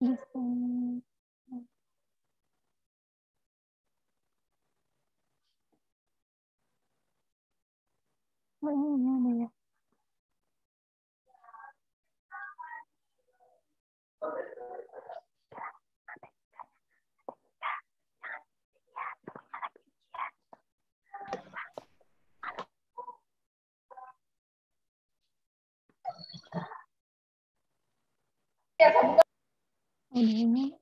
Listen. Oh, ini ada Ya, 嗯。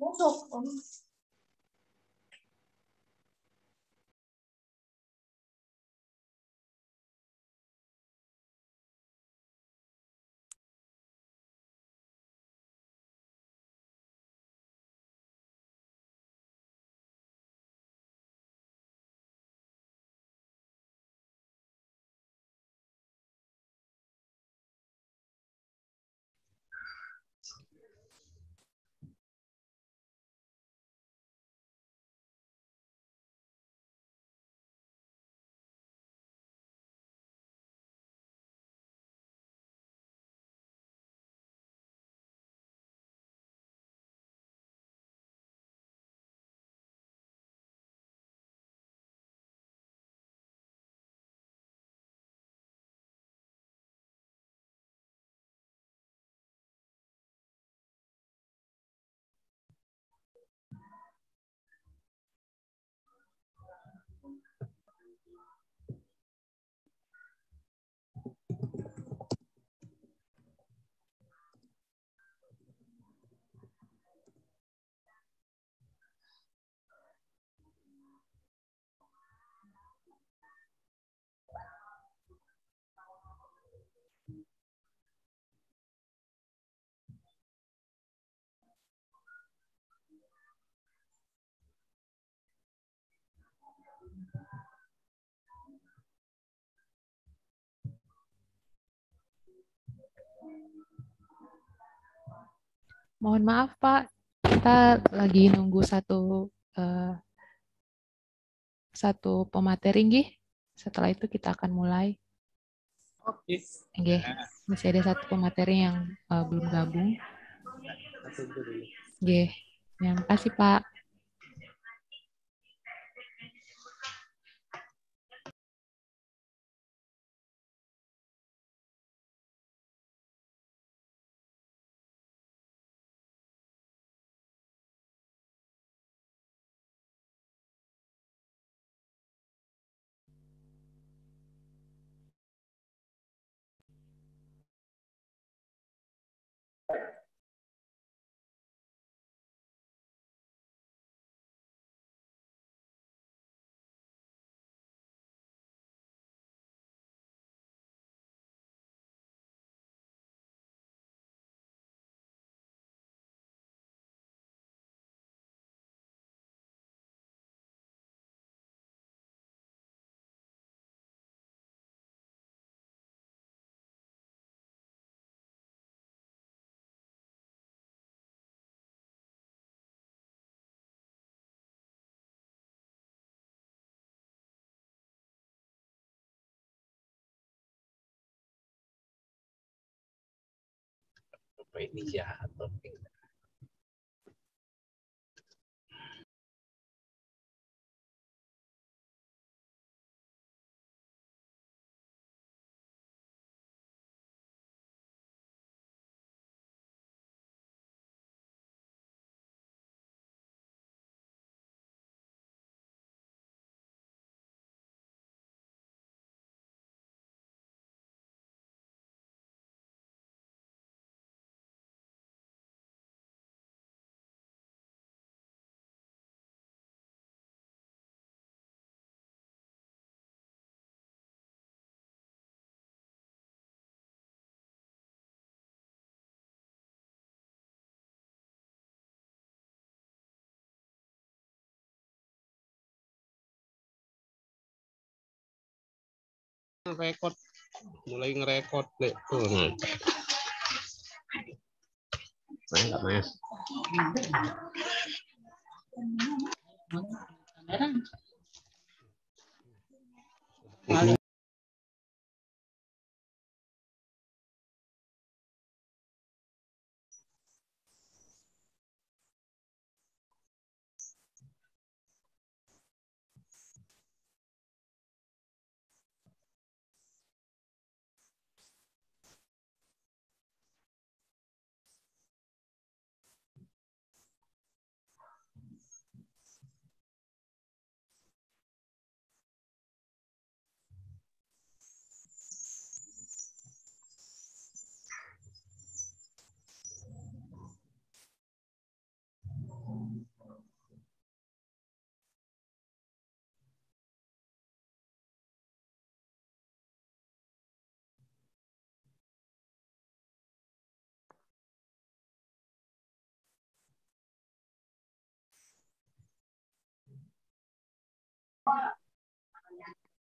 我做我们。mohon maaf Pak, kita lagi nunggu satu uh, satu pemateri nggih. Setelah itu kita akan mulai. Oke. Okay. Masih ada satu pemateri yang uh, belum gabung. Oke. Nah, yang kasih Pak. ini ya jahat ngerekod mulai ngerekod nih tuh nih main nggak mas kamera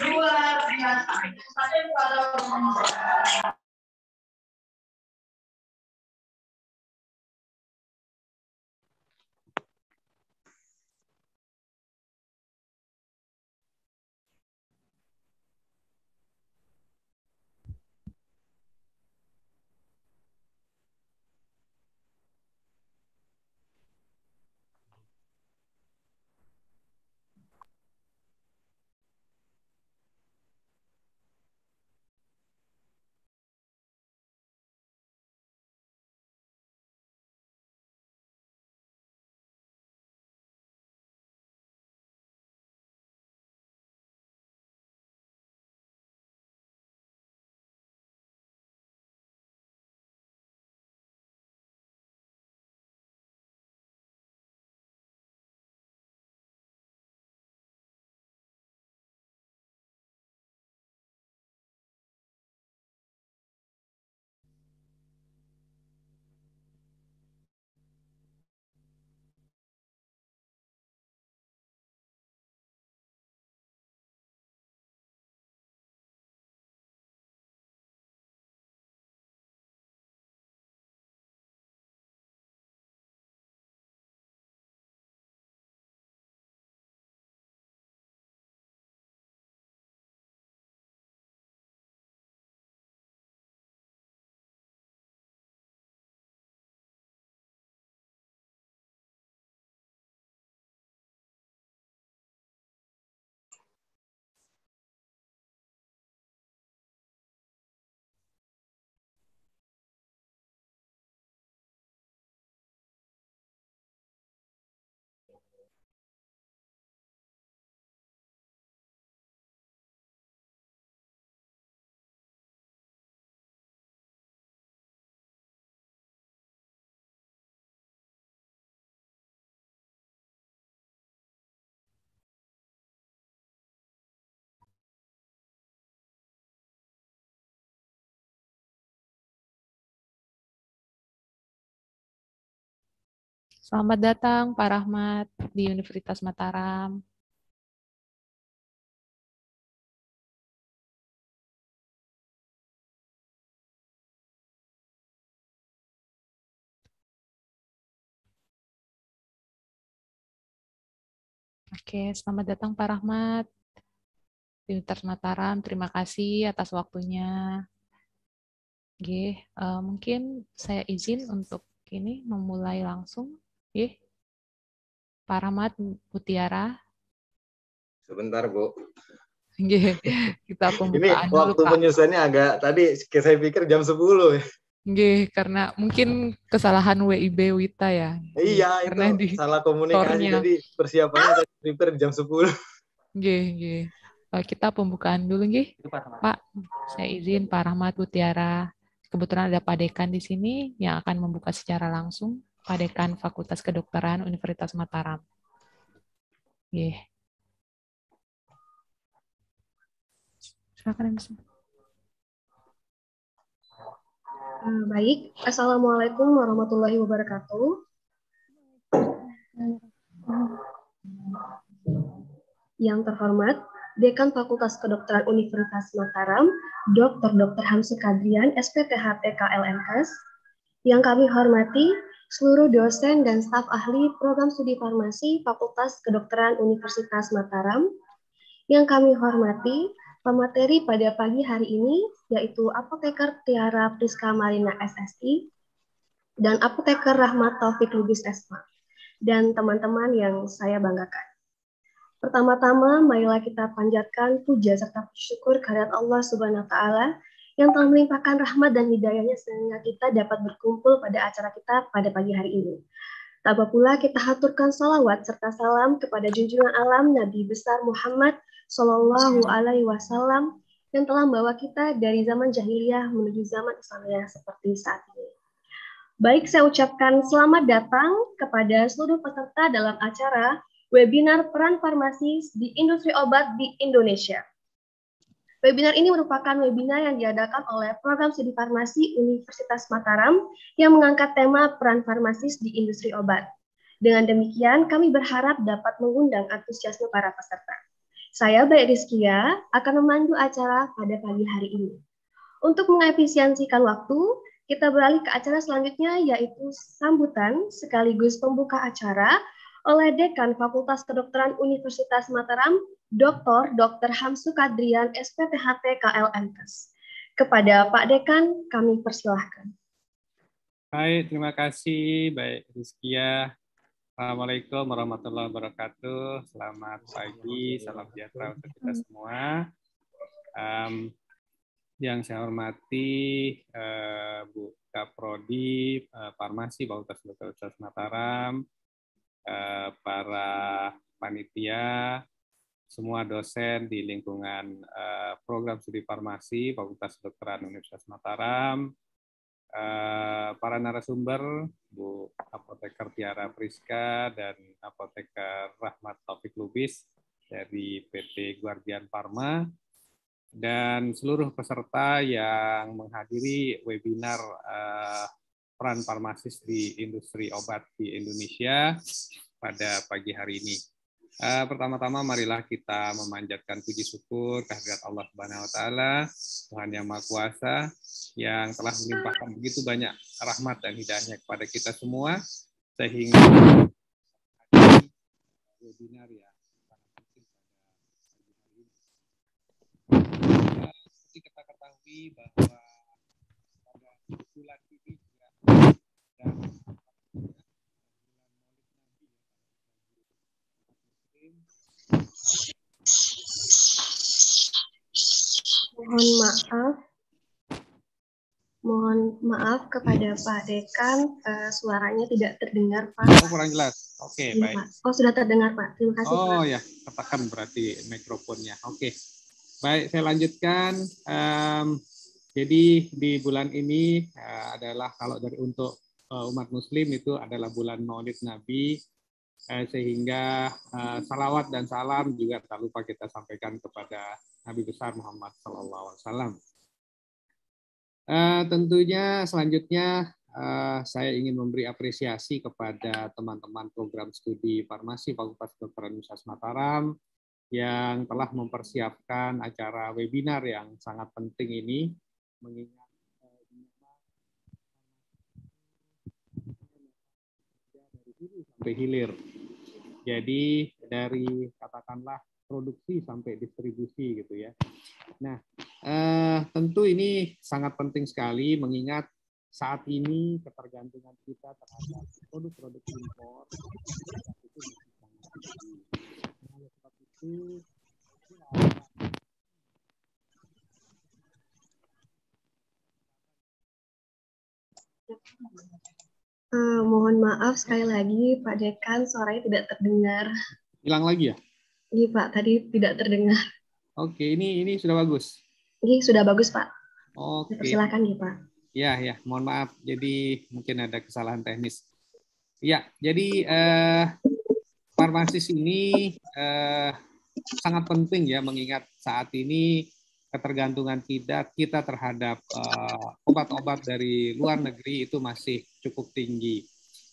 luar biasa. tapi kalau Selamat datang Pak Rahmat di Universitas Mataram. Oke, selamat datang Pak Rahmat di Universitas Mataram. Terima kasih atas waktunya. Oke, eh, mungkin saya izin untuk ini memulai langsung. Ih, Paramat Mutiara. Sebentar, Bu. Nggih. Kita pembukaan Ini waktu penyusunnya agak tadi saya pikir jam 10 ya. karena mungkin kesalahan WIB Wita ya. Iya, karena itu di salah komunikasi tornya. jadi persiapannya tadi prepare jam 10. Nggih, nggih. Kita pembukaan dulu gih. Pak, saya izin Pak Rahmat Mutiara. Kebetulan ada Pak Dekan di sini yang akan membuka secara langsung. Padekan Fakultas Kedokteran Universitas Mataram. Yeah. Silakan eh, Baik, Assalamualaikum warahmatullahi wabarakatuh. Yang terhormat, Dekan Fakultas Kedokteran Universitas Mataram, Dr. Dr. Hamsi Kadrian, SPTHT KLMS, yang kami hormati seluruh dosen dan staf ahli program studi farmasi Fakultas Kedokteran Universitas Mataram. Yang kami hormati, pemateri pada pagi hari ini yaitu apoteker Tiara Priska Marina SSI dan apoteker Rahmat Taufik Lubis Esma dan teman-teman yang saya banggakan. Pertama-tama, marilah kita panjatkan puja serta syukur kehadirat Allah Subhanahu wa taala yang telah melimpahkan rahmat dan hidayahnya sehingga kita dapat berkumpul pada acara kita pada pagi hari ini. Tak apa pula kita haturkan salawat serta salam kepada junjungan alam Nabi besar Muhammad Sallallahu Alaihi Wasallam yang telah membawa kita dari zaman jahiliyah menuju zaman Islamiyah seperti saat ini. Baik, saya ucapkan selamat datang kepada seluruh peserta dalam acara webinar peran farmasi di industri obat di Indonesia. Webinar ini merupakan webinar yang diadakan oleh Program Studi Farmasi Universitas Mataram yang mengangkat tema peran farmasis di industri obat. Dengan demikian, kami berharap dapat mengundang antusiasme para peserta. Saya, Baik Rizkia, akan memandu acara pada pagi hari ini. Untuk mengefisiensikan waktu, kita beralih ke acara selanjutnya, yaitu sambutan sekaligus pembuka acara oleh Dekan Fakultas Kedokteran Universitas Mataram, Dr. Dr. Hamsu Kadrian, SPTHT KLMKes. Kepada Pak Dekan, kami persilahkan. Baik, terima kasih. Baik, Rizkia. Assalamualaikum warahmatullahi wabarakatuh. Selamat pagi, salam sejahtera untuk kita semua. Um, yang saya hormati uh, Bu Kaprodi, uh, Farmasi Fakultas Dokter Mataram, uh, para panitia, semua dosen di lingkungan uh, program studi farmasi Fakultas Kedokteran Universitas Mataram, uh, para narasumber Bu Apoteker Tiara Priska dan Apoteker Rahmat Taufik Lubis dari PT Guardian Pharma dan seluruh peserta yang menghadiri webinar uh, peran farmasis di industri obat di Indonesia pada pagi hari ini. Uh, pertama-tama marilah kita memanjatkan puji syukur kehadirat Allah Subhanahu wa taala, Tuhan yang Maha Kuasa yang telah melimpahkan begitu banyak rahmat dan hidayahnya kepada kita semua sehingga webinar ya seperti kita ketahui bahwa pada bulan ini juga mohon maaf mohon maaf kepada Pak Dekan uh, suaranya tidak terdengar Pak. Oh, kurang jelas. Oke, okay, iya, baik. Pak. Oh, sudah terdengar Pak. Terima kasih. Oh Pak. ya, katakan berarti mikrofonnya. Oke. Okay. Baik, saya lanjutkan. Um, jadi di bulan ini uh, adalah kalau dari untuk uh, umat muslim itu adalah bulan Maulid Nabi sehingga salawat dan salam juga tak lupa kita sampaikan kepada Nabi besar Muhammad Sallallahu Alaihi Wasallam. Eh, tentunya selanjutnya uh, saya ingin memberi apresiasi kepada teman-teman program studi farmasi Fakultas Kedokteran Universitas Mataram yang telah mempersiapkan acara webinar yang sangat penting ini mengingat eh, dari hulu sampai hilir. Jadi dari katakanlah produksi sampai distribusi gitu ya. Nah, eh, tentu ini sangat penting sekali mengingat saat ini ketergantungan kita terhadap produk-produk impor itu masih eh, sangat itu Uh, mohon maaf sekali lagi Pak Dekan suaranya tidak terdengar. Hilang lagi ya? Ini Pak, tadi tidak terdengar. Oke, ini ini sudah bagus. Ini sudah bagus Pak. Oke. Silakan ya Pak. Ya ya, mohon maaf. Jadi mungkin ada kesalahan teknis. Ya, jadi eh, farmasis ini eh, sangat penting ya mengingat saat ini ketergantungan kita kita terhadap eh, obat-obat eh, dari luar negeri itu masih cukup tinggi.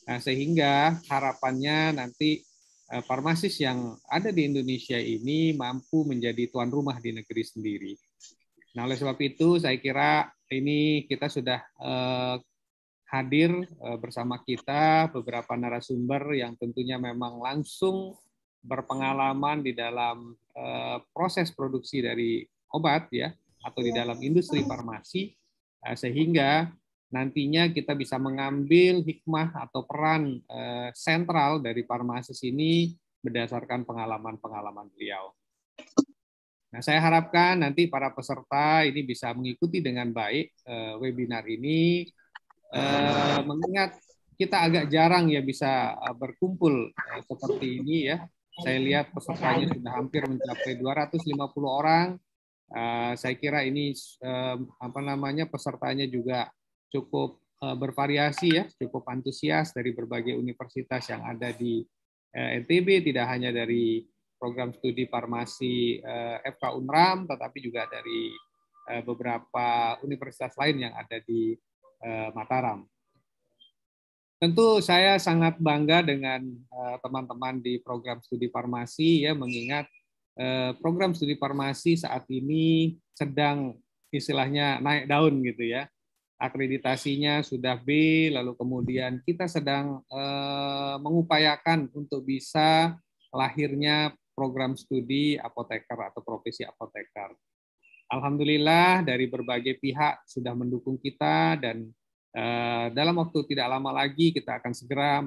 Nah, sehingga harapannya nanti Eh, farmasis yang ada di Indonesia ini mampu menjadi tuan rumah di negeri sendiri. Nah, oleh sebab itu saya kira ini kita sudah eh, hadir eh, bersama kita beberapa narasumber yang tentunya memang langsung berpengalaman di dalam proses produksi dari obat ya atau di iya. dalam industri farmasi sehingga nantinya kita bisa mengambil hikmah atau peran eh, sentral dari farmasis ini berdasarkan pengalaman-pengalaman beliau. Nah, saya harapkan nanti para peserta ini bisa mengikuti dengan baik eh, webinar ini, eh, mengingat kita agak jarang ya bisa eh, berkumpul seperti ini ya. Saya lihat pesertanya sudah hampir mencapai 250 orang. saya kira ini apa namanya pesertanya juga cukup eh, bervariasi ya, cukup antusias dari berbagai universitas yang ada di eh, NTB, tidak hanya dari program studi farmasi eh, FK Unram, tetapi juga dari beberapa universitas lain yang ada di Mataram. Tentu saya sangat bangga dengan teman-teman di program studi farmasi ya mengingat program studi farmasi saat ini sedang istilahnya naik daun gitu ya akreditasinya sudah B, lalu kemudian kita sedang eh, mengupayakan untuk bisa lahirnya program studi apoteker atau profesi apoteker. Alhamdulillah dari berbagai pihak sudah mendukung kita dan eh, dalam waktu tidak lama lagi kita akan segera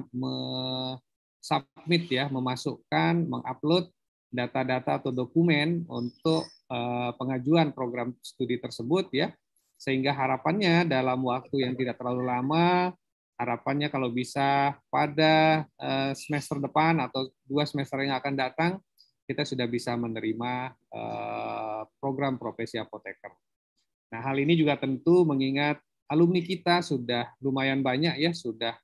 submit ya, memasukkan, mengupload data-data atau dokumen untuk eh, pengajuan program studi tersebut ya sehingga harapannya dalam waktu yang tidak terlalu lama, harapannya kalau bisa pada eh, semester depan atau dua semester yang akan datang, kita sudah bisa menerima eh, program profesi apoteker. Nah, hal ini juga tentu mengingat alumni kita sudah lumayan banyak ya, sudah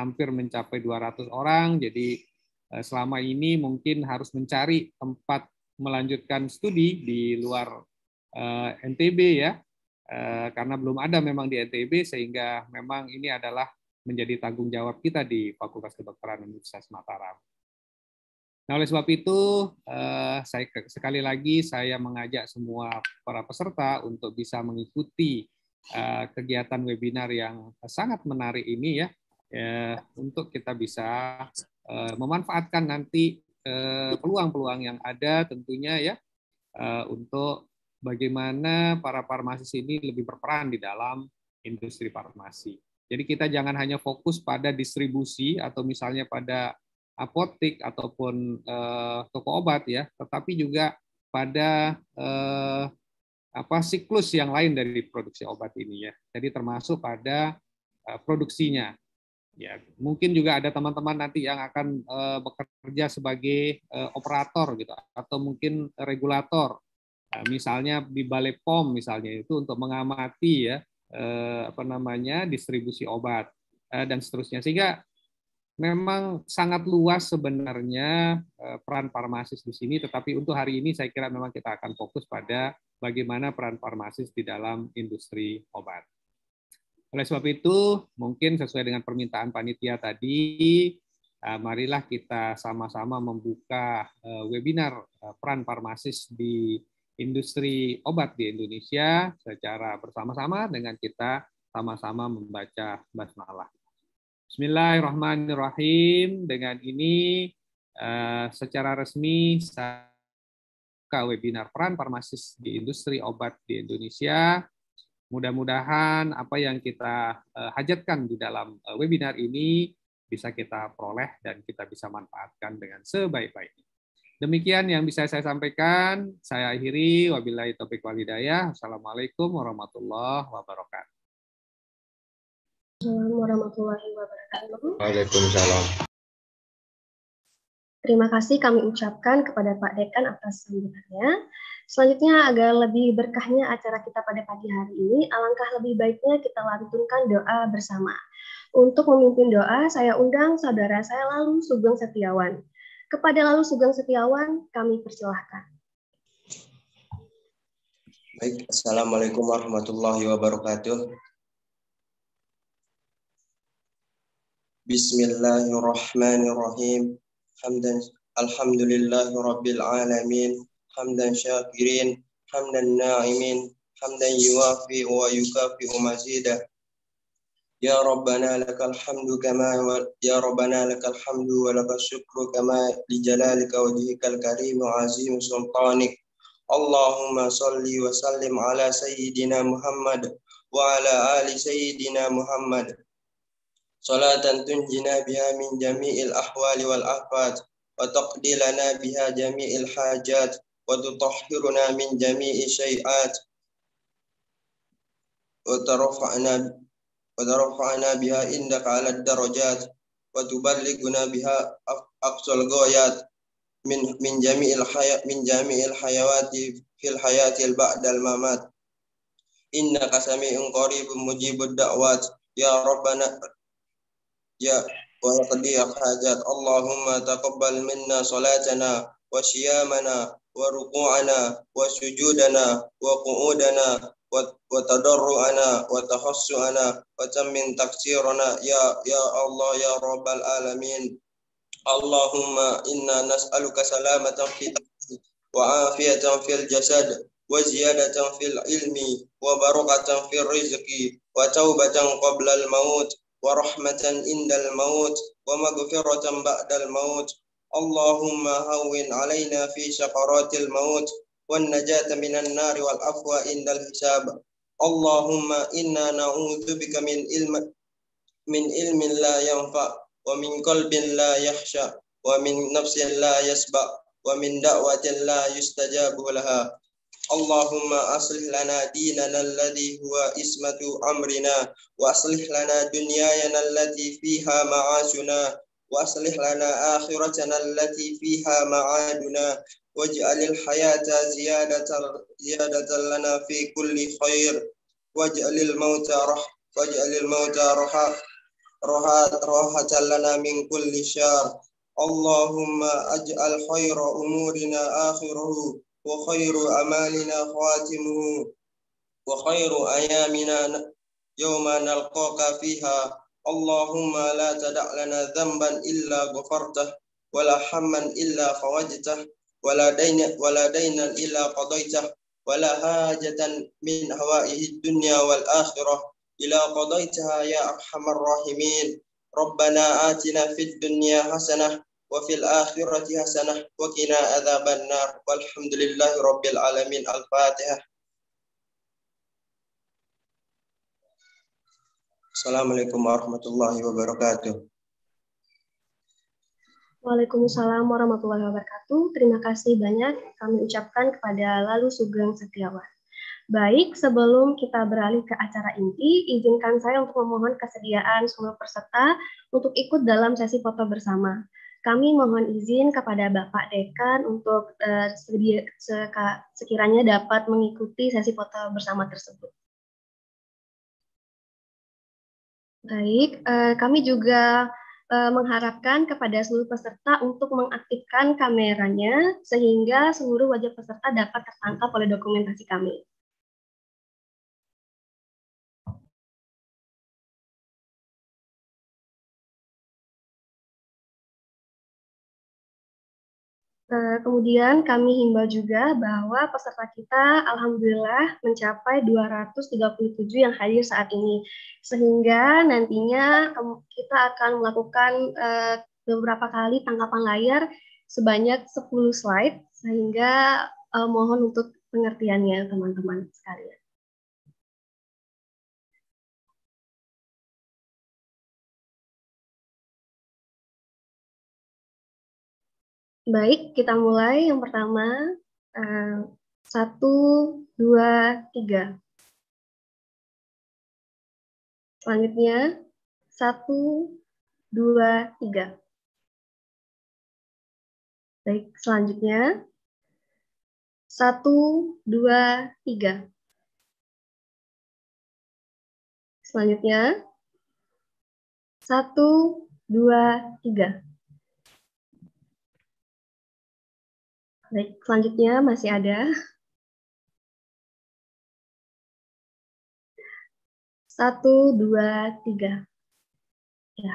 hampir mencapai 200 orang, jadi eh, selama ini mungkin harus mencari tempat melanjutkan studi di luar NTB ya Eh, karena belum ada memang di NTB sehingga memang ini adalah menjadi tanggung jawab kita di Fakultas Kedokteran Universitas Mataram. Nah, oleh sebab itu, eh, saya sekali lagi saya mengajak semua para peserta untuk bisa mengikuti eh, kegiatan webinar yang sangat menarik ini ya, untuk kita bisa memanfaatkan nanti peluang-peluang yang ada tentunya ya untuk bagaimana para farmasis ini lebih berperan di dalam industri farmasi. Jadi kita jangan hanya fokus pada distribusi atau misalnya pada apotik ataupun eh, toko obat ya, tetapi juga pada eh, apa siklus yang lain dari produksi obat ini ya. Jadi termasuk pada eh, produksinya. Ya, mungkin juga ada teman-teman nanti yang akan eh, bekerja sebagai eh, operator gitu atau mungkin regulator Nah, misalnya di Balai POM misalnya itu untuk mengamati ya eh, apa namanya distribusi obat eh, dan seterusnya sehingga memang sangat luas sebenarnya eh, peran farmasis di sini tetapi untuk hari ini saya kira memang kita akan fokus pada bagaimana peran farmasis di dalam industri obat. Oleh sebab itu mungkin sesuai dengan permintaan panitia tadi marilah kita sama-sama membuka webinar peran farmasis di industri obat di Indonesia secara bersama-sama dengan kita sama-sama membaca basmalah. Bismillahirrahmanirrahim. Dengan ini eh, secara resmi saya webinar peran farmasis di industri obat di Indonesia. Mudah-mudahan apa yang kita eh, hajatkan di dalam eh, webinar ini bisa kita peroleh dan kita bisa manfaatkan dengan sebaik-baiknya. Demikian yang bisa saya sampaikan. Saya akhiri. Wabillahi taufiq walhidayah. Assalamualaikum warahmatullahi wabarakatuh. Assalamualaikum warahmatullahi wabarakatuh. Waalaikumsalam. Terima kasih kami ucapkan kepada Pak Dekan atas sambutannya. Selanjutnya agar lebih berkahnya acara kita pada pagi hari ini, alangkah lebih baiknya kita lantunkan doa bersama. Untuk memimpin doa, saya undang saudara saya lalu Sugeng Setiawan. Kepada Lalu Sugeng Setiawan, kami persilahkan. Baik, Assalamualaikum warahmatullahi wabarakatuh. Bismillahirrahmanirrahim. Hamdan alhamdulillahi rabbil alamin. Hamdan syakirin, hamdan na'imin, hamdan yuwafi wa yukafi mazidah. يا ربنا لك الحمد كما يا ربنا لك الحمد ولك الشكر كما لجلالك وجهك الكريم وعظيم سلطانك اللهم صل وسلم على سيدنا محمد وعلى آل سيدنا محمد صلاة تنجينا بها من جميع الأحوال والآفات وتقضي لنا بها جميع الحاجات وتطهرنا من جميع الشيئات وترفعنا وترفعنا بها إنك على الدرجات وتبلغنا بها أقصى الغايات من من جميع الحياة من جميع الحيوات في الحياة بعد الممات إنك سميع قريب مجيب الدعوات يا ربنا يا ويقضي الحاجات اللهم تقبل منا صلاتنا وصيامنا وركوعنا وسجودنا وقعودنا وتضرعنا وتخصعنا وتمن تكسيرنا يا يا الله يا رب العالمين اللهم إنا نسألك سلامة في وعافية في الجسد وزيادة في العلم وبركة في الرزق وتوبة قبل الموت ورحمة عند الموت ومغفرة بعد الموت اللهم هون علينا في شقرات الموت wan najata minan nari wal afwa indal hisab Allahumma inna na'udzubika min ilmin min ilmin la yanfa wa min qalbin la yakhsha wa min nafsin la yasba wa min da'watin la yustajabu laha اللهم أصلح لنا ديننا الذي هو اسمة أمرنا وأصلح لنا دنيانا التي فيها معاشنا وأصلح لنا آخرتنا التي فيها معادنا واجعل الحياة زيادة زيادة لنا في كل خير واجعل الموت رح واجعل الموت رحا رحا راحة لنا من كل شر اللهم اجعل خير أمورنا آخره وخير أمالنا خاتمه وخير أيامنا يوم نلقاك فيها Allahumma la tada' lana illa ghafartah wa la illa fawajtah wa la illa qadaitah wa la min hawaihi dunya wal akhirah ila qadaitaha ya arhamar rahimin Rabbana atina fid dunya hasanah wa fil akhirati hasanah wa qina adzabannar walhamdulillahi rabbil alamin al-fatihah Assalamualaikum warahmatullahi wabarakatuh. Waalaikumsalam warahmatullahi wabarakatuh. Terima kasih banyak kami ucapkan kepada Lalu Sugeng Setiawan. Baik, sebelum kita beralih ke acara inti, izinkan saya untuk memohon kesediaan semua peserta untuk ikut dalam sesi foto bersama. Kami mohon izin kepada Bapak Dekan untuk eh, sekiranya dapat mengikuti sesi foto bersama tersebut. Baik, uh, kami juga uh, mengharapkan kepada seluruh peserta untuk mengaktifkan kameranya sehingga seluruh wajah peserta dapat tertangkap oleh dokumentasi kami. Eh, kemudian kami himbau juga bahwa peserta kita alhamdulillah mencapai 237 yang hadir saat ini. Sehingga nantinya kita akan melakukan eh, beberapa kali tangkapan layar sebanyak 10 slide sehingga eh, mohon untuk pengertiannya teman-teman sekalian. Baik, kita mulai. Yang pertama, eh, satu, dua, tiga. Selanjutnya, satu, dua, tiga. Baik, selanjutnya. Satu, dua, tiga. Selanjutnya. Satu, dua, tiga. Baik, selanjutnya masih ada. Satu, dua, tiga. Ya,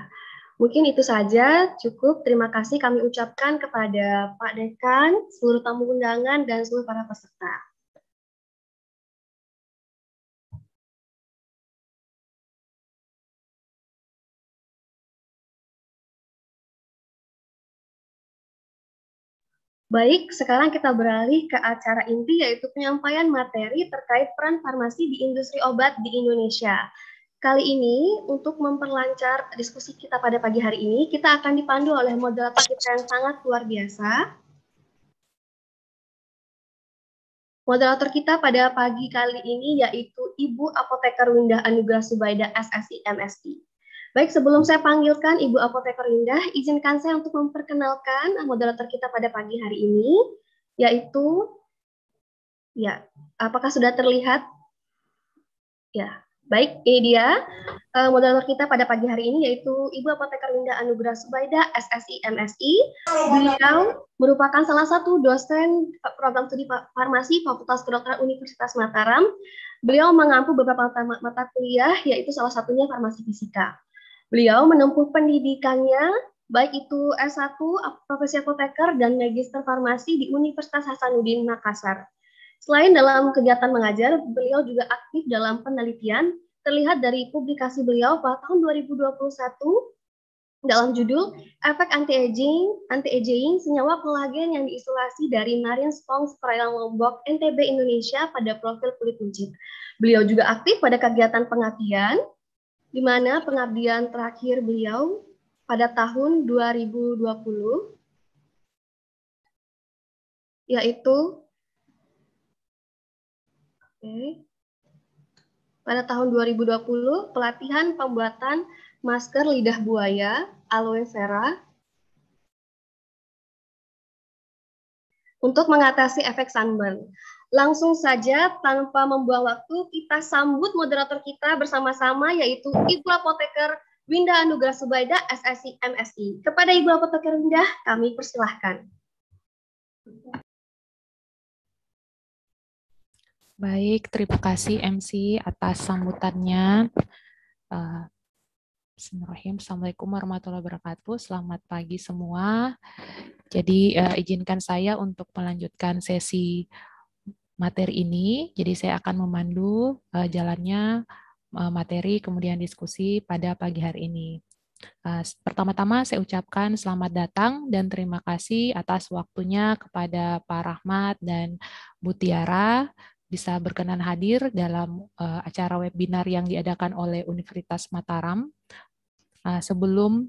mungkin itu saja. Cukup. Terima kasih kami ucapkan kepada Pak Dekan, seluruh tamu undangan, dan seluruh para peserta. Baik, sekarang kita beralih ke acara inti yaitu penyampaian materi terkait peran farmasi di industri obat di Indonesia. Kali ini, untuk memperlancar diskusi kita pada pagi hari ini, kita akan dipandu oleh moderator kita yang sangat luar biasa. Moderator kita pada pagi kali ini yaitu Ibu Apoteker Windah Anugrah Subaida SSI MSI. Baik, sebelum saya panggilkan Ibu Apoteker Indah, izinkan saya untuk memperkenalkan moderator kita pada pagi hari ini, yaitu, ya, apakah sudah terlihat? Ya, baik, ini dia uh, moderator kita pada pagi hari ini, yaitu Ibu Apoteker Indah Anugerah Subaida, SSI, MSI. Beliau merupakan salah satu dosen program studi farmasi Fakultas Kedokteran Universitas Mataram. Beliau mengampu beberapa mata kuliah, yaitu salah satunya farmasi fisika. Beliau menempuh pendidikannya baik itu S1 profesi apoteker dan magister farmasi di Universitas Hasanuddin Makassar. Selain dalam kegiatan mengajar, beliau juga aktif dalam penelitian, terlihat dari publikasi beliau pada tahun 2021 dalam judul Efek Anti-Aging, Anti-Aging Senyawa Kolagen yang diisolasi dari Marine Spong Perairan Lombok NTB Indonesia pada profil kulit buncit. Beliau juga aktif pada kegiatan pengabdian, di mana pengabdian terakhir beliau pada tahun 2020 yaitu okay, pada tahun 2020 pelatihan pembuatan masker lidah buaya aloe vera untuk mengatasi efek sunburn. Langsung saja tanpa membuang waktu kita sambut moderator kita bersama-sama yaitu Ibu Apoteker Winda Anugrah Subaida SSI MSI. Kepada Ibu Apoteker Winda kami persilahkan. Baik, terima kasih MC atas sambutannya. Eh, Bismillahirrahmanirrahim. Assalamualaikum warahmatullahi wabarakatuh. Selamat pagi semua. Jadi eh, izinkan saya untuk melanjutkan sesi materi ini. Jadi saya akan memandu uh, jalannya uh, materi kemudian diskusi pada pagi hari ini. Uh, Pertama-tama saya ucapkan selamat datang dan terima kasih atas waktunya kepada Pak Rahmat dan Bu Tiara bisa berkenan hadir dalam uh, acara webinar yang diadakan oleh Universitas Mataram. Uh, sebelum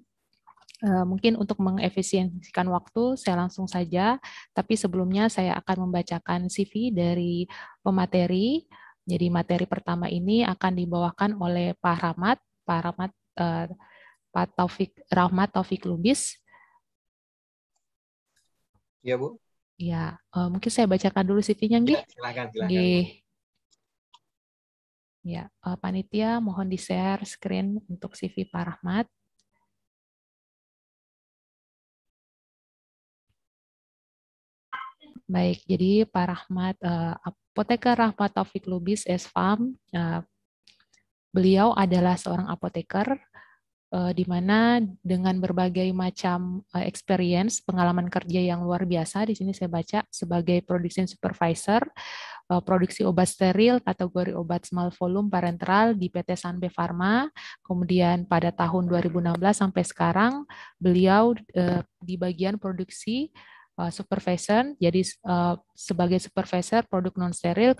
Eh, mungkin untuk mengefisienkan waktu, saya langsung saja. Tapi sebelumnya saya akan membacakan CV dari pemateri. Jadi materi pertama ini akan dibawakan oleh Pak Rahmat, Pak Rahmat, eh, Pak Taufik Rahmat Taufik Lubis. Iya Bu. Ya, mungkin saya bacakan dulu CV-nya, Nggih. Ya, silakan, silakan. Gih. Ya, panitia mohon di-share screen untuk CV Pak Rahmat. Baik, jadi Pak Rahmat, uh, apoteker Rahmat Taufik Lubis, S.Farm, uh, eh, beliau adalah seorang apoteker uh, di mana dengan berbagai macam uh, experience, pengalaman kerja yang luar biasa, di sini saya baca sebagai production supervisor, produksi obat steril, kategori obat small volume parenteral di PT Sanbe pharma kemudian pada tahun 2016 sampai sekarang, beliau uh, di bagian produksi Uh, supervision. Jadi uh, sebagai supervisor produk non steril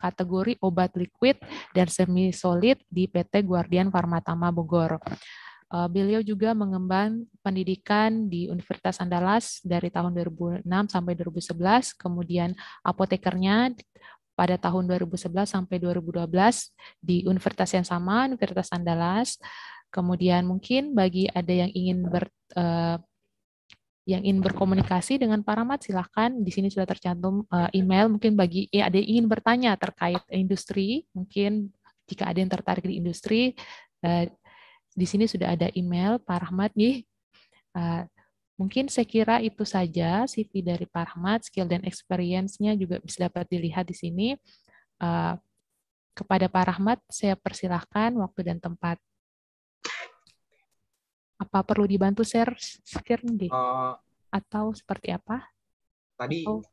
kategori obat liquid dan semi solid di PT Guardian Farmatama Bogor. Uh, beliau juga mengemban pendidikan di Universitas Andalas dari tahun 2006 sampai 2011, kemudian apotekernya pada tahun 2011 sampai 2012 di universitas yang sama, Universitas Andalas. Kemudian mungkin bagi ada yang ingin ber, uh, yang ingin berkomunikasi dengan Pak Rahmat silahkan di sini sudah tercantum eh, email mungkin bagi ya, ada yang ingin bertanya terkait industri mungkin jika ada yang tertarik di industri eh, di sini sudah ada email Pak Rahmat nih eh, mungkin saya kira itu saja CV dari Pak Rahmat skill dan experience-nya juga bisa dapat dilihat di sini kepada Pak Rahmat saya persilahkan waktu dan tempat apa perlu dibantu share screen? deh? Uh, Atau seperti apa? Tadi Atau...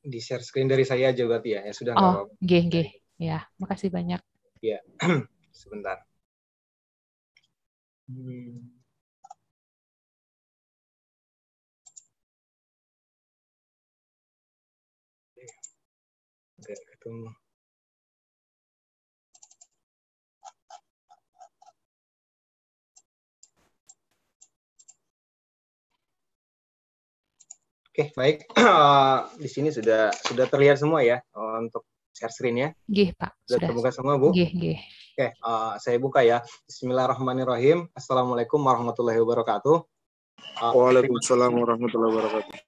di share screen dari saya aja berarti ya. Ya sudah Oh, nggih nggih. Ya, makasih banyak. Ya. Sebentar. Hmm. Oke, ketemu. Oke, okay, baik. Eh, di sini sudah sudah terlihat semua ya eh, untuk share screen ya. Gih, Pak. Sudah, sudah terbuka semua, Bu? Gih, gih. Oke, okay, uh, eh, saya buka ya. Bismillahirrahmanirrahim. Assalamualaikum warahmatullahi wabarakatuh. Uh, Waalaikumsalam warahmatullahi wabarakatuh. Oke,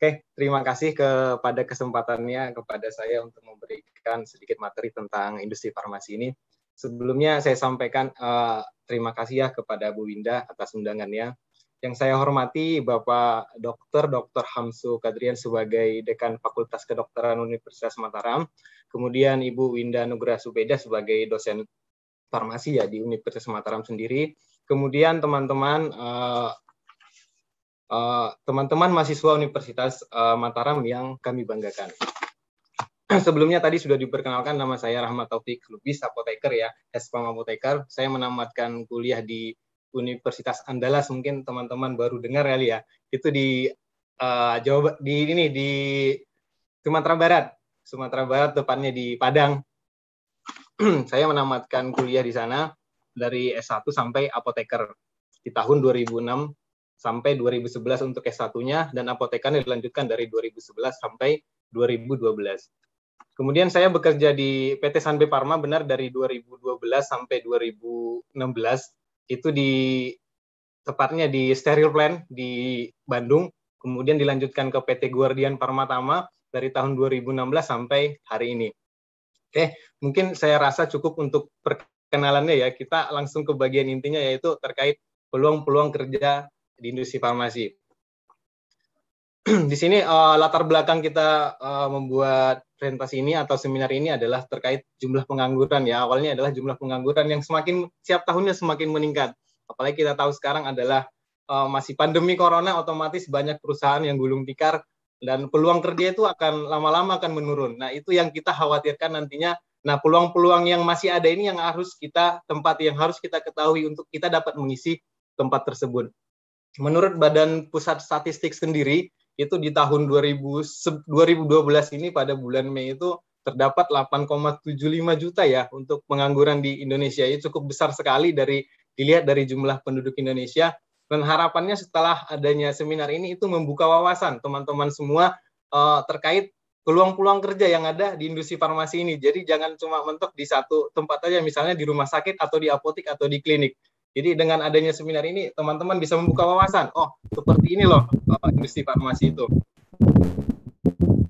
okay, terima kasih kepada kesempatannya kepada saya untuk memberikan sedikit materi tentang industri farmasi ini. Sebelumnya saya sampaikan uh, terima kasih ya kepada Bu Winda atas undangannya yang saya hormati Bapak Dr. Dr. Hamsu Kadrian sebagai Dekan Fakultas Kedokteran Universitas Mataram, kemudian Ibu Winda Nugra Subeda sebagai dosen farmasi ya di Universitas Mataram sendiri, kemudian teman-teman uh, uh, mahasiswa Universitas uh, Mataram yang kami banggakan. Sebelumnya tadi sudah diperkenalkan nama saya Rahmat Taufik Lubis, apoteker ya, Espam Apoteker. Saya menamatkan kuliah di Universitas Andalas mungkin teman-teman baru dengar kali ya itu di uh, Jawa di ini di Sumatera Barat Sumatera Barat tepatnya di Padang saya menamatkan kuliah di sana dari S1 sampai apoteker di tahun 2006 sampai 2011 untuk S1-nya dan apotekan dilanjutkan dari 2011 sampai 2012. Kemudian saya bekerja di PT Sanbe Parma benar dari 2012 sampai 2016 itu di tepatnya di Steril Plan di Bandung, kemudian dilanjutkan ke PT Guardian Parmatama dari tahun 2016 sampai hari ini. Oke, mungkin saya rasa cukup untuk perkenalannya ya. Kita langsung ke bagian intinya yaitu terkait peluang-peluang kerja di industri farmasi di sini uh, latar belakang kita uh, membuat presentasi ini atau seminar ini adalah terkait jumlah pengangguran ya. Awalnya adalah jumlah pengangguran yang semakin setiap tahunnya semakin meningkat. Apalagi kita tahu sekarang adalah uh, masih pandemi corona otomatis banyak perusahaan yang gulung tikar dan peluang kerja itu akan lama-lama akan menurun. Nah, itu yang kita khawatirkan nantinya. Nah, peluang-peluang yang masih ada ini yang harus kita tempat yang harus kita ketahui untuk kita dapat mengisi tempat tersebut. Menurut Badan Pusat Statistik sendiri, itu di tahun 2000, 2012 ini pada bulan Mei itu terdapat 8,75 juta ya untuk pengangguran di Indonesia. Ini cukup besar sekali dari dilihat dari jumlah penduduk Indonesia dan harapannya setelah adanya seminar ini itu membuka wawasan teman-teman semua uh, terkait peluang-peluang kerja yang ada di industri farmasi ini. Jadi jangan cuma mentok di satu tempat aja misalnya di rumah sakit atau di apotek atau di klinik jadi dengan adanya seminar ini teman-teman bisa membuka wawasan. Oh, seperti ini loh eh, industri farmasi itu.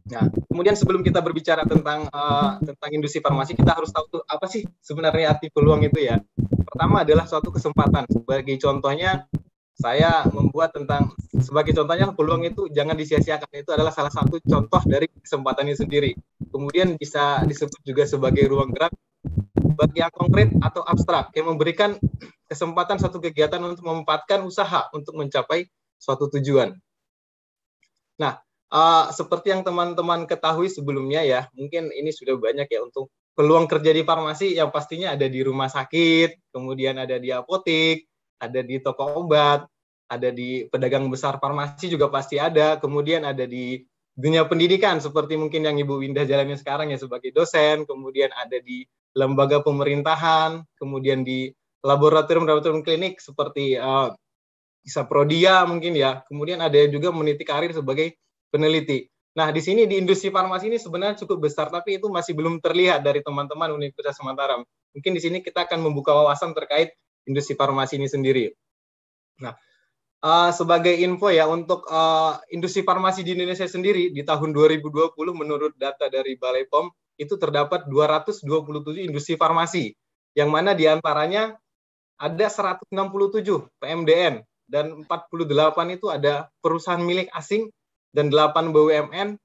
Nah, kemudian sebelum kita berbicara tentang uh, tentang industri farmasi, kita harus tahu tuh apa sih sebenarnya arti peluang itu ya. Pertama adalah suatu kesempatan. Sebagai contohnya, saya membuat tentang sebagai contohnya peluang itu jangan disia-siakan itu adalah salah satu contoh dari kesempatan kesempatannya sendiri. Kemudian bisa disebut juga sebagai ruang gerak bagi yang konkret atau abstrak yang memberikan kesempatan satu kegiatan untuk memanfaatkan usaha untuk mencapai suatu tujuan. Nah, uh, seperti yang teman-teman ketahui sebelumnya ya, mungkin ini sudah banyak ya untuk peluang kerja di farmasi yang pastinya ada di rumah sakit, kemudian ada di apotik, ada di toko obat, ada di pedagang besar farmasi juga pasti ada, kemudian ada di dunia pendidikan seperti mungkin yang Ibu Winda jalani sekarang ya sebagai dosen, kemudian ada di lembaga pemerintahan, kemudian di laboratorium-laboratorium klinik seperti uh, eh, Isaprodia mungkin ya. Kemudian ada juga meniti karir sebagai peneliti. Nah, di sini di industri farmasi ini sebenarnya cukup besar, tapi itu masih belum terlihat dari teman-teman Universitas Sumatera. Mungkin di sini kita akan membuka wawasan terkait industri farmasi ini sendiri. Nah, uh, sebagai info ya untuk uh, industri farmasi di Indonesia sendiri di tahun 2020 menurut data dari Balai POM itu terdapat 227 industri farmasi yang mana diantaranya ada 167 PMDN dan 48 itu ada perusahaan milik asing dan 8 BUMN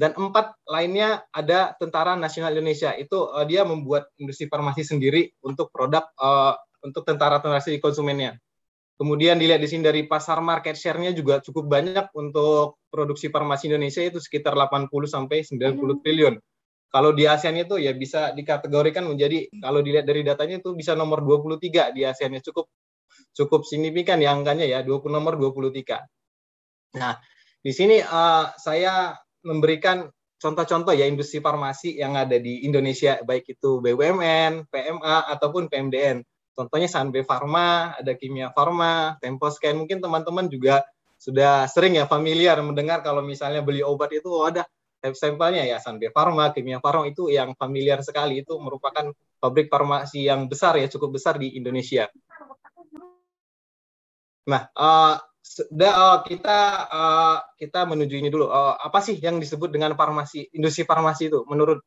dan empat lainnya ada Tentara Nasional Indonesia. Itu uh, dia membuat industri farmasi sendiri untuk produk uh, untuk tentara-tentara konsumennya. Kemudian dilihat di sini dari pasar market share-nya juga cukup banyak untuk produksi farmasi Indonesia itu sekitar 80 sampai 90 iya. triliun kalau di ASEAN itu ya bisa dikategorikan menjadi kalau dilihat dari datanya itu bisa nomor 23 di ASEAN ya. cukup cukup signifikan ya angkanya ya 20 nomor 23. Nah, di sini uh, saya memberikan contoh-contoh ya industri farmasi yang ada di Indonesia baik itu BUMN, PMA ataupun PMDN. Contohnya Sanbe Farma, ada Kimia Farma, Temposcan. Mungkin teman-teman juga sudah sering ya familiar mendengar kalau misalnya beli obat itu oh ada sampelnya ya Sanbe Pharma, Kimia Pharma itu yang familiar sekali itu merupakan pabrik farmasi yang besar ya cukup besar di Indonesia. Nah, uh, eh, sudah eh, uh, kita uh, kita menuju ini dulu. Uh, apa sih yang disebut dengan farmasi industri farmasi itu? Menurut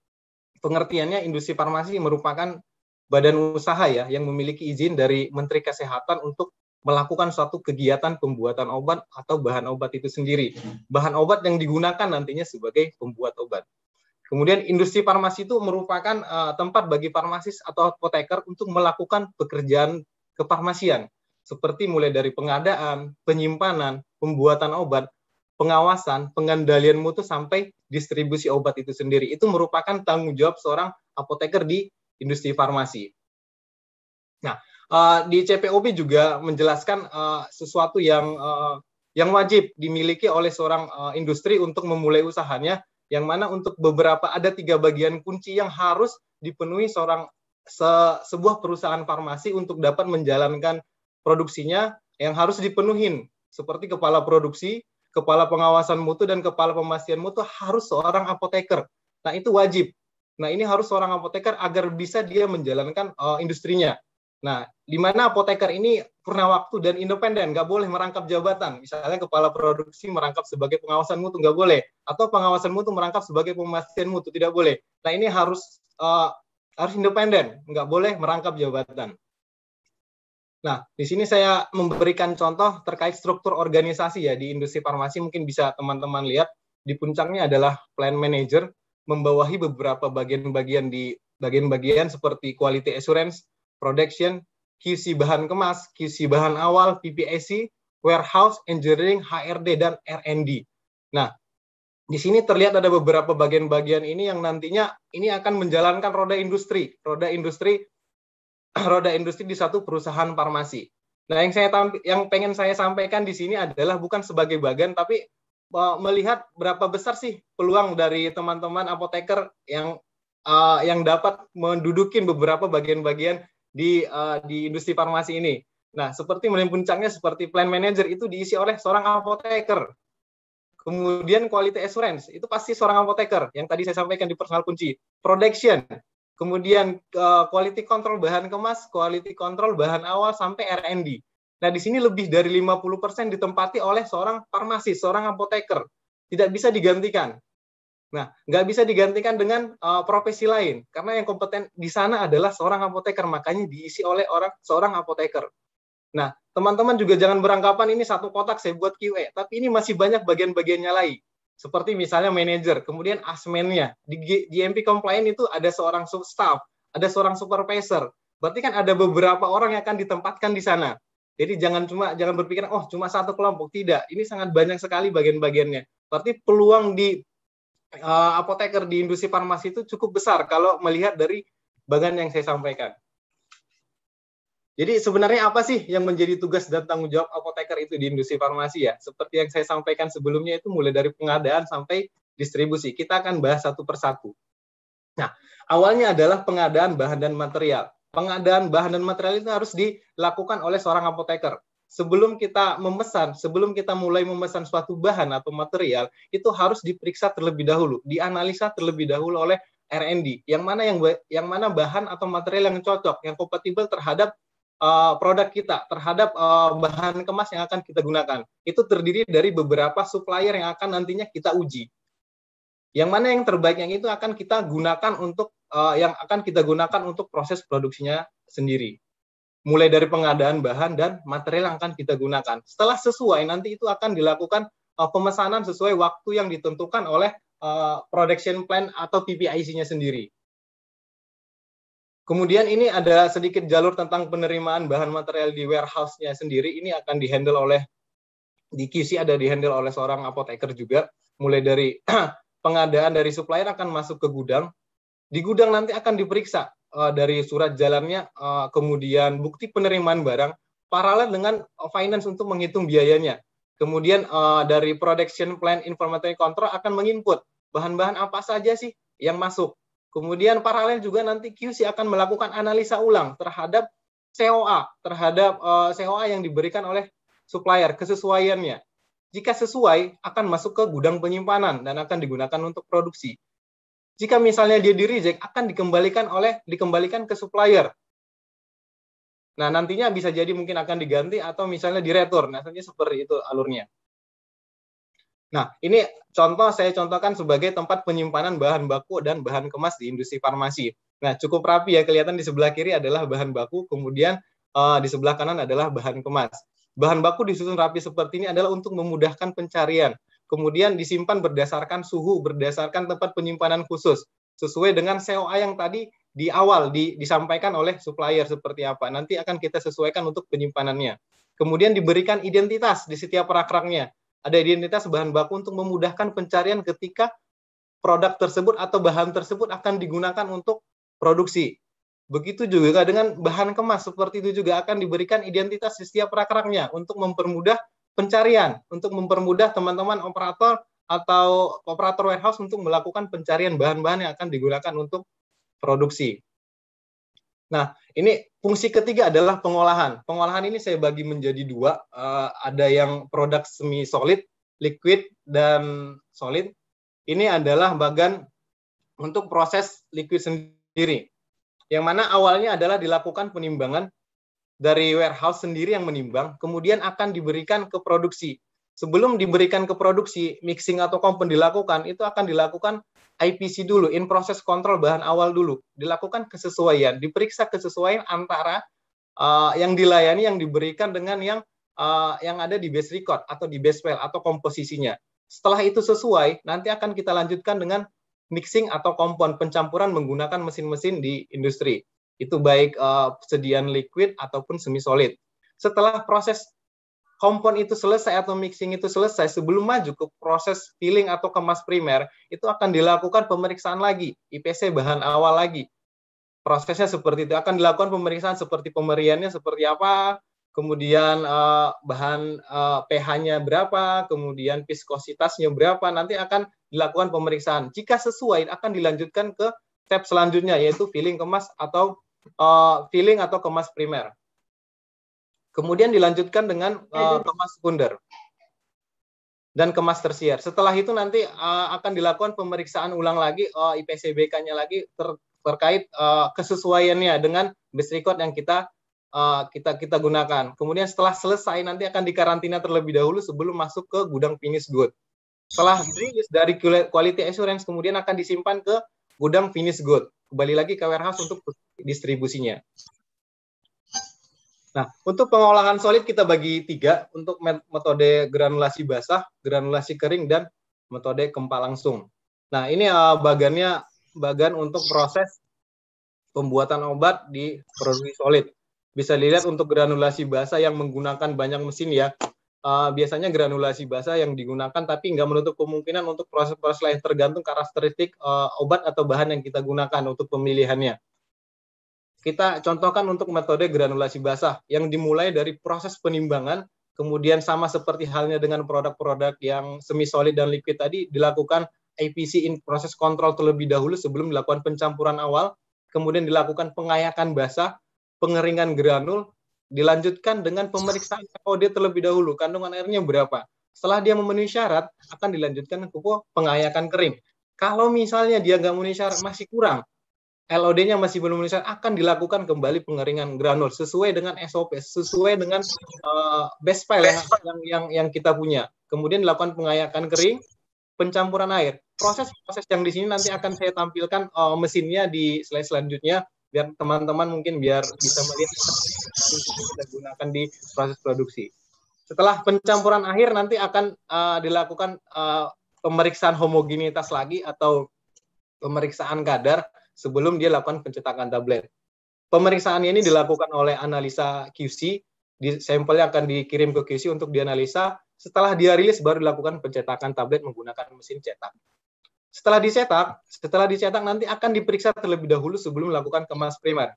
pengertiannya industri farmasi merupakan badan usaha ya yang memiliki izin dari Menteri Kesehatan untuk melakukan suatu kegiatan pembuatan obat atau bahan obat itu sendiri. Bahan obat yang digunakan nantinya sebagai pembuat obat. Kemudian industri farmasi itu merupakan uh, tempat bagi farmasis atau apoteker untuk melakukan pekerjaan kefarmasian seperti mulai dari pengadaan, penyimpanan, pembuatan obat, pengawasan, pengendalian mutu sampai distribusi obat itu sendiri. Itu merupakan tanggung jawab seorang apoteker di industri farmasi. Nah, Eh, di CPOP juga menjelaskan uh, sesuatu yang uh, yang wajib dimiliki oleh seorang uh, industri untuk memulai usahanya yang mana untuk beberapa ada tiga bagian kunci yang harus dipenuhi seorang se, sebuah perusahaan farmasi untuk dapat menjalankan produksinya yang harus dipenuhin seperti kepala produksi, kepala pengawasan mutu dan kepala pemastian mutu harus seorang apoteker. Nah, itu wajib. Nah, ini harus seorang apoteker agar bisa dia menjalankan uh, industrinya. Nah, di mana apoteker ini purna waktu dan independen, nggak boleh merangkap jabatan. Misalnya kepala produksi merangkap sebagai pengawasan mutu, nggak boleh. Atau pengawasan mutu merangkap sebagai pembastian mutu, tidak boleh. Nah, ini harus uh, harus independen, nggak boleh merangkap jabatan. Nah, di sini saya memberikan contoh terkait struktur organisasi ya di industri farmasi mungkin bisa teman-teman lihat di puncaknya adalah plan manager membawahi beberapa bagian-bagian di bagian-bagian seperti quality assurance, production, QC bahan kemas, QC bahan awal, PPAC, warehouse, engineering, HRD, dan R&D. Nah, di sini terlihat ada beberapa bagian-bagian ini yang nantinya ini akan menjalankan roda industri, roda industri, roda industri di satu perusahaan farmasi. Nah, yang saya yang pengen saya sampaikan di sini adalah bukan sebagai bagian, tapi eh, melihat berapa besar sih peluang dari teman-teman apoteker yang uh, yang dapat mendudukin beberapa bagian-bagian di uh, di industri farmasi ini. Nah, seperti mulai puncaknya seperti plan manager itu diisi oleh seorang apoteker. Kemudian quality assurance itu pasti seorang apoteker yang tadi saya sampaikan di personal kunci. Production, kemudian uh, quality control bahan kemas, quality control bahan awal sampai R&D. Nah, di sini lebih dari 50% ditempati oleh seorang farmasi, seorang apoteker. Tidak bisa digantikan. Nah, nggak bisa digantikan dengan uh, profesi lain karena yang kompeten di sana adalah seorang apoteker, makanya diisi oleh orang seorang apoteker. Nah, teman-teman juga jangan beranggapan ini satu kotak saya buat QA, tapi ini masih banyak bagian-bagiannya lain. Seperti misalnya manajer, kemudian asmennya. Di GMP Compliant itu ada seorang staff, ada seorang supervisor. Berarti kan ada beberapa orang yang akan ditempatkan di sana. Jadi jangan cuma jangan berpikir oh cuma satu kelompok, tidak. Ini sangat banyak sekali bagian-bagiannya. Berarti peluang di uh, apoteker di industri farmasi itu cukup besar kalau melihat dari bagan yang saya sampaikan. Jadi sebenarnya apa sih yang menjadi tugas dan tanggung jawab apoteker itu di industri farmasi ya? Seperti yang saya sampaikan sebelumnya itu mulai dari pengadaan sampai distribusi. Kita akan bahas satu persatu. Nah, awalnya adalah pengadaan bahan dan material. Pengadaan bahan dan material itu harus dilakukan oleh seorang apoteker sebelum kita memesan, sebelum kita mulai memesan suatu bahan atau material, itu harus diperiksa terlebih dahulu, dianalisa terlebih dahulu oleh R&D. Yang mana yang yang mana bahan atau material yang cocok, yang kompatibel terhadap uh, produk kita, terhadap uh, bahan kemas yang akan kita gunakan. Itu terdiri dari beberapa supplier yang akan nantinya kita uji. Yang mana yang terbaik yang itu akan kita gunakan untuk uh, yang akan kita gunakan untuk proses produksinya sendiri mulai dari pengadaan bahan dan material yang akan kita gunakan. Setelah sesuai, nanti itu akan dilakukan uh, pemesanan sesuai waktu yang ditentukan oleh uh, production plan atau PPIC-nya sendiri. Kemudian ini ada sedikit jalur tentang penerimaan bahan material di warehouse-nya sendiri. Ini akan dihandle oleh di QC ada dihandle oleh seorang apoteker juga. Mulai dari pengadaan dari supplier akan masuk ke gudang. Di gudang nanti akan diperiksa Eh, dari surat jalannya, eh, kemudian bukti penerimaan barang, paralel dengan eh, finance untuk menghitung biayanya. Kemudian dari production plan informatory control akan menginput bahan-bahan apa saja sih yang masuk. Kemudian paralel juga nanti QC akan melakukan analisa ulang terhadap COA, terhadap COA yang diberikan oleh supplier, kesesuaiannya. Jika sesuai, akan masuk ke gudang penyimpanan dan akan digunakan untuk produksi. Jika misalnya dia di reject akan dikembalikan oleh dikembalikan ke supplier. Nah, nantinya bisa jadi mungkin akan diganti atau misalnya di diretur. Nah, seperti itu alurnya. Nah, ini contoh saya contohkan sebagai tempat penyimpanan bahan baku dan bahan kemas di industri farmasi. Nah, cukup rapi ya kelihatan di sebelah kiri adalah bahan baku, kemudian uh, di sebelah kanan adalah bahan kemas. Bahan baku disusun rapi seperti ini adalah untuk memudahkan pencarian kemudian disimpan berdasarkan suhu, berdasarkan tempat penyimpanan khusus, sesuai dengan COA yang tadi di awal di, disampaikan oleh supplier seperti apa. Nanti akan kita sesuaikan untuk penyimpanannya. Kemudian diberikan identitas di setiap rak-raknya. Ada identitas bahan baku untuk memudahkan pencarian ketika produk tersebut atau bahan tersebut akan digunakan untuk produksi. Begitu juga dengan bahan kemas seperti itu juga akan diberikan identitas di setiap rak-raknya untuk mempermudah pencarian untuk mempermudah teman-teman operator atau operator warehouse untuk melakukan pencarian bahan-bahan yang akan digunakan untuk produksi. Nah, ini fungsi ketiga adalah pengolahan. Pengolahan ini saya bagi menjadi dua, eh, ada yang produk semi solid, liquid dan solid. Ini adalah bagan untuk proses liquid sendiri. Yang mana awalnya adalah dilakukan penimbangan dari warehouse sendiri yang menimbang, kemudian akan diberikan ke produksi. Sebelum diberikan ke produksi, mixing atau kompon dilakukan, itu akan dilakukan IPC dulu, in process control bahan awal dulu. Dilakukan kesesuaian, diperiksa kesesuaian antara uh, yang dilayani, yang diberikan dengan yang uh, yang ada di base record atau di base file atau komposisinya. Setelah itu sesuai, nanti akan kita lanjutkan dengan mixing atau kompon pencampuran menggunakan mesin-mesin di industri itu baik uh, eh, sediaan liquid ataupun semi solid. Setelah proses kompon itu selesai atau mixing itu selesai, sebelum maju ke proses filling atau kemas primer, itu akan dilakukan pemeriksaan lagi, IPC bahan awal lagi. Prosesnya seperti itu, akan dilakukan pemeriksaan seperti pemeriannya seperti apa, kemudian uh, bahan uh, pH-nya berapa, kemudian viskositasnya berapa, nanti akan dilakukan pemeriksaan. Jika sesuai, akan dilanjutkan ke step selanjutnya, yaitu filling kemas atau uh, eh, filling atau kemas primer. Kemudian dilanjutkan dengan uh, kemas sekunder dan kemas tersier. Setelah itu nanti uh, akan dilakukan pemeriksaan ulang lagi uh, IPCBK-nya lagi ter terkait uh, kesesuaiannya dengan base record yang kita uh, kita kita gunakan. Kemudian setelah selesai nanti akan dikarantina terlebih dahulu sebelum masuk ke gudang finish good. Setelah rilis dari quality assurance kemudian akan disimpan ke gudang finish good. Kembali lagi ke warehouse untuk distribusinya. Nah, untuk pengolahan solid kita bagi tiga untuk metode granulasi basah, granulasi kering, dan metode kempa langsung. Nah, ini eh, bagannya bagan untuk proses pembuatan obat di produksi solid. Bisa dilihat untuk granulasi basah yang menggunakan banyak mesin ya. Eh, biasanya granulasi basah yang digunakan tapi nggak menutup kemungkinan untuk proses-proses lain tergantung karakteristik eh, obat atau bahan yang kita gunakan untuk pemilihannya kita contohkan untuk metode granulasi basah yang dimulai dari proses penimbangan, kemudian sama seperti halnya dengan produk-produk yang semi solid dan liquid tadi dilakukan IPC in proses kontrol terlebih dahulu sebelum dilakukan pencampuran awal, kemudian dilakukan pengayakan basah, pengeringan granul, dilanjutkan dengan pemeriksaan KOD terlebih dahulu, kandungan airnya berapa. Setelah dia memenuhi syarat, akan dilanjutkan ke pengayakan kering. Kalau misalnya dia nggak memenuhi syarat, masih kurang, LOD-nya masih belum menuliskan akan dilakukan kembali pengeringan granul sesuai dengan SOP, sesuai dengan uh, best file yang, yang yang yang kita punya. Kemudian dilakukan pengayakan kering, pencampuran air. Proses-proses yang di sini nanti akan saya tampilkan uh, mesinnya di slide selanjutnya biar teman-teman mungkin biar bisa melihat kita gunakan di proses produksi. Setelah pencampuran air nanti akan uh, dilakukan uh, pemeriksaan homogenitas lagi atau pemeriksaan kadar sebelum dia lakukan pencetakan tablet. pemeriksaan ini dilakukan oleh analisa QC, di, sampelnya akan dikirim ke QC untuk dianalisa, setelah dia rilis baru dilakukan pencetakan tablet menggunakan mesin cetak. Setelah dicetak, setelah dicetak nanti akan diperiksa terlebih dahulu sebelum melakukan kemas primer.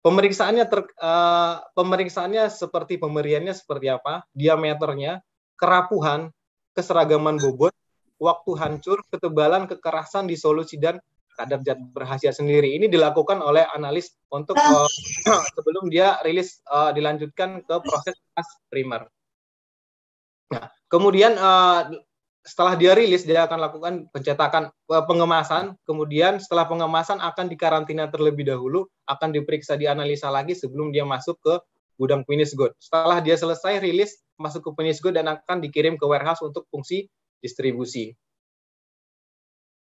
Pemeriksaannya ter, uh, pemeriksaannya seperti pemberiannya seperti apa, diameternya, kerapuhan, keseragaman bobot, waktu hancur, ketebalan, kekerasan di solusi dan kadar zat berhasil sendiri ini dilakukan oleh analis untuk uh, sebelum dia rilis uh, dilanjutkan ke proses as primer. Nah, kemudian uh, setelah dia rilis dia akan lakukan pencetakan pengemasan kemudian setelah pengemasan akan dikarantina terlebih dahulu akan diperiksa dianalisa lagi sebelum dia masuk ke gudang finished good setelah dia selesai rilis masuk ke finished good dan akan dikirim ke warehouse untuk fungsi distribusi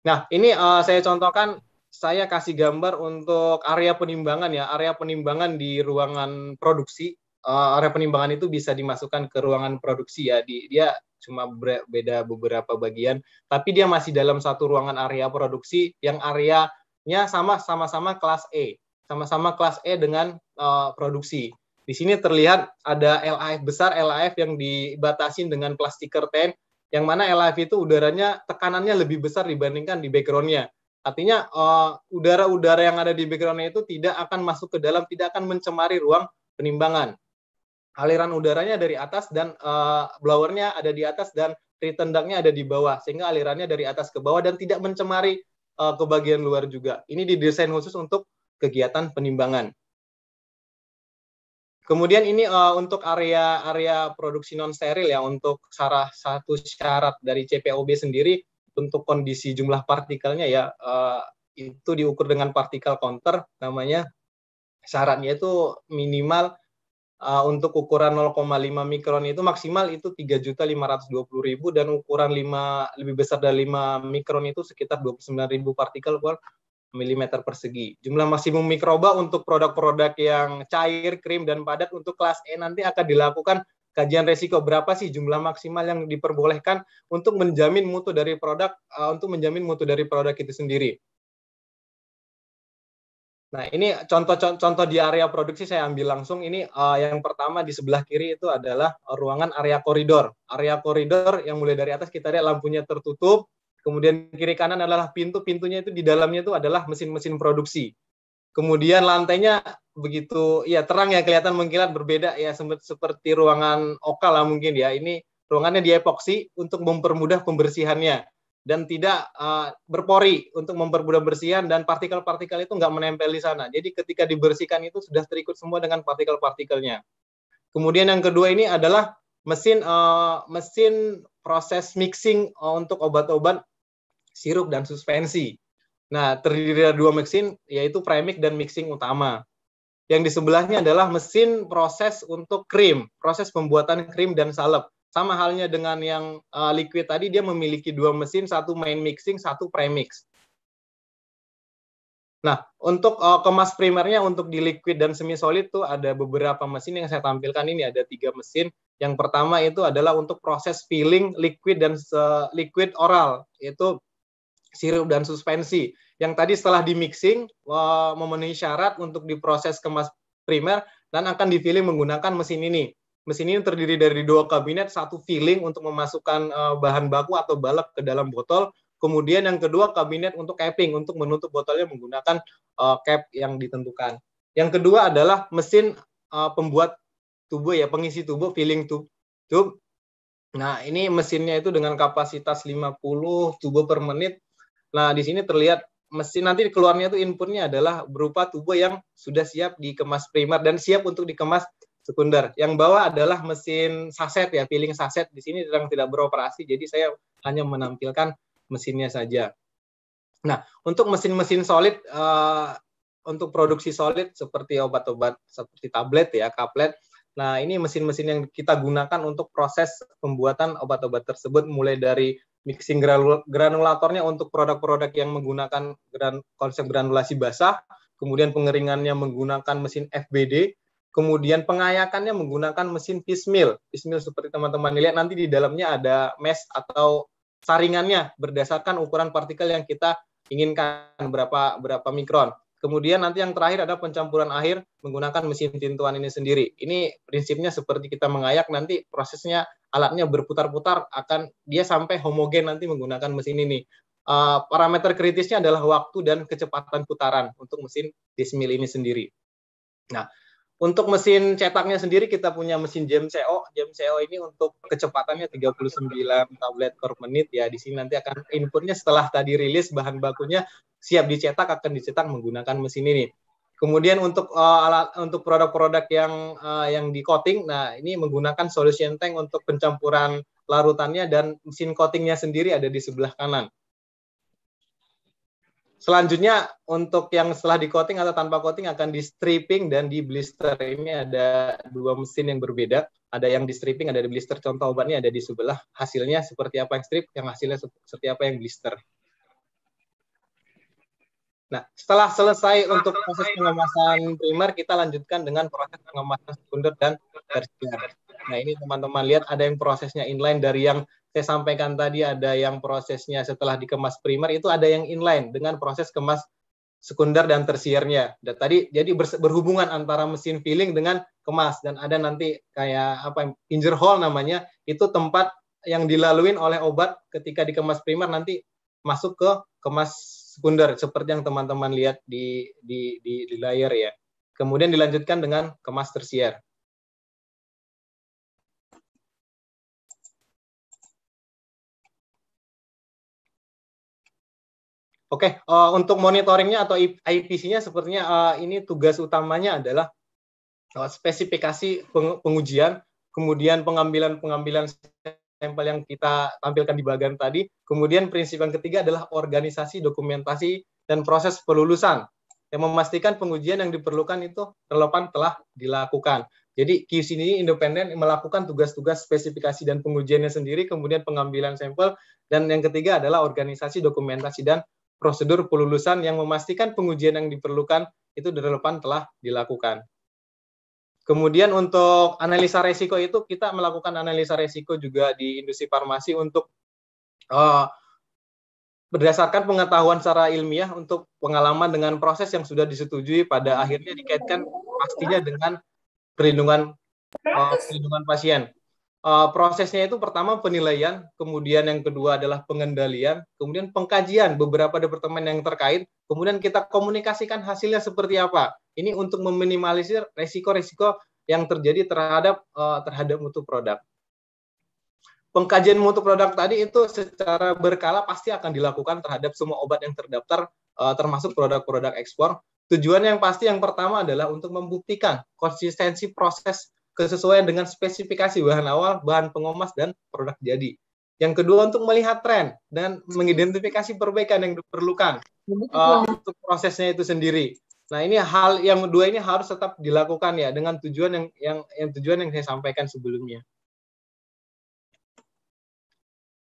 Nah, ini uh, saya contohkan, saya kasih gambar untuk area penimbangan ya, area penimbangan di ruangan produksi. Uh, area penimbangan itu bisa dimasukkan ke ruangan produksi ya, di, dia cuma beda beberapa bagian, tapi dia masih dalam satu ruangan area produksi yang areanya sama sama-sama kelas E, sama-sama kelas E dengan uh, produksi. Di sini terlihat ada LAF besar, LAF yang dibatasi dengan plastiker tank yang mana LIV itu udaranya tekanannya lebih besar dibandingkan di backgroundnya. Artinya eh, udara-udara uh, yang ada di backgroundnya itu tidak akan masuk ke dalam, tidak akan mencemari ruang penimbangan. Aliran udaranya dari atas dan uh, blowernya ada di atas dan retendangnya ada di bawah, sehingga alirannya dari atas ke bawah dan tidak mencemari uh, ke bagian luar juga. Ini didesain khusus untuk kegiatan penimbangan. Kemudian ini uh, untuk area-area produksi non steril ya untuk salah satu syarat dari CPOB sendiri untuk kondisi jumlah partikelnya ya uh, itu diukur dengan partikel counter namanya syaratnya itu minimal uh, untuk ukuran 0,5 mikron itu maksimal itu 3.520.000 dan ukuran 5 lebih besar dari 5 mikron itu sekitar 29.000 partikel per mm persegi. Jumlah maksimum mikroba untuk produk-produk yang cair, krim, dan padat untuk kelas E nanti akan dilakukan kajian resiko berapa sih jumlah maksimal yang diperbolehkan untuk menjamin mutu dari produk uh, untuk menjamin mutu dari produk itu sendiri. Nah, ini contoh-contoh di area produksi saya ambil langsung. Ini uh, yang pertama di sebelah kiri itu adalah eh, ruangan area koridor. Area koridor yang mulai dari atas kita lihat lampunya tertutup, Kemudian kiri kanan adalah pintu, pintunya itu di dalamnya itu adalah mesin-mesin produksi. Kemudian lantainya begitu ya terang ya kelihatan mengkilat berbeda ya seperti ruangan Oka lah mungkin ya. Ini ruangannya diepoksi untuk mempermudah pembersihannya dan tidak uh, berpori untuk mempermudah bersihan dan partikel-partikel itu nggak menempel di sana. Jadi ketika dibersihkan itu sudah terikut semua dengan partikel-partikelnya. Kemudian yang kedua ini adalah mesin uh, mesin proses mixing eh, untuk obat-obat sirup, dan suspensi. Nah, terdiri dari dua mesin, yaitu premix dan mixing utama. Yang di sebelahnya adalah mesin proses untuk krim, proses pembuatan krim dan salep. Sama halnya dengan yang uh, liquid tadi, dia memiliki dua mesin, satu main mixing, satu premix. Nah, untuk uh, kemas primernya untuk di liquid dan semi solid tuh ada beberapa mesin yang saya tampilkan ini ada tiga mesin. Yang pertama itu adalah untuk proses filling liquid dan uh, liquid oral, yaitu sirup dan suspensi yang tadi setelah dimixing memenuhi syarat untuk diproses kemas primer dan akan difiling menggunakan mesin ini. Mesin ini terdiri dari dua kabinet, satu filling untuk memasukkan eh, bahan baku atau balap ke dalam botol, kemudian yang kedua kabinet untuk capping untuk menutup botolnya menggunakan eh, cap yang ditentukan. Yang kedua adalah mesin eh, pembuat tubuh ya, pengisi tubuh filling tube. Nah, ini mesinnya itu dengan kapasitas 50 tubuh per menit Nah, di sini terlihat mesin nanti keluarnya itu inputnya adalah berupa tubuh yang sudah siap dikemas primer dan siap untuk dikemas sekunder. Yang bawah adalah mesin saset ya, peeling saset. Di sini sedang tidak beroperasi, jadi saya hanya menampilkan mesinnya saja. Nah, untuk mesin-mesin solid, uh, untuk produksi solid seperti obat-obat, seperti tablet ya, kaplet, Nah, ini mesin-mesin yang kita gunakan untuk proses pembuatan obat-obat tersebut mulai dari mixing granulatornya untuk produk-produk yang menggunakan gran, konsep granulasi basah, kemudian pengeringannya menggunakan mesin FBD, kemudian pengayakannya menggunakan mesin piecemeal. Piecemeal seperti teman-teman lihat nanti di dalamnya ada mesh atau saringannya berdasarkan ukuran partikel yang kita inginkan berapa berapa mikron. Kemudian nanti yang terakhir ada pencampuran akhir menggunakan mesin tintuan ini sendiri. Ini prinsipnya seperti kita mengayak nanti prosesnya alatnya berputar-putar akan dia sampai homogen nanti menggunakan mesin ini. Uh, parameter kritisnya adalah waktu dan kecepatan putaran untuk mesin dismil ini sendiri. Nah, untuk mesin cetaknya sendiri kita punya mesin jam CO. Jam CO ini untuk kecepatannya 39 tablet per menit ya. Di sini nanti akan inputnya setelah tadi rilis bahan bakunya siap dicetak akan dicetak menggunakan mesin ini. Kemudian untuk uh, alat untuk produk-produk yang uh, yang di coating, nah ini menggunakan solution tank untuk pencampuran larutannya dan mesin coatingnya sendiri ada di sebelah kanan. Selanjutnya untuk yang setelah di coating atau tanpa coating akan di stripping dan di blister. Ini ada dua mesin yang berbeda. Ada yang di stripping, ada di blister. Contoh obatnya ada di sebelah. Hasilnya seperti apa yang strip, yang hasilnya seperti apa yang blister. Nah, setelah selesai untuk proses pengemasan primer, kita lanjutkan dengan proses pengemasan sekunder dan tersier. Nah, ini teman-teman lihat ada yang prosesnya inline dari yang saya sampaikan tadi, ada yang prosesnya setelah dikemas primer, itu ada yang inline dengan proses kemas sekunder dan tersiernya. Dan tadi jadi berhubungan antara mesin filling dengan kemas dan ada nanti kayak apa injer hole namanya, itu tempat yang dilaluin oleh obat ketika dikemas primer nanti masuk ke kemas sekunder seperti yang teman-teman lihat di, di, di, di layar ya. Kemudian dilanjutkan dengan ke master Oke, okay. uh, eh, untuk monitoringnya atau IPC-nya sepertinya uh, ini tugas utamanya adalah uh, spesifikasi peng pengujian, kemudian pengambilan pengambilan sampel yang kita tampilkan di bagian tadi. Kemudian prinsip yang ketiga adalah organisasi, dokumentasi, dan proses pelulusan yang memastikan pengujian yang diperlukan itu relevan telah dilakukan. Jadi QC ini independen melakukan tugas-tugas spesifikasi dan pengujiannya sendiri, kemudian pengambilan sampel, dan yang ketiga adalah organisasi, dokumentasi, dan prosedur pelulusan yang memastikan pengujian yang diperlukan itu relevan telah dilakukan. Kemudian untuk analisa resiko itu kita melakukan analisa resiko juga di industri farmasi untuk uh, berdasarkan pengetahuan secara ilmiah untuk pengalaman dengan proses yang sudah disetujui pada akhirnya dikaitkan pastinya dengan perlindungan uh, perlindungan pasien. Uh, prosesnya itu pertama penilaian, kemudian yang kedua adalah pengendalian, kemudian pengkajian beberapa departemen yang terkait, kemudian kita komunikasikan hasilnya seperti apa. Ini untuk meminimalisir resiko-resiko yang terjadi terhadap uh, terhadap mutu produk. Pengkajian mutu produk tadi itu secara berkala pasti akan dilakukan terhadap semua obat yang terdaftar uh, termasuk produk-produk ekspor. Tujuan yang pasti yang pertama adalah untuk membuktikan konsistensi proses kesesuaian dengan spesifikasi bahan awal, bahan pengemas, dan produk jadi. Yang kedua untuk melihat tren dan mengidentifikasi perbaikan yang diperlukan uh, untuk prosesnya itu sendiri. Nah ini hal yang kedua ini harus tetap dilakukan ya dengan tujuan yang yang, yang tujuan yang saya sampaikan sebelumnya.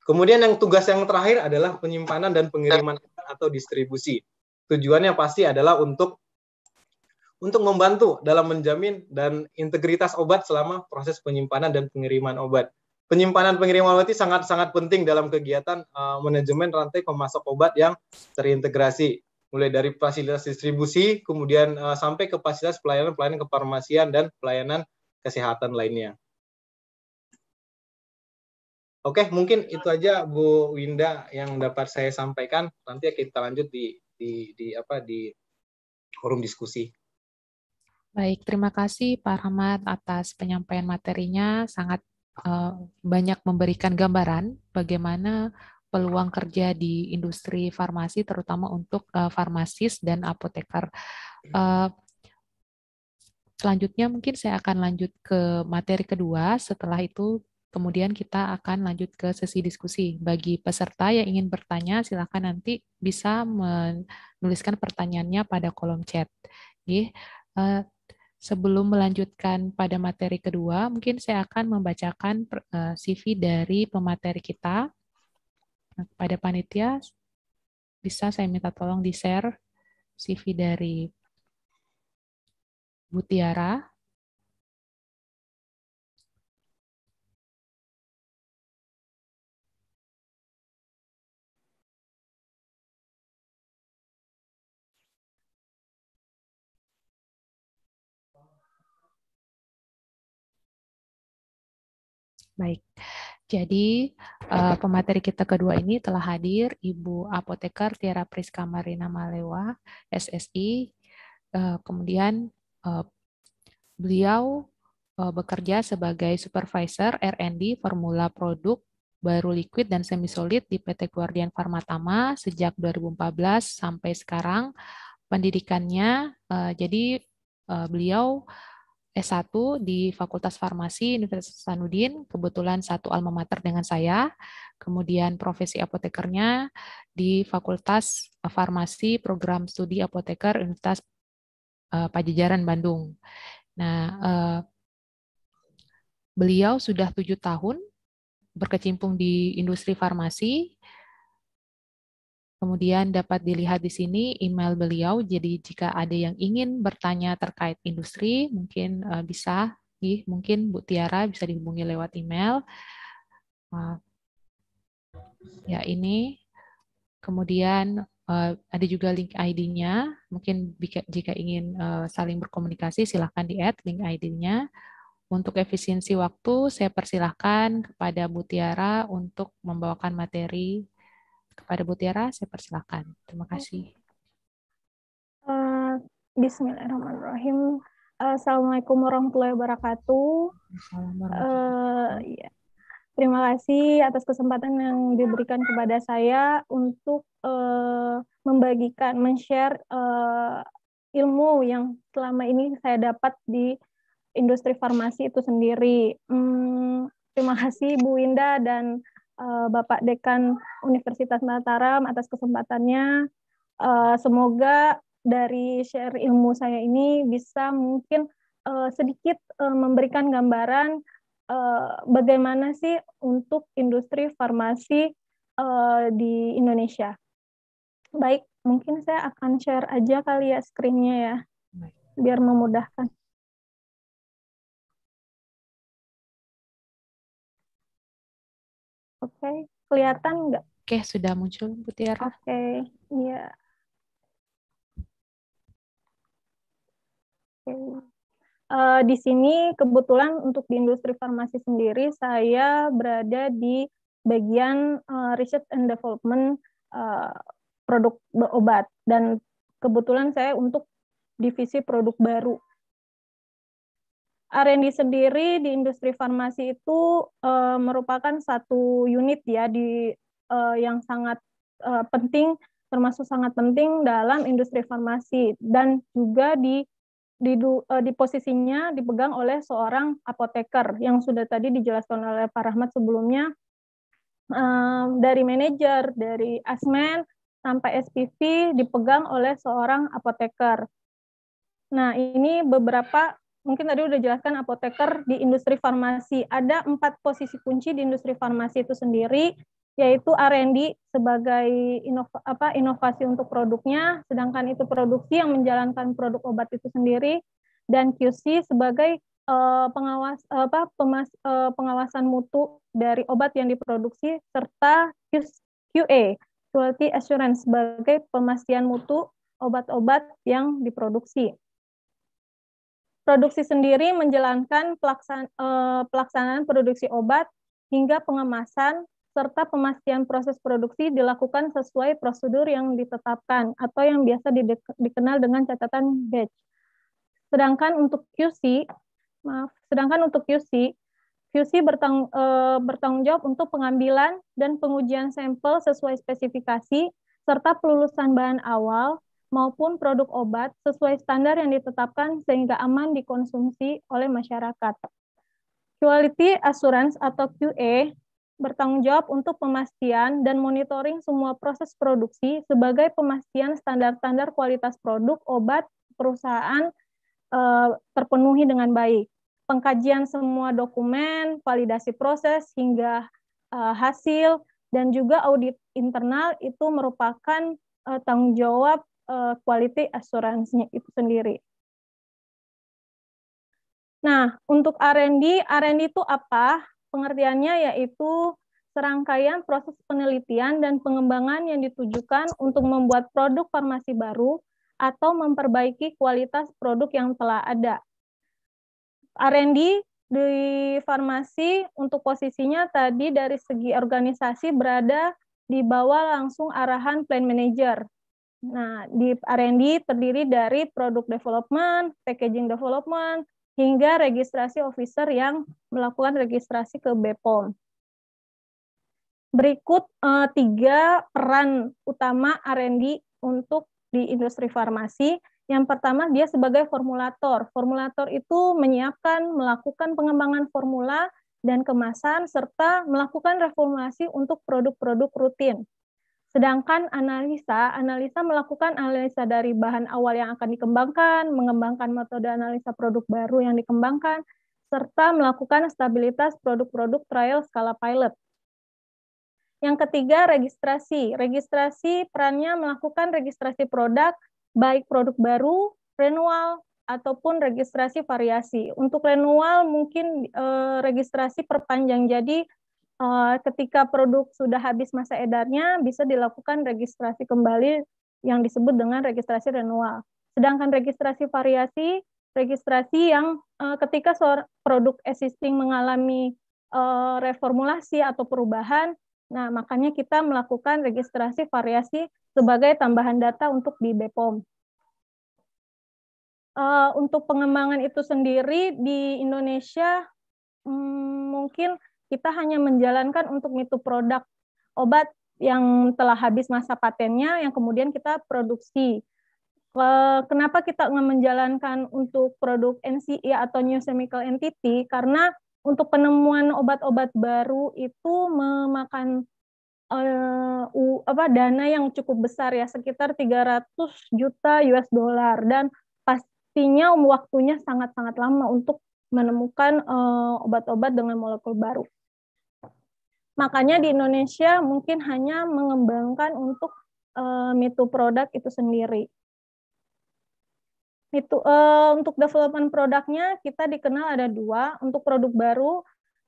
Kemudian yang tugas yang terakhir adalah penyimpanan dan pengiriman atau distribusi. Tujuannya pasti adalah untuk untuk membantu dalam menjamin dan integritas obat selama proses penyimpanan dan pengiriman obat. Penyimpanan pengiriman obat itu sangat-sangat penting dalam kegiatan uh, manajemen rantai pemasok obat yang terintegrasi, mulai dari fasilitas distribusi, kemudian uh, sampai ke fasilitas pelayanan-pelayanan kefarmasian dan pelayanan kesehatan lainnya. Oke, mungkin itu aja Bu Winda yang dapat saya sampaikan. Nanti kita lanjut di di, di apa di forum diskusi. Baik, terima kasih Pak Rahmat atas penyampaian materinya. Sangat uh, banyak memberikan gambaran bagaimana peluang kerja di industri farmasi, terutama untuk uh, farmasis dan apoteker. Uh, eh, selanjutnya mungkin saya akan lanjut ke materi kedua. Setelah itu kemudian kita akan lanjut ke sesi diskusi. Bagi peserta yang ingin bertanya, silakan nanti bisa menuliskan pertanyaannya pada kolom chat. Okay. uh, Sebelum melanjutkan pada materi kedua, mungkin saya akan membacakan eh, CV dari pemateri kita. Nah, pada panitia, bisa saya minta tolong di-share CV dari Butiara. Baik, jadi uh, pemateri kita kedua ini telah hadir Ibu Apoteker Tiara Priska Marina Malewa, SSI. Uh, eh, kemudian uh, beliau uh, bekerja sebagai supervisor R&D formula produk baru liquid dan semi solid di PT Guardian Farmatama sejak 2014 sampai sekarang. Pendidikannya, uh, jadi uh, beliau S1 di Fakultas Farmasi Universitas Hasanuddin, kebetulan satu alma mater dengan saya. Kemudian profesi apotekernya di Fakultas Farmasi Program Studi Apoteker Universitas eh, Pajajaran Bandung. Nah, eh, beliau sudah tujuh tahun berkecimpung di industri farmasi, Kemudian dapat dilihat di sini email beliau, jadi jika ada yang ingin bertanya terkait industri, mungkin eh, bisa, mungkin Bu Tiara bisa dihubungi lewat email. Eh, ya ini, kemudian eh, ada juga link ID-nya, mungkin jika ingin saling berkomunikasi silahkan di add link ID-nya. Untuk efisiensi waktu, saya persilahkan kepada Bu Tiara untuk membawakan materi kepada Tiara, saya persilahkan. Terima kasih. Uh, Bismillahirrahmanirrahim. Eh, assalamualaikum warahmatullahi wabarakatuh. Uh, ya. Terima kasih atas kesempatan yang diberikan kepada saya untuk uh, membagikan, men-share uh, ilmu yang selama ini saya dapat di industri farmasi itu sendiri. Hmm, terima kasih Bu Winda dan Eh, Bapak Dekan Universitas Mataram atas kesempatannya. Eh, semoga dari share ilmu saya ini bisa mungkin eh, sedikit memberikan gambaran bagaimana sih untuk industri farmasi di Indonesia. Baik, mungkin saya akan share aja kali ya screen-nya ya, biar memudahkan. Oke, okay. kelihatan nggak? Oke, okay, sudah muncul Mutiara. Oke, okay. iya. Oke. Okay. Uh, eh, di sini kebetulan untuk di industri farmasi sendiri saya berada di bagian uh, research and development uh, produk obat dan kebetulan saya untuk divisi produk baru R&D sendiri di industri farmasi itu uh, merupakan satu unit ya di uh, yang sangat uh, penting termasuk sangat penting dalam industri farmasi dan juga di di, uh, di posisinya dipegang oleh seorang apoteker yang sudah tadi dijelaskan oleh Pak Rahmat sebelumnya uh, dari manajer dari asmen sampai SPV dipegang oleh seorang apoteker. Nah, ini beberapa mungkin tadi udah jelaskan apoteker di industri farmasi. Ada empat posisi kunci di industri farmasi itu sendiri, yaitu R&D sebagai inova, apa, inovasi untuk produknya, sedangkan itu produksi yang menjalankan produk obat itu sendiri, dan QC sebagai uh, pengawas apa pemas, uh, pengawasan mutu dari obat yang diproduksi serta QA quality assurance sebagai pemastian mutu obat-obat yang diproduksi produksi sendiri menjalankan pelaksan, eh, pelaksanaan produksi obat hingga pengemasan serta pemastian proses produksi dilakukan sesuai prosedur yang ditetapkan atau yang biasa dikenal dengan catatan batch. Sedangkan untuk QC, maaf, sedangkan untuk QC, QC bertang, eh, bertanggung jawab untuk pengambilan dan pengujian sampel sesuai spesifikasi serta pelulusan bahan awal maupun produk obat sesuai standar yang ditetapkan sehingga aman dikonsumsi oleh masyarakat. Quality Assurance atau QA bertanggung jawab untuk pemastian dan monitoring semua proses produksi sebagai pemastian standar-standar kualitas produk obat perusahaan eh, terpenuhi dengan baik. Pengkajian semua dokumen, validasi proses hingga eh, hasil dan juga audit internal itu merupakan eh, tanggung jawab uh, quality assurance-nya itu sendiri. Nah, untuk R&D, R&D itu apa? Pengertiannya yaitu serangkaian proses penelitian dan pengembangan yang ditujukan untuk membuat produk farmasi baru atau memperbaiki kualitas produk yang telah ada. R&D di farmasi untuk posisinya tadi dari segi organisasi berada di bawah langsung arahan plan manager Nah, di R&D terdiri dari produk development, packaging development, hingga registrasi officer yang melakukan registrasi ke BPOM. Berikut eh, tiga peran utama R&D untuk di industri farmasi. Yang pertama, dia sebagai formulator. Formulator itu menyiapkan, melakukan pengembangan formula dan kemasan, serta melakukan reformasi untuk produk-produk rutin Sedangkan analisa, analisa melakukan analisa dari bahan awal yang akan dikembangkan, mengembangkan metode analisa produk baru yang dikembangkan, serta melakukan stabilitas produk-produk trial skala pilot. Yang ketiga, registrasi. Registrasi perannya melakukan registrasi produk, baik produk baru, renewal, ataupun registrasi variasi. Untuk renewal mungkin eh, registrasi perpanjang jadi Eh, ketika produk sudah habis masa edarnya bisa dilakukan registrasi kembali yang disebut dengan registrasi renewal. Sedangkan registrasi variasi, registrasi yang eh, ketika produk existing mengalami eh, reformulasi atau perubahan, nah makanya kita melakukan registrasi variasi sebagai tambahan data untuk di BPOM. Untuk pengembangan itu sendiri di Indonesia hmm, mungkin kita hanya menjalankan untuk itu produk obat yang telah habis masa patennya yang kemudian kita produksi. Eh, kenapa kita menjalankan untuk produk NCE atau New Chemical Entity? Karena untuk penemuan obat-obat baru itu memakan uh, apa dana yang cukup besar ya sekitar 300 juta US dollar dan pastinya waktunya sangat-sangat lama untuk menemukan eh, obat-obat uh, dengan molekul baru. Makanya di Indonesia mungkin hanya mengembangkan untuk uh, eh, mitu produk itu sendiri. Mitu, uh, eh, untuk development produknya kita dikenal ada dua. Untuk produk baru,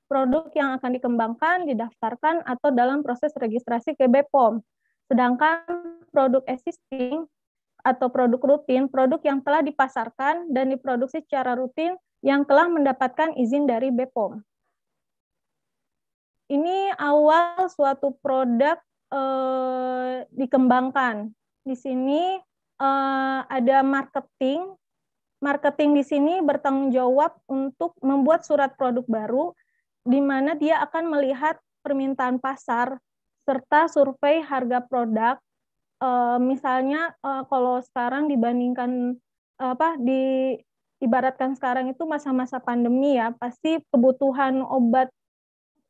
produk yang akan dikembangkan, didaftarkan, atau dalam proses registrasi ke BPOM. Sedangkan produk existing atau produk rutin, produk yang telah dipasarkan dan diproduksi secara rutin yang telah mendapatkan izin dari BPOM ini awal suatu produk eh, dikembangkan. Di sini eh, ada marketing. Marketing di sini bertanggung jawab untuk membuat surat produk baru, di mana dia akan melihat permintaan pasar serta survei harga produk. Eh, misalnya eh, kalau sekarang dibandingkan eh, apa di ibaratkan sekarang itu masa-masa pandemi ya, pasti kebutuhan obat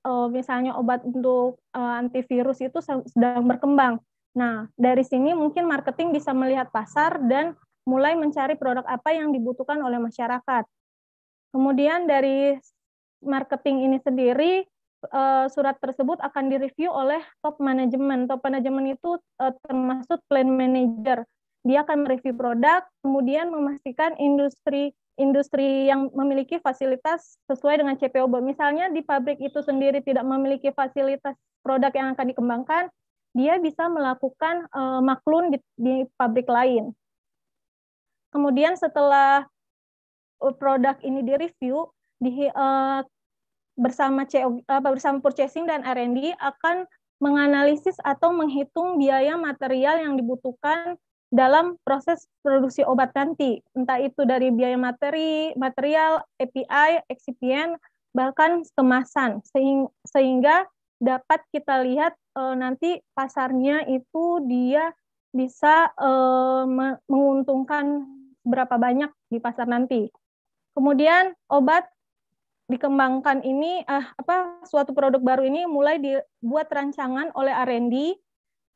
uh, misalnya obat untuk uh, antivirus itu sedang berkembang. Nah, dari sini mungkin marketing bisa melihat pasar dan mulai mencari produk apa yang dibutuhkan oleh masyarakat. Kemudian dari marketing ini sendiri eh, surat tersebut akan direview oleh top manajemen. Top manajemen itu termasuk plan manager. Dia akan mereview produk, kemudian memastikan industri industri yang memiliki fasilitas sesuai dengan CPO. Misalnya di pabrik itu sendiri tidak memiliki fasilitas produk yang akan dikembangkan, dia bisa melakukan uh, maklun di, di pabrik lain. Kemudian setelah eh, produk ini direview, di, uh, bersama CO, uh, bersama purchasing dan R&D akan menganalisis atau menghitung biaya material yang dibutuhkan dalam proses produksi obat nanti, entah itu dari biaya materi, material, API, eksipien, bahkan kemasan, sehingga dapat kita lihat eh, nanti pasarnya itu dia bisa eh, menguntungkan berapa banyak di pasar nanti. Kemudian obat dikembangkan ini eh, apa suatu produk baru ini mulai dibuat rancangan oleh R&D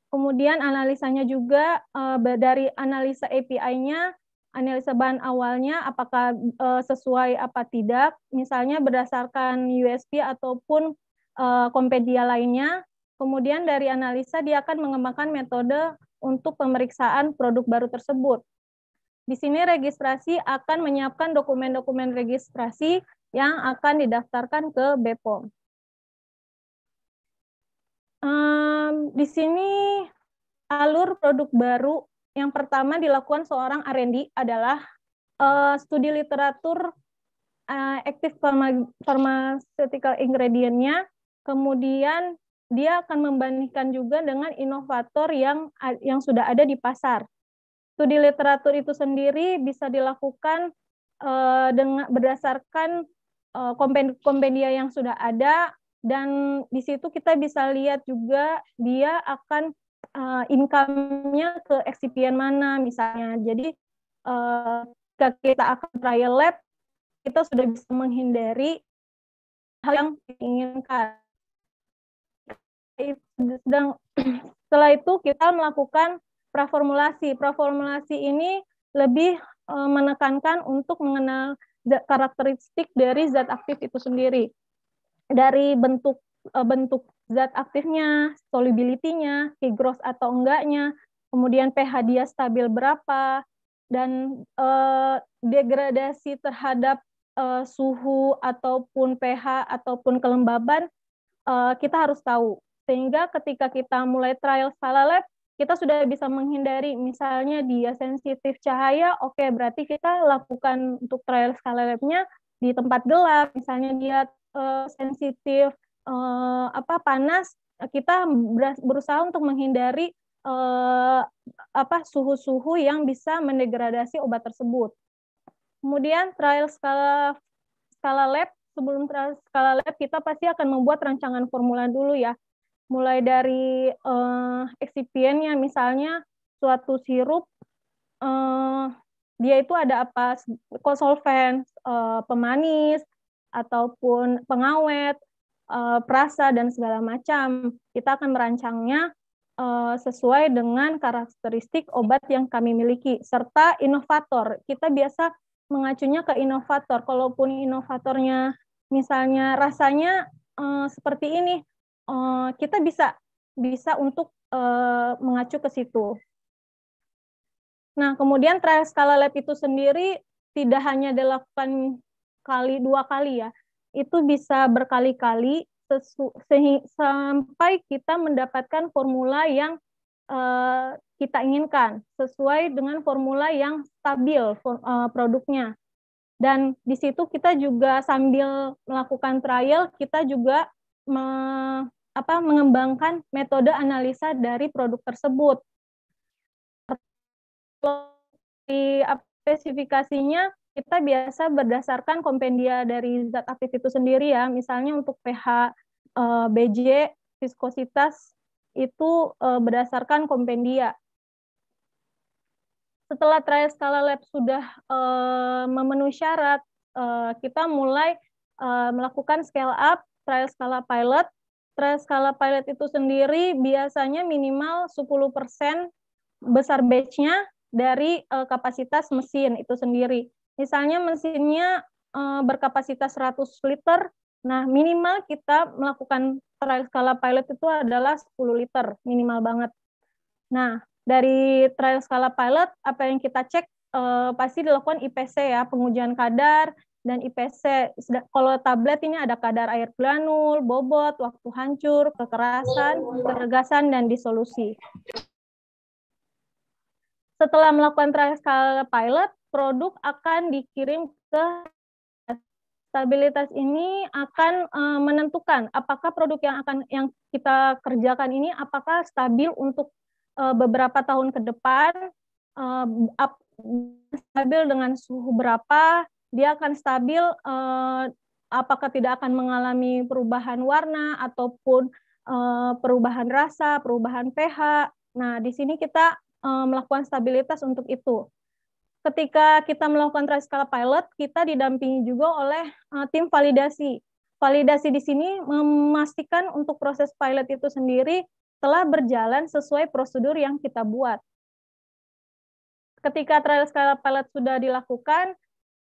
Kemudian analisanya juga eh, dari analisa API-nya, analisa bahan awalnya apakah eh, sesuai apa tidak, misalnya berdasarkan USP ataupun uh, eh, kompedia lainnya. Kemudian dari analisa dia akan mengembangkan metode untuk pemeriksaan produk baru tersebut. Di sini registrasi akan menyiapkan dokumen-dokumen registrasi yang akan didaftarkan ke BPOM. Um, di sini alur produk baru yang pertama dilakukan seorang R&D adalah uh, studi literatur uh, eh, aktif pharmaceutical ingredient kemudian dia akan membandingkan juga dengan inovator yang yang sudah ada di pasar. Studi literatur itu sendiri bisa dilakukan uh, dengan berdasarkan uh, kompendia yang sudah ada, dan di situ kita bisa lihat juga dia akan uh, income-nya ke eksipien mana misalnya. Jadi uh, kita akan trial lab, kita sudah bisa menghindari hal yang diinginkan. Dan setelah itu kita melakukan praformulasi. Praformulasi ini lebih uh, menekankan untuk mengenal karakteristik dari zat aktif itu sendiri dari bentuk eh, bentuk zat aktifnya, solubility-nya, higros atau enggaknya, kemudian pH dia stabil berapa, dan eh, degradasi terhadap eh, suhu ataupun pH ataupun kelembaban eh, kita harus tahu. Sehingga ketika kita mulai trial skala lab, kita sudah bisa menghindari misalnya dia sensitif cahaya, oke okay, berarti kita lakukan untuk trial skala labnya di tempat gelap, misalnya dia Eh, sensitif, uh, apa panas, kita berusaha untuk menghindari uh, apa suhu-suhu yang bisa mendegradasi obat tersebut. Kemudian trial skala skala lab sebelum trial skala lab kita pasti akan membuat rancangan formula dulu ya. Mulai dari uh, eksipiennya misalnya suatu sirup uh, dia itu ada apa? Konsolven, uh, pemanis, ataupun pengawet, eh, perasa dan segala macam. Kita akan merancangnya eh, sesuai dengan karakteristik obat yang kami miliki serta inovator. Kita biasa mengacunya ke inovator. Kalaupun inovatornya misalnya rasanya eh, seperti ini, kita bisa bisa untuk mengacu ke situ. Nah, kemudian trial skala lab itu sendiri tidak hanya dilakukan kali dua kali ya itu bisa berkali-kali sampai kita mendapatkan formula yang uh, kita inginkan sesuai dengan formula yang stabil for, uh, produknya dan di situ kita juga sambil melakukan trial kita juga me, apa, mengembangkan metode analisa dari produk tersebut di spesifikasinya kita biasa berdasarkan kompendia dari zat aktif itu sendiri ya. Misalnya untuk pH, eh, BJ, viskositas itu eh, berdasarkan kompendia. Setelah trial skala lab sudah eh, memenuhi syarat, kita mulai melakukan scale up trial skala pilot. Trial skala pilot itu sendiri biasanya minimal 10% besar batch-nya dari kapasitas mesin itu sendiri Misalnya mesinnya eh, berkapasitas 100 liter, nah minimal kita melakukan trial skala pilot itu adalah 10 liter, minimal banget. Nah, dari trial skala pilot, apa yang kita cek eh, pasti dilakukan IPC ya, pengujian kadar dan IPC. Kalau tablet ini ada kadar air granul, bobot, waktu hancur, kekerasan, keregasan, dan disolusi. Setelah melakukan trial skala pilot, produk akan dikirim ke stabilitas ini akan eh, menentukan apakah produk yang akan yang kita kerjakan ini apakah stabil untuk eh, beberapa tahun ke depan eh, stabil dengan suhu berapa dia akan stabil apakah tidak akan mengalami perubahan warna ataupun perubahan rasa perubahan pH nah di sini kita melakukan stabilitas untuk itu ketika kita melakukan triskala pilot, kita didampingi juga oleh uh, tim validasi. Validasi di sini memastikan untuk proses pilot itu sendiri telah berjalan sesuai prosedur yang kita buat. Ketika trial skala pilot sudah dilakukan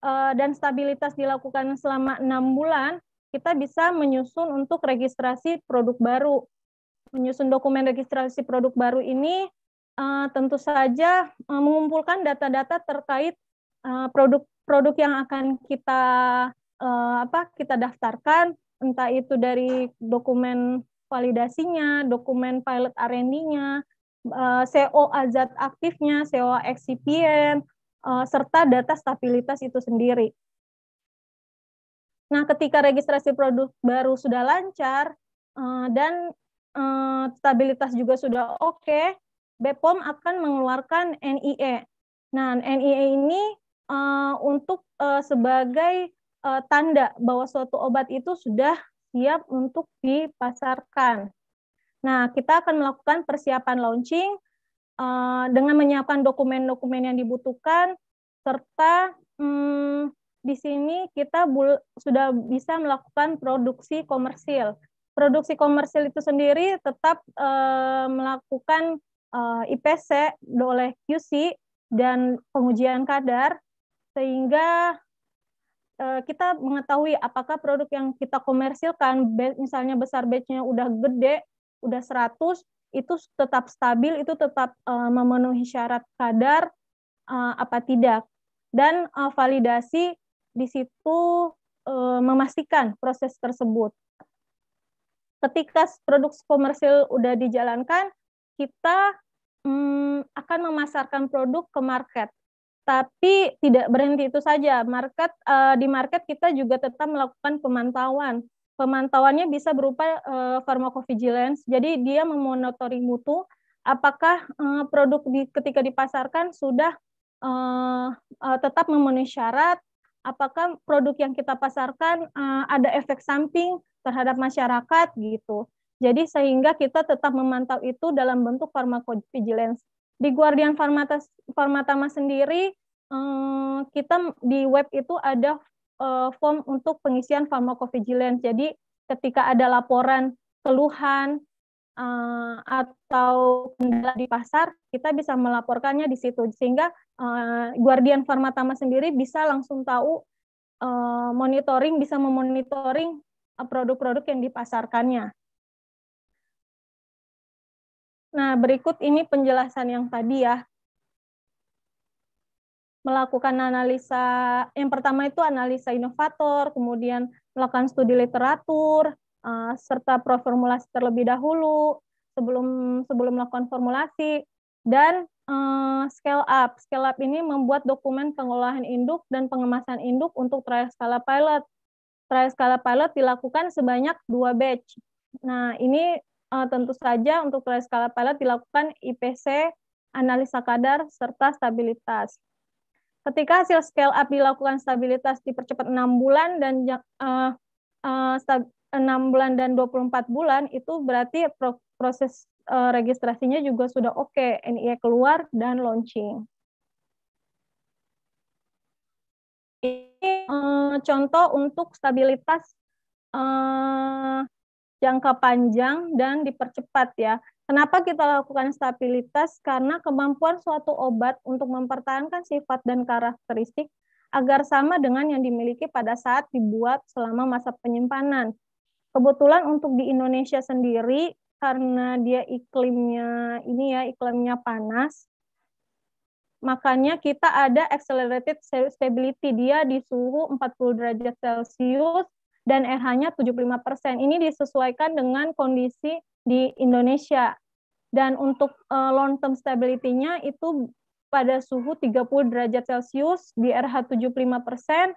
eh, dan stabilitas dilakukan selama enam bulan, kita bisa menyusun untuk registrasi produk baru. Menyusun dokumen registrasi produk baru ini Eh, tentu saja eh, mengumpulkan data-data terkait produk-produk eh, yang akan kita apa kita daftarkan entah itu dari dokumen validasinya, dokumen pilot R&D-nya, CO azat aktifnya, CO excipient, serta data stabilitas itu sendiri. Nah, ketika registrasi produk baru sudah lancar dan stabilitas juga sudah oke, okay, BPOM akan mengeluarkan NIE. Nah, NIE ini uh, untuk uh, sebagai uh, tanda bahwa suatu obat itu sudah siap untuk dipasarkan. Nah, kita akan melakukan persiapan launching uh, dengan menyiapkan dokumen-dokumen yang dibutuhkan serta hmm, di sini kita sudah bisa melakukan produksi komersil. Produksi komersil itu sendiri tetap uh, melakukan uh, eh, IPC oleh QC dan pengujian kadar sehingga eh, kita mengetahui apakah produk yang kita komersilkan misalnya besar batchnya udah gede udah 100 itu tetap stabil itu tetap eh, memenuhi syarat kadar apa tidak dan validasi di situ memastikan proses tersebut ketika produk komersil udah dijalankan kita hmm, akan memasarkan produk ke market. Tapi tidak berhenti itu saja. Market uh, di market kita juga tetap melakukan pemantauan. Pemantauannya bisa berupa uh, pharmacovigilance. Jadi dia memonitoring mutu apakah uh, produk di, ketika dipasarkan sudah uh, uh, tetap memenuhi syarat, apakah produk yang kita pasarkan uh, ada efek samping terhadap masyarakat gitu. Jadi sehingga kita tetap memantau itu dalam bentuk pharmacovigilance. Di Guardian Farmatama Pharmatama sendiri, eh, kita di web itu ada eh, form untuk pengisian pharmacovigilance. Jadi ketika ada laporan keluhan eh, atau kendala di pasar, kita bisa melaporkannya di situ. Sehingga Guardian Pharmatama sendiri bisa langsung tahu monitoring, bisa memonitoring produk-produk yang dipasarkannya. Nah, berikut ini penjelasan yang tadi ya. Melakukan analisa, yang pertama itu analisa inovator, kemudian melakukan studi literatur, eh, serta proformulasi terlebih dahulu sebelum sebelum melakukan formulasi dan eh, scale up. Scale up ini membuat dokumen pengolahan induk dan pengemasan induk untuk trial skala pilot. Trial skala pilot dilakukan sebanyak dua batch. Nah, ini uh, tentu saja untuk proyek skala pilot dilakukan IPC, analisa kadar, serta stabilitas. Ketika hasil scale up dilakukan stabilitas dipercepat 6 bulan dan uh, uh, 6 bulan dan 24 bulan itu berarti proses uh, registrasinya juga sudah oke, okay. NIE keluar dan launching. Ini uh, contoh untuk stabilitas uh, jangka panjang dan dipercepat ya. Kenapa kita lakukan stabilitas? Karena kemampuan suatu obat untuk mempertahankan sifat dan karakteristik agar sama dengan yang dimiliki pada saat dibuat selama masa penyimpanan. Kebetulan untuk di Indonesia sendiri karena dia iklimnya ini ya iklimnya panas makanya kita ada accelerated stability dia di suhu 40 derajat celcius dan RH-nya 75%. Ini disesuaikan dengan kondisi di Indonesia. Dan untuk uh, long term stability-nya itu pada suhu 30 derajat Celcius di RH 75%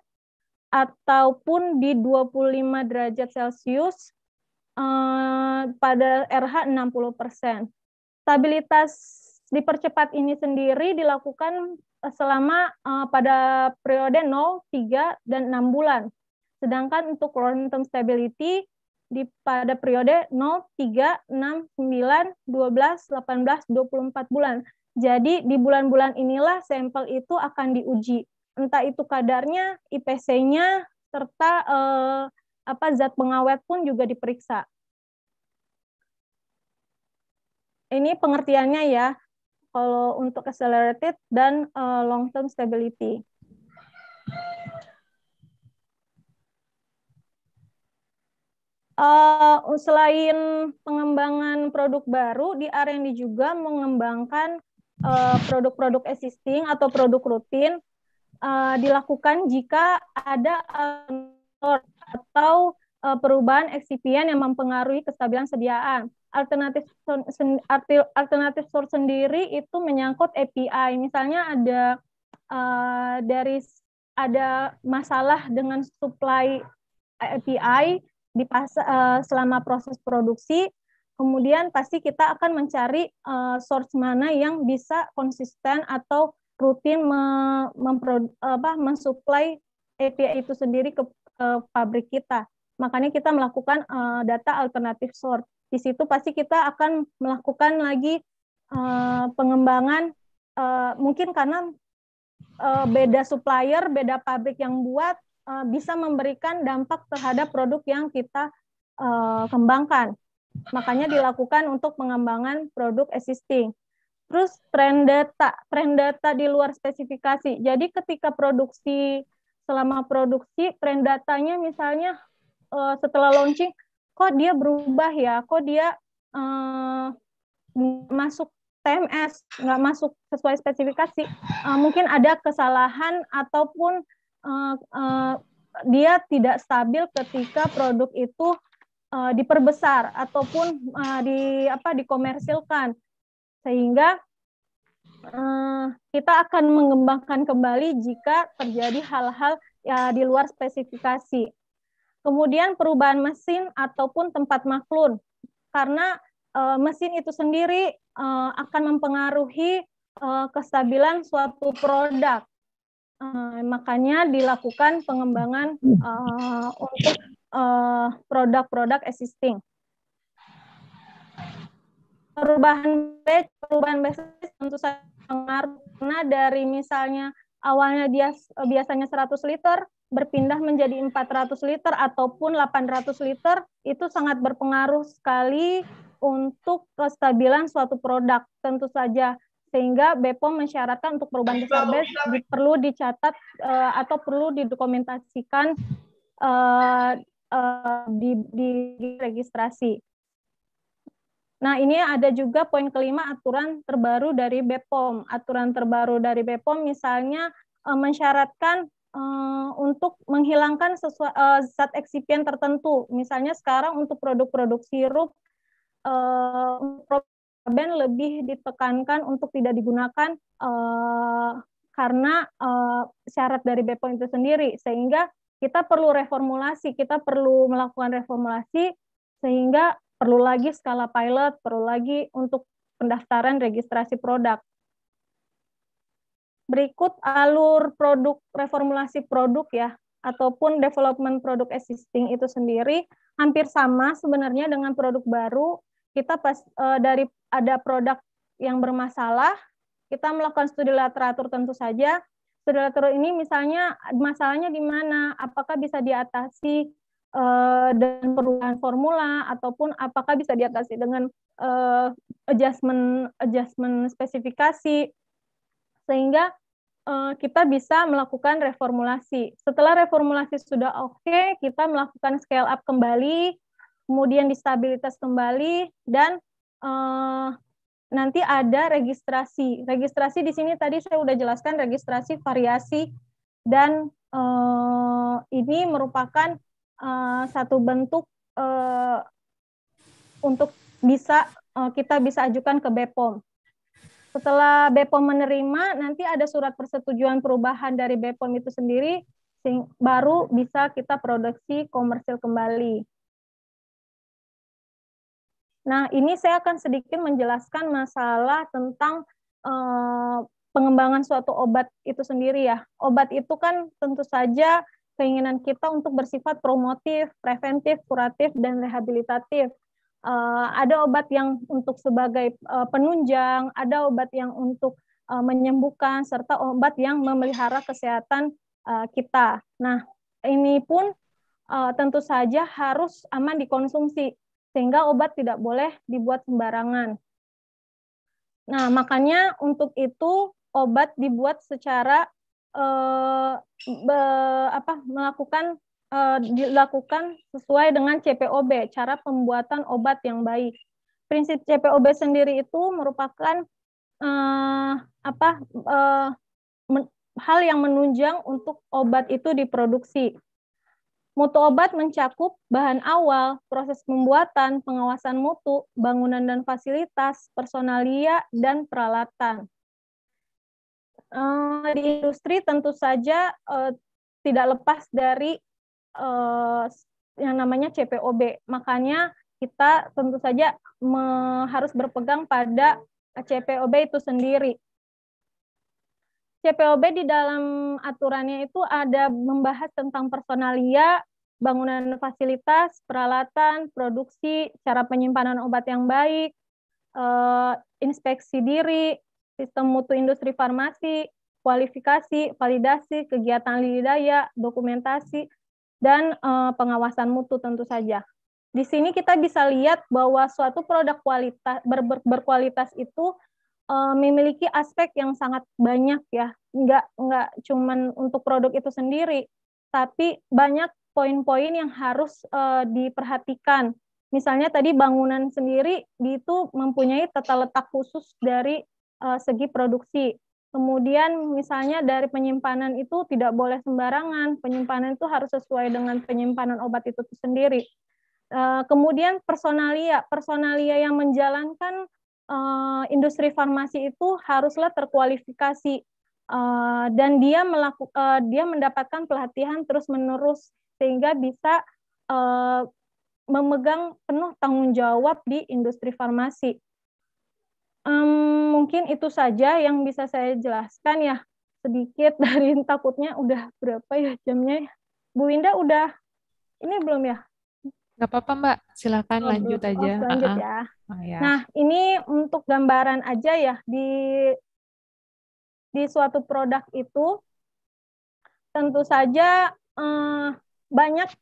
ataupun di 25 derajat Celcius uh, pada RH 60%. Stabilitas dipercepat ini sendiri dilakukan eh, selama uh, pada periode 0, 3, dan 6 bulan. Sedangkan untuk long term stability di pada periode 0, 3, 6, 9, 12, 18, 24 bulan. Jadi di bulan-bulan inilah sampel itu akan diuji, entah itu kadarnya, IPC-nya, serta eh, apa zat pengawet pun juga diperiksa. Ini pengertiannya ya, kalau untuk accelerated dan eh, long term stability. uh, selain pengembangan produk baru di R&D juga mengembangkan eh, produk-produk uh, existing atau produk rutin uh, dilakukan jika ada atau uh, perubahan eksipien yang mempengaruhi kestabilan sediaan. Alternatif alternatif source sendiri itu menyangkut API. Misalnya ada uh, dari ada masalah dengan supply API di pas, uh, eh, selama proses produksi kemudian pasti kita akan mencari uh, source mana yang bisa konsisten atau rutin mensuplai API itu sendiri ke, ke pabrik kita. Makanya kita melakukan uh, data alternatif source. Di situ pasti kita akan melakukan lagi uh, pengembangan uh, mungkin karena uh, beda supplier, beda pabrik yang buat Eh, bisa memberikan dampak terhadap produk yang kita eh, kembangkan. Makanya dilakukan untuk pengembangan produk existing. Terus trend data, trend data di luar spesifikasi. Jadi ketika produksi selama produksi trend datanya misalnya eh, setelah launching kok dia berubah ya, kok dia masuk TMS nggak masuk sesuai spesifikasi, mungkin ada kesalahan ataupun Eh, eh, dia tidak stabil ketika produk itu uh, diperbesar ataupun uh, di apa dikomersilkan sehingga kita akan mengembangkan kembali jika terjadi hal-hal ya di luar spesifikasi. Kemudian perubahan mesin ataupun tempat maklun karena mesin itu sendiri akan mempengaruhi kestabilan suatu produk uh, makanya dilakukan pengembangan uh, untuk produk eh, produk-produk existing. Perubahan batch, perubahan basis tentu saja pengaruh karena dari misalnya awalnya dia biasanya 100 liter berpindah menjadi 400 liter ataupun 800 liter itu sangat berpengaruh sekali untuk kestabilan suatu produk. Tentu saja sehingga BPOM mensyaratkan untuk perubahan besar BES perlu dicatat uh, atau perlu didokumentasikan uh, uh, di, di registrasi. Nah, ini ada juga poin kelima aturan terbaru dari BPOM. Aturan terbaru dari BPOM misalnya uh, mensyaratkan uh, untuk menghilangkan sesuai, uh, zat eksipien tertentu. Misalnya sekarang untuk produk-produk sirup, uh, ben lebih ditekankan untuk tidak digunakan uh, karena uh, syarat dari BPOM itu sendiri sehingga kita perlu reformulasi, kita perlu melakukan reformulasi sehingga perlu lagi skala pilot, perlu lagi untuk pendaftaran registrasi produk. Berikut alur produk reformulasi produk ya ataupun development produk existing itu sendiri hampir sama sebenarnya dengan produk baru kita pas uh, dari ada produk yang bermasalah, kita melakukan studi literatur tentu saja. Studi literatur ini misalnya masalahnya di mana, apakah bisa diatasi uh, dengan perubahan formula ataupun apakah bisa diatasi dengan uh, adjustment adjustment spesifikasi sehingga kita bisa melakukan reformulasi. Setelah reformulasi sudah oke, okay, kita melakukan scale up kembali kemudian distabilitas kembali dan eh, nanti ada registrasi. Registrasi di sini tadi saya sudah jelaskan registrasi variasi dan eh, ini merupakan eh, satu bentuk untuk bisa kita bisa ajukan ke BPOM. Setelah BPOM menerima, nanti ada surat persetujuan perubahan dari BPOM itu sendiri, baru bisa kita produksi komersil kembali. Nah, ini saya akan sedikit menjelaskan masalah tentang eh, pengembangan suatu obat itu sendiri ya. Obat itu kan tentu saja keinginan kita untuk bersifat promotif, preventif, kuratif, dan rehabilitatif. Eh, ada obat yang untuk sebagai eh, penunjang, ada obat yang untuk eh, menyembuhkan, serta obat yang memelihara kesehatan eh, kita. Nah, ini pun eh, tentu saja harus aman dikonsumsi sehingga obat tidak boleh dibuat sembarangan. Nah, makanya untuk itu obat dibuat secara eh, be, apa melakukan eh, dilakukan sesuai dengan CPOB, cara pembuatan obat yang baik. Prinsip CPOB sendiri itu merupakan eh, apa eh, men, hal yang menunjang untuk obat itu diproduksi. Mutu obat mencakup bahan awal, proses pembuatan, pengawasan mutu, bangunan dan fasilitas, personalia, dan peralatan. Eh, di industri tentu saja eh, tidak lepas dari eh, yang namanya CPOB. Makanya kita tentu saja harus berpegang pada CPOB itu sendiri. CPOB di dalam aturannya itu ada membahas tentang personalia, bangunan fasilitas, peralatan, produksi, cara penyimpanan obat yang baik, eh, inspeksi diri, sistem mutu industri farmasi, kualifikasi, validasi, kegiatan lidaya, dokumentasi, dan eh, pengawasan mutu tentu saja. Di sini kita bisa lihat bahwa suatu produk kualitas ber, ber, berkualitas itu uh, memiliki aspek yang sangat banyak ya nggak nggak cuman untuk produk itu sendiri tapi banyak poin-poin yang harus uh, diperhatikan misalnya tadi bangunan sendiri itu mempunyai tata letak khusus dari uh, segi produksi Kemudian misalnya dari penyimpanan itu tidak boleh sembarangan, penyimpanan itu harus sesuai dengan penyimpanan obat itu sendiri. Kemudian personalia, personalia yang menjalankan Eh, industri farmasi itu haruslah terkualifikasi eh, dan dia melakukan eh, dia mendapatkan pelatihan terus menerus sehingga bisa memegang penuh tanggung jawab di industri farmasi. Um, mungkin itu saja yang bisa saya jelaskan ya sedikit dari takutnya udah berapa ya jamnya ya. Bu Winda udah ini belum ya Gak apa-apa Mbak, silahkan oh, lanjut aja. Oh, lanjut uh -uh. ya. Oh, ya. Nah, ini untuk gambaran aja ya di di suatu produk itu tentu saja eh, banyak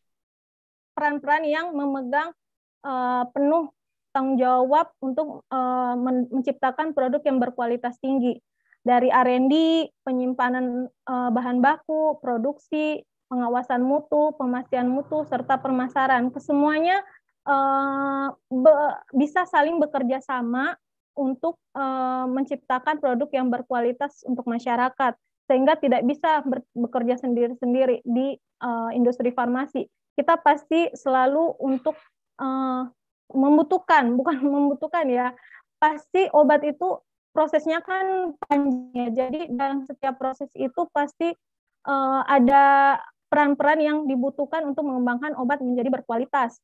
peran-peran yang memegang eh, penuh tanggung jawab untuk eh, menciptakan produk yang berkualitas tinggi dari R&D, penyimpanan eh, bahan baku, produksi, pengawasan mutu, pemastian mutu, serta pemasaran. Kesemuanya eh, bisa saling bekerja sama untuk eh, menciptakan produk yang berkualitas untuk masyarakat, sehingga tidak bisa bekerja sendiri-sendiri di eh, industri farmasi. Kita pasti selalu untuk membutuhkan, bukan membutuhkan ya, pasti obat itu prosesnya kan panjang ya. Jadi dalam setiap proses itu pasti ada peran-peran yang dibutuhkan untuk mengembangkan obat menjadi berkualitas.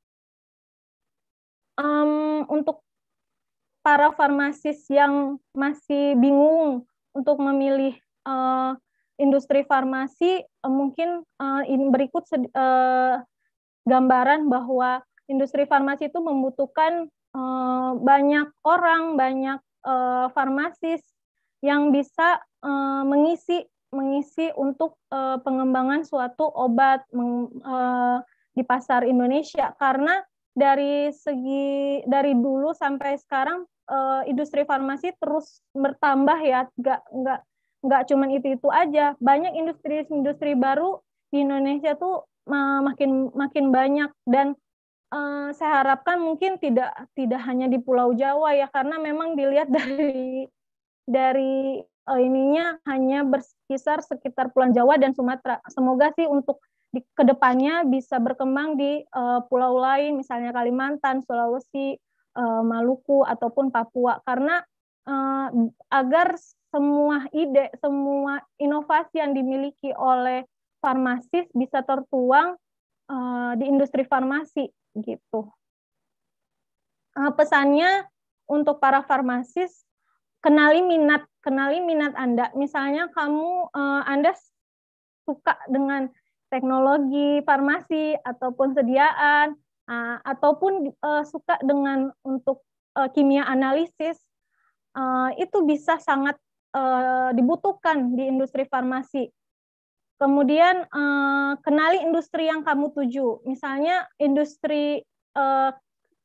Um, untuk para farmasis yang masih bingung untuk memilih uh, industri farmasi, uh, mungkin uh, eh, ini berikut uh, gambaran bahwa industri farmasi itu membutuhkan uh, banyak orang, banyak uh, farmasis yang bisa uh, mengisi mengisi untuk uh, pengembangan suatu obat meng, uh, di pasar Indonesia karena dari segi dari dulu sampai sekarang uh, industri farmasi terus bertambah ya nggak nggak nggak cuman itu itu aja banyak industri-industri baru di Indonesia tuh makin makin banyak dan uh, saya harapkan mungkin tidak tidak hanya di Pulau Jawa ya karena memang dilihat dari dari uh, ininya hanya berkisar sekitar Pulau Jawa dan Sumatera. Semoga sih untuk di kedepannya bisa berkembang di uh, pulau lain, misalnya Kalimantan, Sulawesi, uh, Maluku ataupun Papua, karena uh, agar semua ide, semua inovasi yang dimiliki oleh farmasis bisa tertuang uh, di industri farmasi gitu. Uh, pesannya untuk para farmasis kenali minat kenali minat Anda. Misalnya kamu uh, Anda suka dengan teknologi, farmasi ataupun sediaan uh, ataupun uh, suka dengan untuk uh, kimia analisis uh, itu bisa sangat uh, dibutuhkan di industri farmasi. Kemudian uh, kenali industri yang kamu tuju. Misalnya industri uh,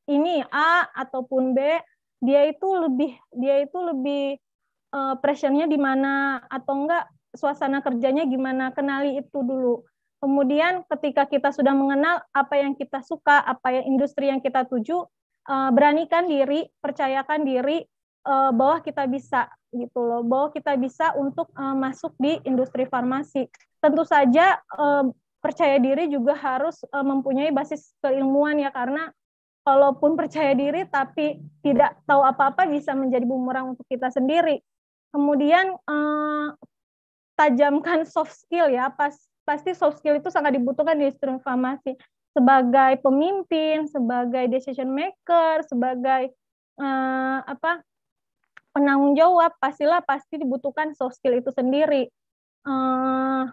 ini A ataupun B, dia itu lebih dia itu lebih uh, pressure-nya di mana atau enggak suasana kerjanya gimana kenali itu dulu. Kemudian ketika kita sudah mengenal apa yang kita suka, apa yang industri yang kita tuju, uh, beranikan diri, percayakan diri uh, bahwa kita bisa gitu loh, bahwa kita bisa untuk uh, masuk di industri farmasi. Tentu saja uh, percaya diri juga harus uh, mempunyai basis keilmuan ya karena kalaupun percaya diri tapi tidak tahu apa-apa bisa menjadi bumerang untuk kita sendiri Kemudian eh, tajamkan soft skill ya. Pas, pasti soft skill itu sangat dibutuhkan di industri farmasi sebagai pemimpin, sebagai decision maker, sebagai eh, apa penanggung jawab pastilah pasti dibutuhkan soft skill itu sendiri. Eh,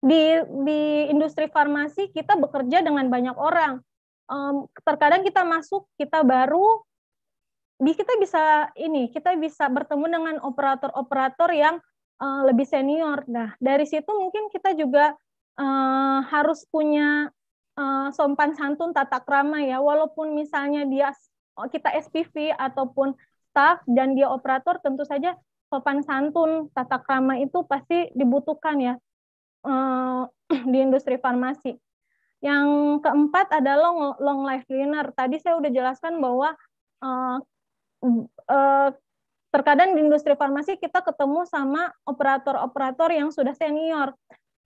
di di industri farmasi kita bekerja dengan banyak orang. Um, terkadang kita masuk kita baru kita bisa ini kita bisa bertemu dengan operator-operator yang uh, lebih senior. Nah dari situ mungkin kita juga uh, harus punya uh, eh, sompan santun tata krama ya. Walaupun misalnya dia oh, kita SPV ataupun staff dan dia operator tentu saja sopan santun tata krama itu pasti dibutuhkan ya uh, di industri farmasi. Yang keempat adalah long long life learner. Tadi saya udah jelaskan bahwa Eh, terkadang di industri farmasi kita ketemu sama operator-operator yang sudah senior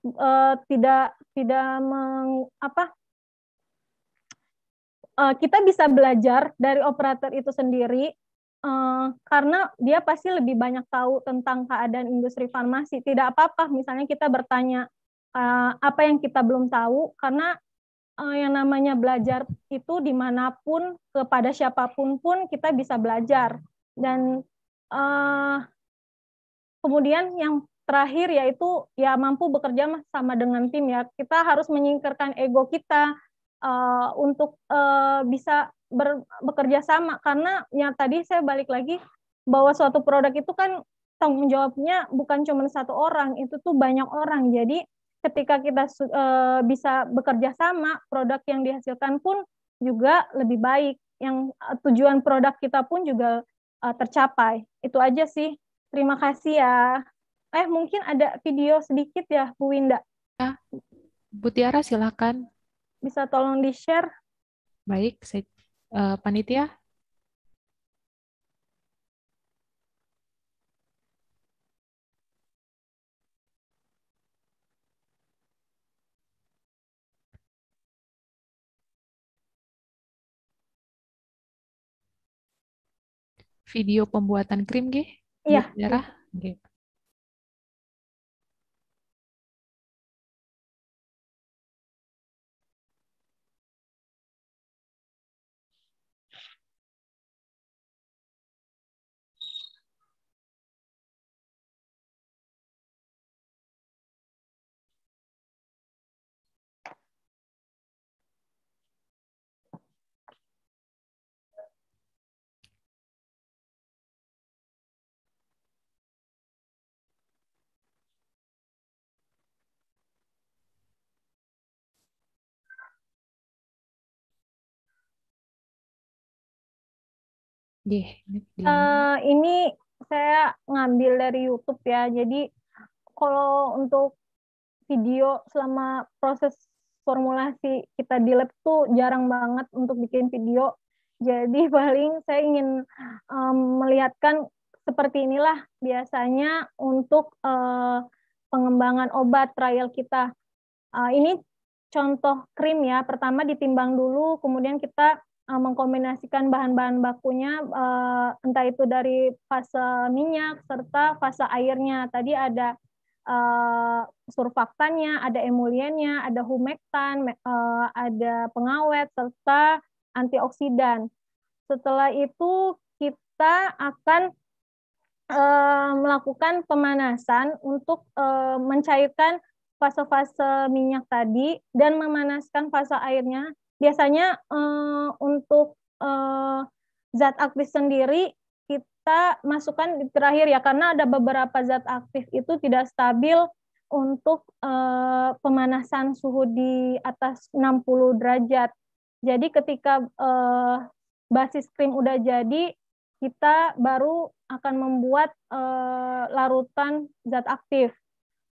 eh, tidak tidak meng, apa eh, kita bisa belajar dari operator itu sendiri karena dia pasti lebih banyak tahu tentang keadaan industri farmasi tidak apa-apa misalnya kita bertanya apa yang kita belum tahu karena Eh, yang namanya belajar itu dimanapun kepada siapapun pun kita bisa belajar dan uh, kemudian yang terakhir yaitu ya mampu bekerja sama dengan tim ya kita harus menyingkirkan ego kita uh, untuk uh, bisa ber, bekerja sama karena yang tadi saya balik lagi bahwa suatu produk itu kan tanggung jawabnya bukan cuma satu orang itu tuh banyak orang jadi ketika kita e, bisa bekerja sama, produk yang dihasilkan pun juga lebih baik. Yang eh, tujuan produk kita pun juga e, tercapai. Itu aja sih. Terima kasih ya. Eh, mungkin ada video sedikit ya, Bu Winda. Ya, Bu Tiara silakan. Bisa tolong di-share? Baik, saya, uh, panitia video pembuatan krim, gih, Iya. Darah? G. Uh, ini saya ngambil dari YouTube ya. Jadi kalau untuk video selama proses formulasi kita di lab tuh jarang banget untuk bikin video. Jadi paling saya ingin um, melihatkan seperti inilah biasanya untuk uh, pengembangan obat trial kita. Uh, ini contoh krim ya. Pertama ditimbang dulu, kemudian kita uh, mengkombinasikan bahan-bahan bakunya uh, entah itu dari fase minyak serta fase airnya. Tadi ada uh, surfaktannya, ada emuliennya, ada humektan, uh, ada pengawet serta antioksidan. Setelah itu kita akan melakukan pemanasan untuk mencairkan fase-fase minyak tadi dan memanaskan fase airnya biasanya uh, untuk uh, zat aktif sendiri kita masukkan di terakhir ya karena ada beberapa zat aktif itu tidak stabil untuk uh, pemanasan suhu di atas 60 derajat. Jadi ketika uh, basis krim udah jadi, kita baru akan membuat uh, larutan zat aktif.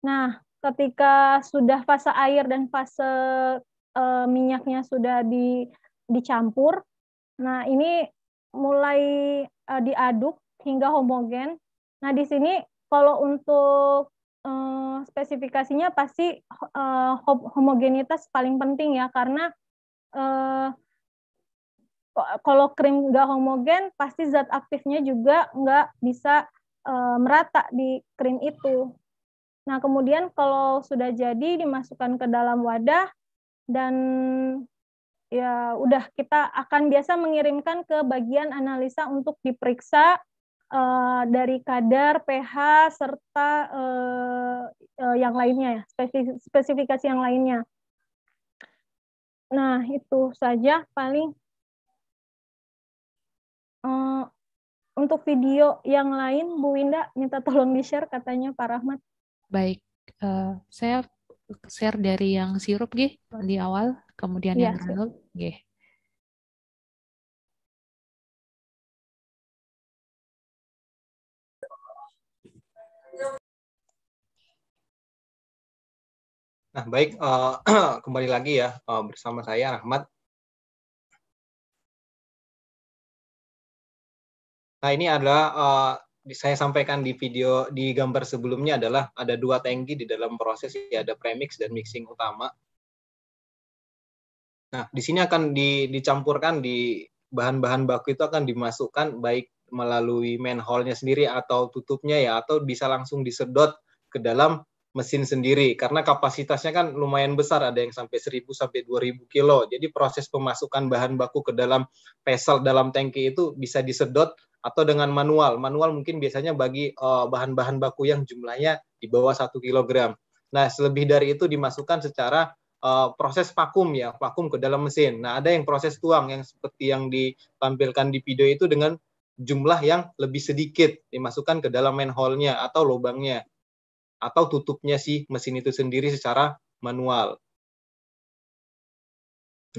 Nah, ketika sudah fase air dan fase uh, minyaknya sudah di, dicampur. Nah, ini mulai uh, diaduk hingga homogen. Nah, di sini kalau untuk uh, spesifikasinya pasti uh, homogenitas paling penting ya karena uh, kalau krim nggak homogen pasti zat aktifnya juga nggak bisa uh, merata di krim itu. Nah kemudian kalau sudah jadi dimasukkan ke dalam wadah dan ya udah kita akan biasa mengirimkan ke bagian analisa untuk diperiksa uh, dari kadar pH serta uh, uh, yang lainnya ya spesifikasi yang lainnya. Nah itu saja paling uh, untuk video yang lain Bu Winda minta tolong di share katanya Pak Rahmat. Baik, uh, saya share dari yang sirup gih di awal, kemudian ya. yang granul gih. Nah, baik uh, kembali lagi ya uh, bersama saya Rahmat. Nah, ini adalah uh, saya sampaikan di video di gambar sebelumnya adalah ada dua tangki di dalam proses ya ada premix dan mixing utama. Nah, di sini akan di, dicampurkan di bahan-bahan baku itu akan dimasukkan baik melalui manhole-nya sendiri atau tutupnya ya atau bisa langsung disedot ke dalam mesin sendiri karena kapasitasnya kan lumayan besar ada yang sampai 1000 sampai 2000 kilo jadi proses pemasukan bahan baku ke dalam pesel dalam tangki itu bisa disedot atau dengan manual. Manual mungkin biasanya bagi eh, bahan-bahan uh, baku yang jumlahnya di bawah 1 kg. Nah, selebih dari itu dimasukkan secara uh, proses vakum ya, vakum ke dalam mesin. Nah, ada yang proses tuang yang seperti yang ditampilkan di video itu dengan jumlah yang lebih sedikit dimasukkan ke dalam manhole-nya atau lubangnya atau tutupnya si mesin itu sendiri secara manual.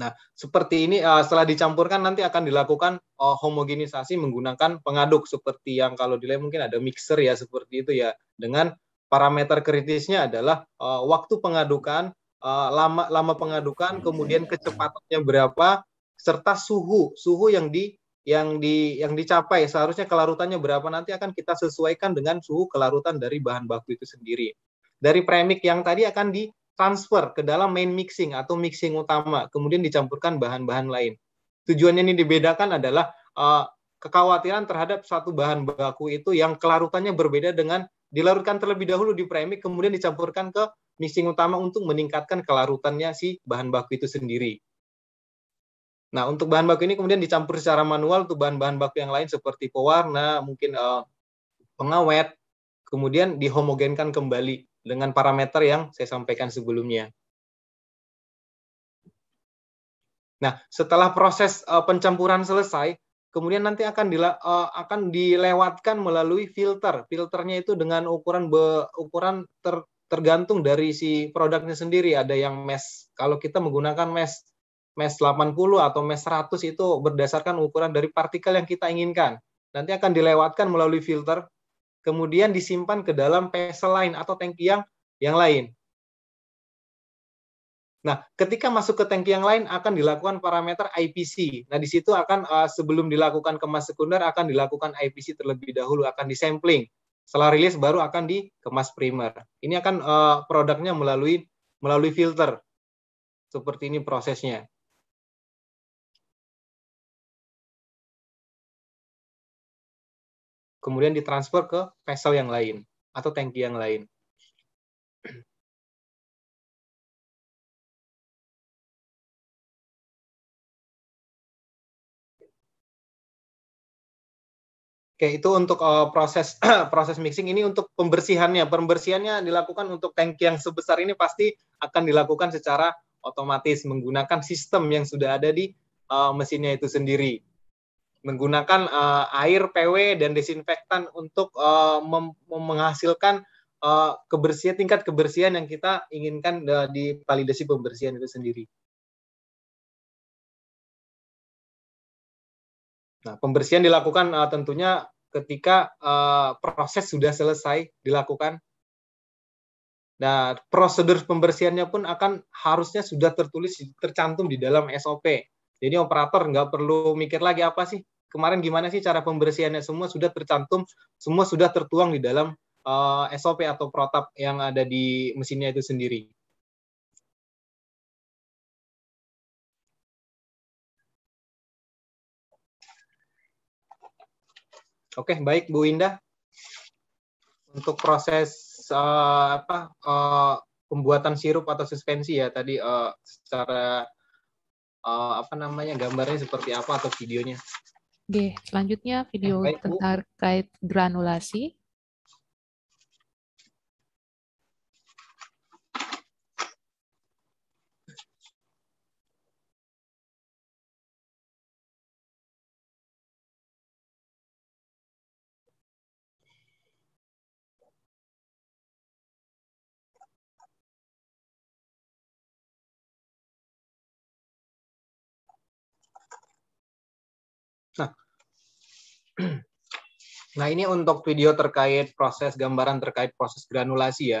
Nah, seperti ini uh, setelah dicampurkan nanti akan dilakukan uh, homogenisasi menggunakan pengaduk seperti yang kalau dilihat mungkin ada mixer ya seperti itu ya dengan parameter kritisnya adalah uh, waktu pengadukan, uh, lama lama pengadukan, kemudian kecepatannya berapa serta suhu suhu yang di yang di yang dicapai seharusnya kelarutannya berapa nanti akan kita sesuaikan dengan suhu kelarutan dari bahan baku itu sendiri. Dari premik yang tadi akan di transfer ke dalam main mixing atau mixing utama, kemudian dicampurkan bahan-bahan lain. Tujuannya ini dibedakan adalah uh, kekhawatiran terhadap satu bahan baku itu yang kelarutannya berbeda dengan dilarutkan terlebih dahulu di premix, kemudian dicampurkan ke mixing utama untuk meningkatkan kelarutannya si bahan baku itu sendiri. Nah, untuk bahan baku ini kemudian dicampur secara manual tuh bahan-bahan baku yang lain seperti pewarna, mungkin uh, pengawet, kemudian dihomogenkan kembali dengan parameter yang saya sampaikan sebelumnya. Nah, setelah proses uh, pencampuran selesai, kemudian nanti akan dila, uh, akan dilewatkan melalui filter. Filternya itu dengan ukuran be, ukuran ter, tergantung dari si produknya sendiri. Ada yang mesh. Kalau kita menggunakan mesh mesh 80 atau mesh 100 itu berdasarkan ukuran dari partikel yang kita inginkan. Nanti akan dilewatkan melalui filter kemudian disimpan ke dalam vessel lain atau tangki yang yang lain. Nah, ketika masuk ke tangki yang lain akan dilakukan parameter IPC. Nah, di situ akan uh, sebelum dilakukan kemas sekunder akan dilakukan IPC terlebih dahulu, akan disampling. Setelah rilis baru akan dikemas primer. Ini akan uh, produknya melalui melalui filter. Seperti ini prosesnya. kemudian ditransfer ke vessel yang lain atau tangki yang lain. Oke, itu untuk uh, proses proses mixing ini untuk pembersihannya. Pembersihannya dilakukan untuk tangki yang sebesar ini pasti akan dilakukan secara otomatis menggunakan sistem yang sudah ada di uh, mesinnya itu sendiri menggunakan uh, air PW dan desinfektan untuk uh, menghasilkan uh, kebersihan tingkat kebersihan yang kita inginkan uh, di validasi pembersihan itu sendiri. Nah, pembersihan dilakukan uh, tentunya ketika uh, proses sudah selesai dilakukan. Nah, prosedur pembersihannya pun akan harusnya sudah tertulis tercantum di dalam SOP jadi operator nggak perlu mikir lagi apa sih kemarin gimana sih cara pembersihannya semua sudah tercantum, semua sudah tertuang di dalam uh, eh, SOP atau protap yang ada di mesinnya itu sendiri. Oke, baik Bu Indah. Untuk proses uh, apa uh, pembuatan sirup atau suspensi ya tadi uh, secara uh, apa namanya gambarnya seperti apa atau videonya. Oke, selanjutnya video Baik, kait terkait granulasi. Nah, ini untuk video terkait proses gambaran terkait proses granulasi ya.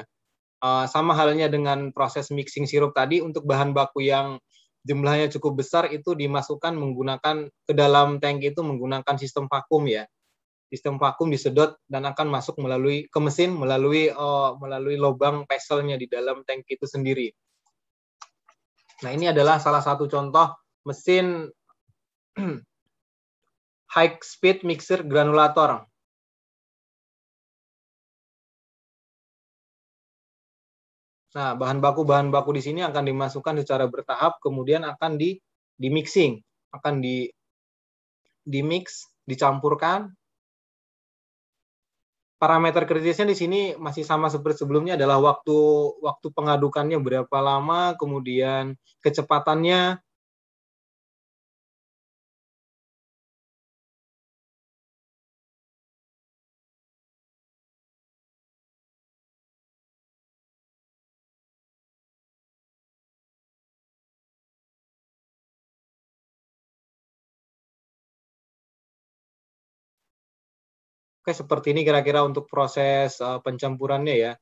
Eh, sama halnya dengan proses mixing sirup tadi, untuk bahan baku yang jumlahnya cukup besar itu dimasukkan menggunakan ke dalam tank itu menggunakan sistem vakum ya. Sistem vakum disedot dan akan masuk melalui ke mesin melalui uh, melalui lubang peselnya di dalam tank itu sendiri. Nah, ini adalah salah satu contoh mesin high speed mixer granulator. Nah, bahan baku bahan baku di sini akan dimasukkan secara bertahap, kemudian akan di di mixing, akan di di mix, dicampurkan. Parameter kritisnya di sini masih sama seperti sebelumnya adalah waktu waktu pengadukannya berapa lama, kemudian kecepatannya, Oke, seperti ini kira-kira untuk proses uh, pencampurannya ya.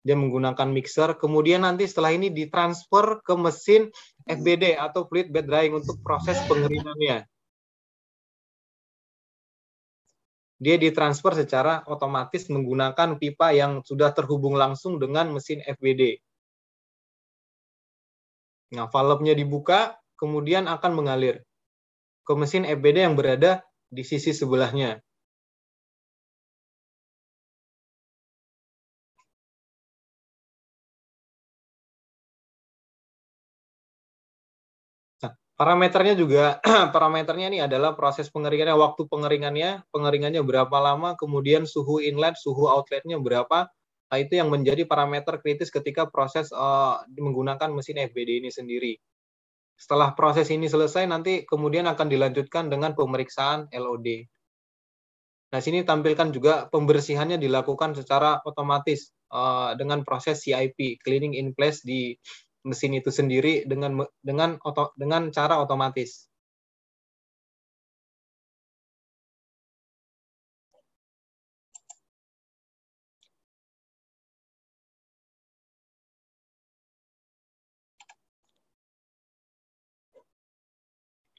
Dia menggunakan mixer, kemudian nanti setelah ini ditransfer ke mesin FBD atau fluid bed drying untuk proses pengeringannya. Dia ditransfer secara otomatis menggunakan pipa yang sudah terhubung langsung dengan mesin FBD. Nah, valve-nya dibuka, kemudian akan mengalir ke mesin FBD yang berada di sisi sebelahnya. Parameternya juga parameternya ini adalah proses pengeringannya, waktu pengeringannya, pengeringannya berapa lama, kemudian suhu inlet, suhu outletnya berapa. Nah, itu yang menjadi parameter kritis ketika proses uh, menggunakan mesin FBD ini sendiri. Setelah proses ini selesai, nanti kemudian akan dilanjutkan dengan pemeriksaan LOD. Nah, sini tampilkan juga pembersihannya dilakukan secara otomatis uh, dengan proses CIP, cleaning in place di mesin itu sendiri dengan dengan oto, dengan cara otomatis.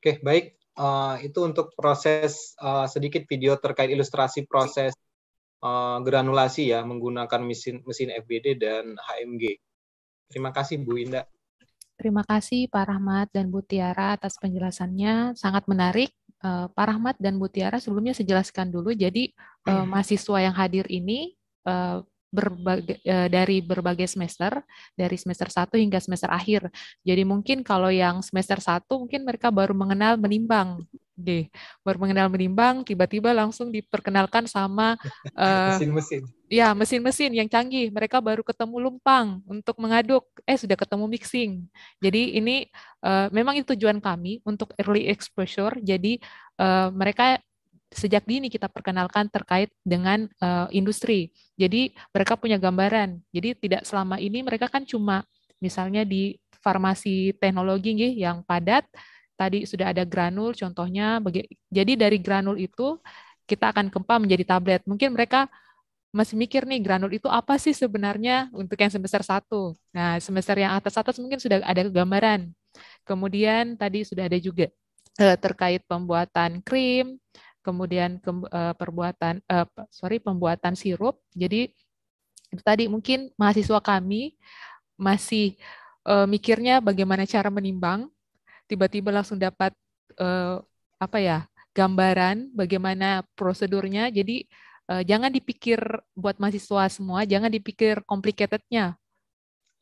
Oke, okay, baik. Uh, itu untuk proses uh, sedikit video terkait ilustrasi proses uh, granulasi ya menggunakan mesin mesin FBD dan HMG. Terima kasih Bu Indah. Terima kasih Pak Rahmat dan Bu Tiara atas penjelasannya, sangat menarik. Eh, Pak Rahmat dan Bu Tiara sebelumnya saya dulu, jadi hmm. mahasiswa yang hadir ini eh, berbagai, dari berbagai semester, dari semester 1 hingga semester akhir. Jadi mungkin kalau yang semester 1 mungkin mereka baru mengenal menimbang. D. Baru mengenal menimbang, tiba-tiba langsung diperkenalkan sama eh, mesin-mesin. Uh, ya, mesin-mesin yang canggih. Mereka baru ketemu lumpang untuk mengaduk. Eh, sudah ketemu mixing. Jadi ini uh, memang itu tujuan kami untuk early exposure. Jadi uh, mereka sejak dini kita perkenalkan terkait dengan uh, industri. Jadi mereka punya gambaran. Jadi tidak selama ini mereka kan cuma misalnya di farmasi teknologi yang padat, Tadi sudah ada granul contohnya. Jadi dari granul itu kita akan kempa menjadi tablet. Mungkin mereka masih mikir nih granul itu apa sih sebenarnya untuk yang semester satu. Nah, semester yang atas-atas mungkin sudah ada gambaran. Kemudian tadi sudah ada juga eh, terkait pembuatan krim, kemudian ke, eh, perbuatan eh, sorry pembuatan sirup. Jadi itu tadi mungkin mahasiswa kami masih uh, mikirnya bagaimana cara menimbang tiba-tiba langsung dapat uh, apa ya gambaran bagaimana prosedurnya. Jadi uh, jangan dipikir buat mahasiswa semua, jangan dipikir complicatednya,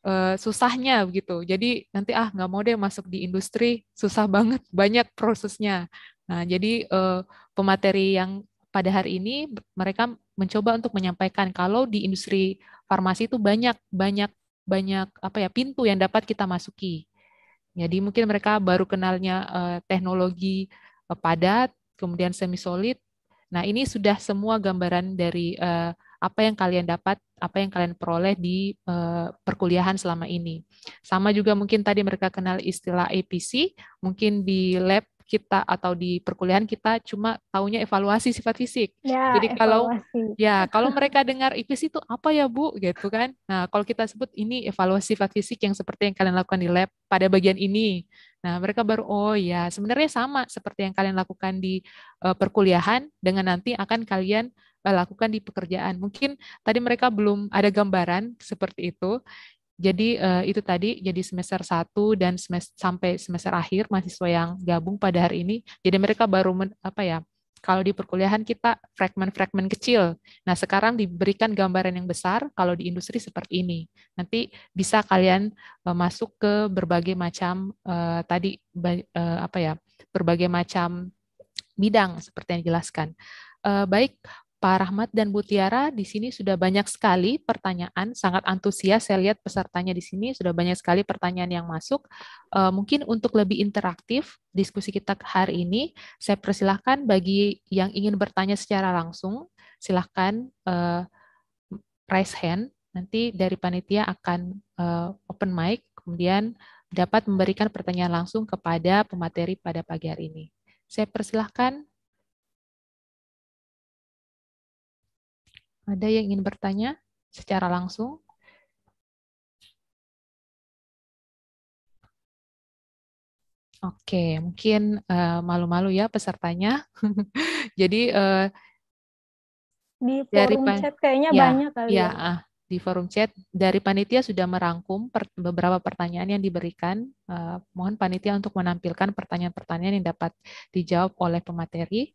uh, susahnya begitu. Jadi nanti ah nggak mau deh masuk di industri, susah banget, banyak prosesnya. Nah jadi uh, pemateri yang pada hari ini mereka mencoba untuk menyampaikan kalau di industri farmasi itu banyak banyak banyak apa ya pintu yang dapat kita masuki jadi mungkin mereka baru kenalnya eh, teknologi eh, padat, kemudian semi solid. Nah ini sudah semua gambaran dari eh, apa yang kalian dapat, apa yang kalian peroleh di eh, perkuliahan selama ini. Sama juga mungkin tadi mereka kenal istilah APC, mungkin di lab kita atau di perkuliahan kita cuma taunya evaluasi sifat fisik. Ya, Jadi evaluasi. kalau ya kalau mereka dengar IPS itu apa ya Bu gitu kan. Nah, kalau kita sebut ini evaluasi sifat fisik yang seperti yang kalian lakukan di lab pada bagian ini. Nah, mereka baru oh ya, sebenarnya sama seperti yang kalian lakukan di uh, perkuliahan dengan nanti akan kalian eh, lakukan di pekerjaan. Mungkin tadi mereka belum ada gambaran seperti itu. Jadi uh, itu tadi jadi semester 1 dan semester, sampai semester akhir mahasiswa yang gabung pada hari ini. Jadi mereka baru men, apa ya? Kalau di perkuliahan kita fragmen-fragmen kecil. Nah, sekarang diberikan gambaran yang besar kalau di industri seperti ini. Nanti bisa kalian uh, masuk ke berbagai macam uh, tadi uh, apa ya? berbagai macam bidang seperti yang dijelaskan. Uh, baik, Pak Rahmat dan Bu Tiara, di sini sudah banyak sekali pertanyaan, sangat antusias saya lihat pesertanya di sini, sudah banyak sekali pertanyaan yang masuk. Eh, mungkin untuk lebih interaktif diskusi kita hari ini, saya persilahkan bagi yang ingin bertanya secara langsung, silahkan uh, raise hand, nanti dari panitia akan uh, open mic, kemudian dapat memberikan pertanyaan langsung kepada pemateri pada pagi hari ini. Saya persilahkan Ada yang ingin bertanya secara langsung? Oke, mungkin malu eh, malu-malu ya pesertanya. Jadi uh, di forum dari chat kayaknya ya, banyak kali ya. ya. Ah, di forum chat dari panitia sudah merangkum per beberapa pertanyaan yang diberikan. Uh, mohon panitia untuk menampilkan pertanyaan-pertanyaan yang dapat dijawab oleh pemateri.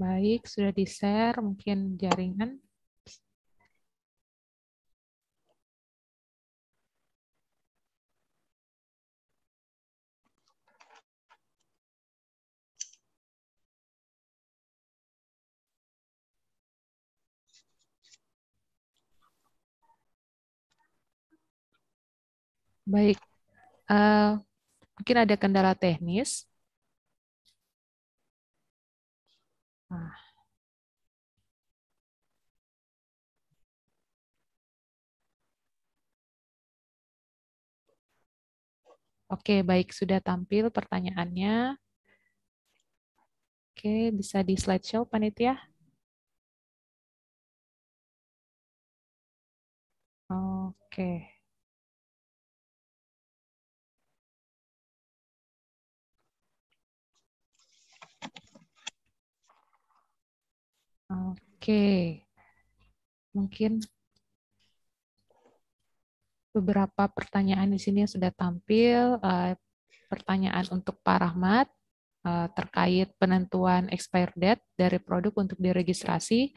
Baik, sudah di-share mungkin jaringan. Baik, uh, mungkin ada kendala teknis. Nah. Oke, baik. Sudah tampil pertanyaannya. Oke, bisa di slideshow, Panitia. Oke. Oke. Mungkin beberapa pertanyaan di sini yang sudah tampil. Eh, pertanyaan untuk Pak Rahmat eh, terkait penentuan expired date dari produk untuk diregistrasi.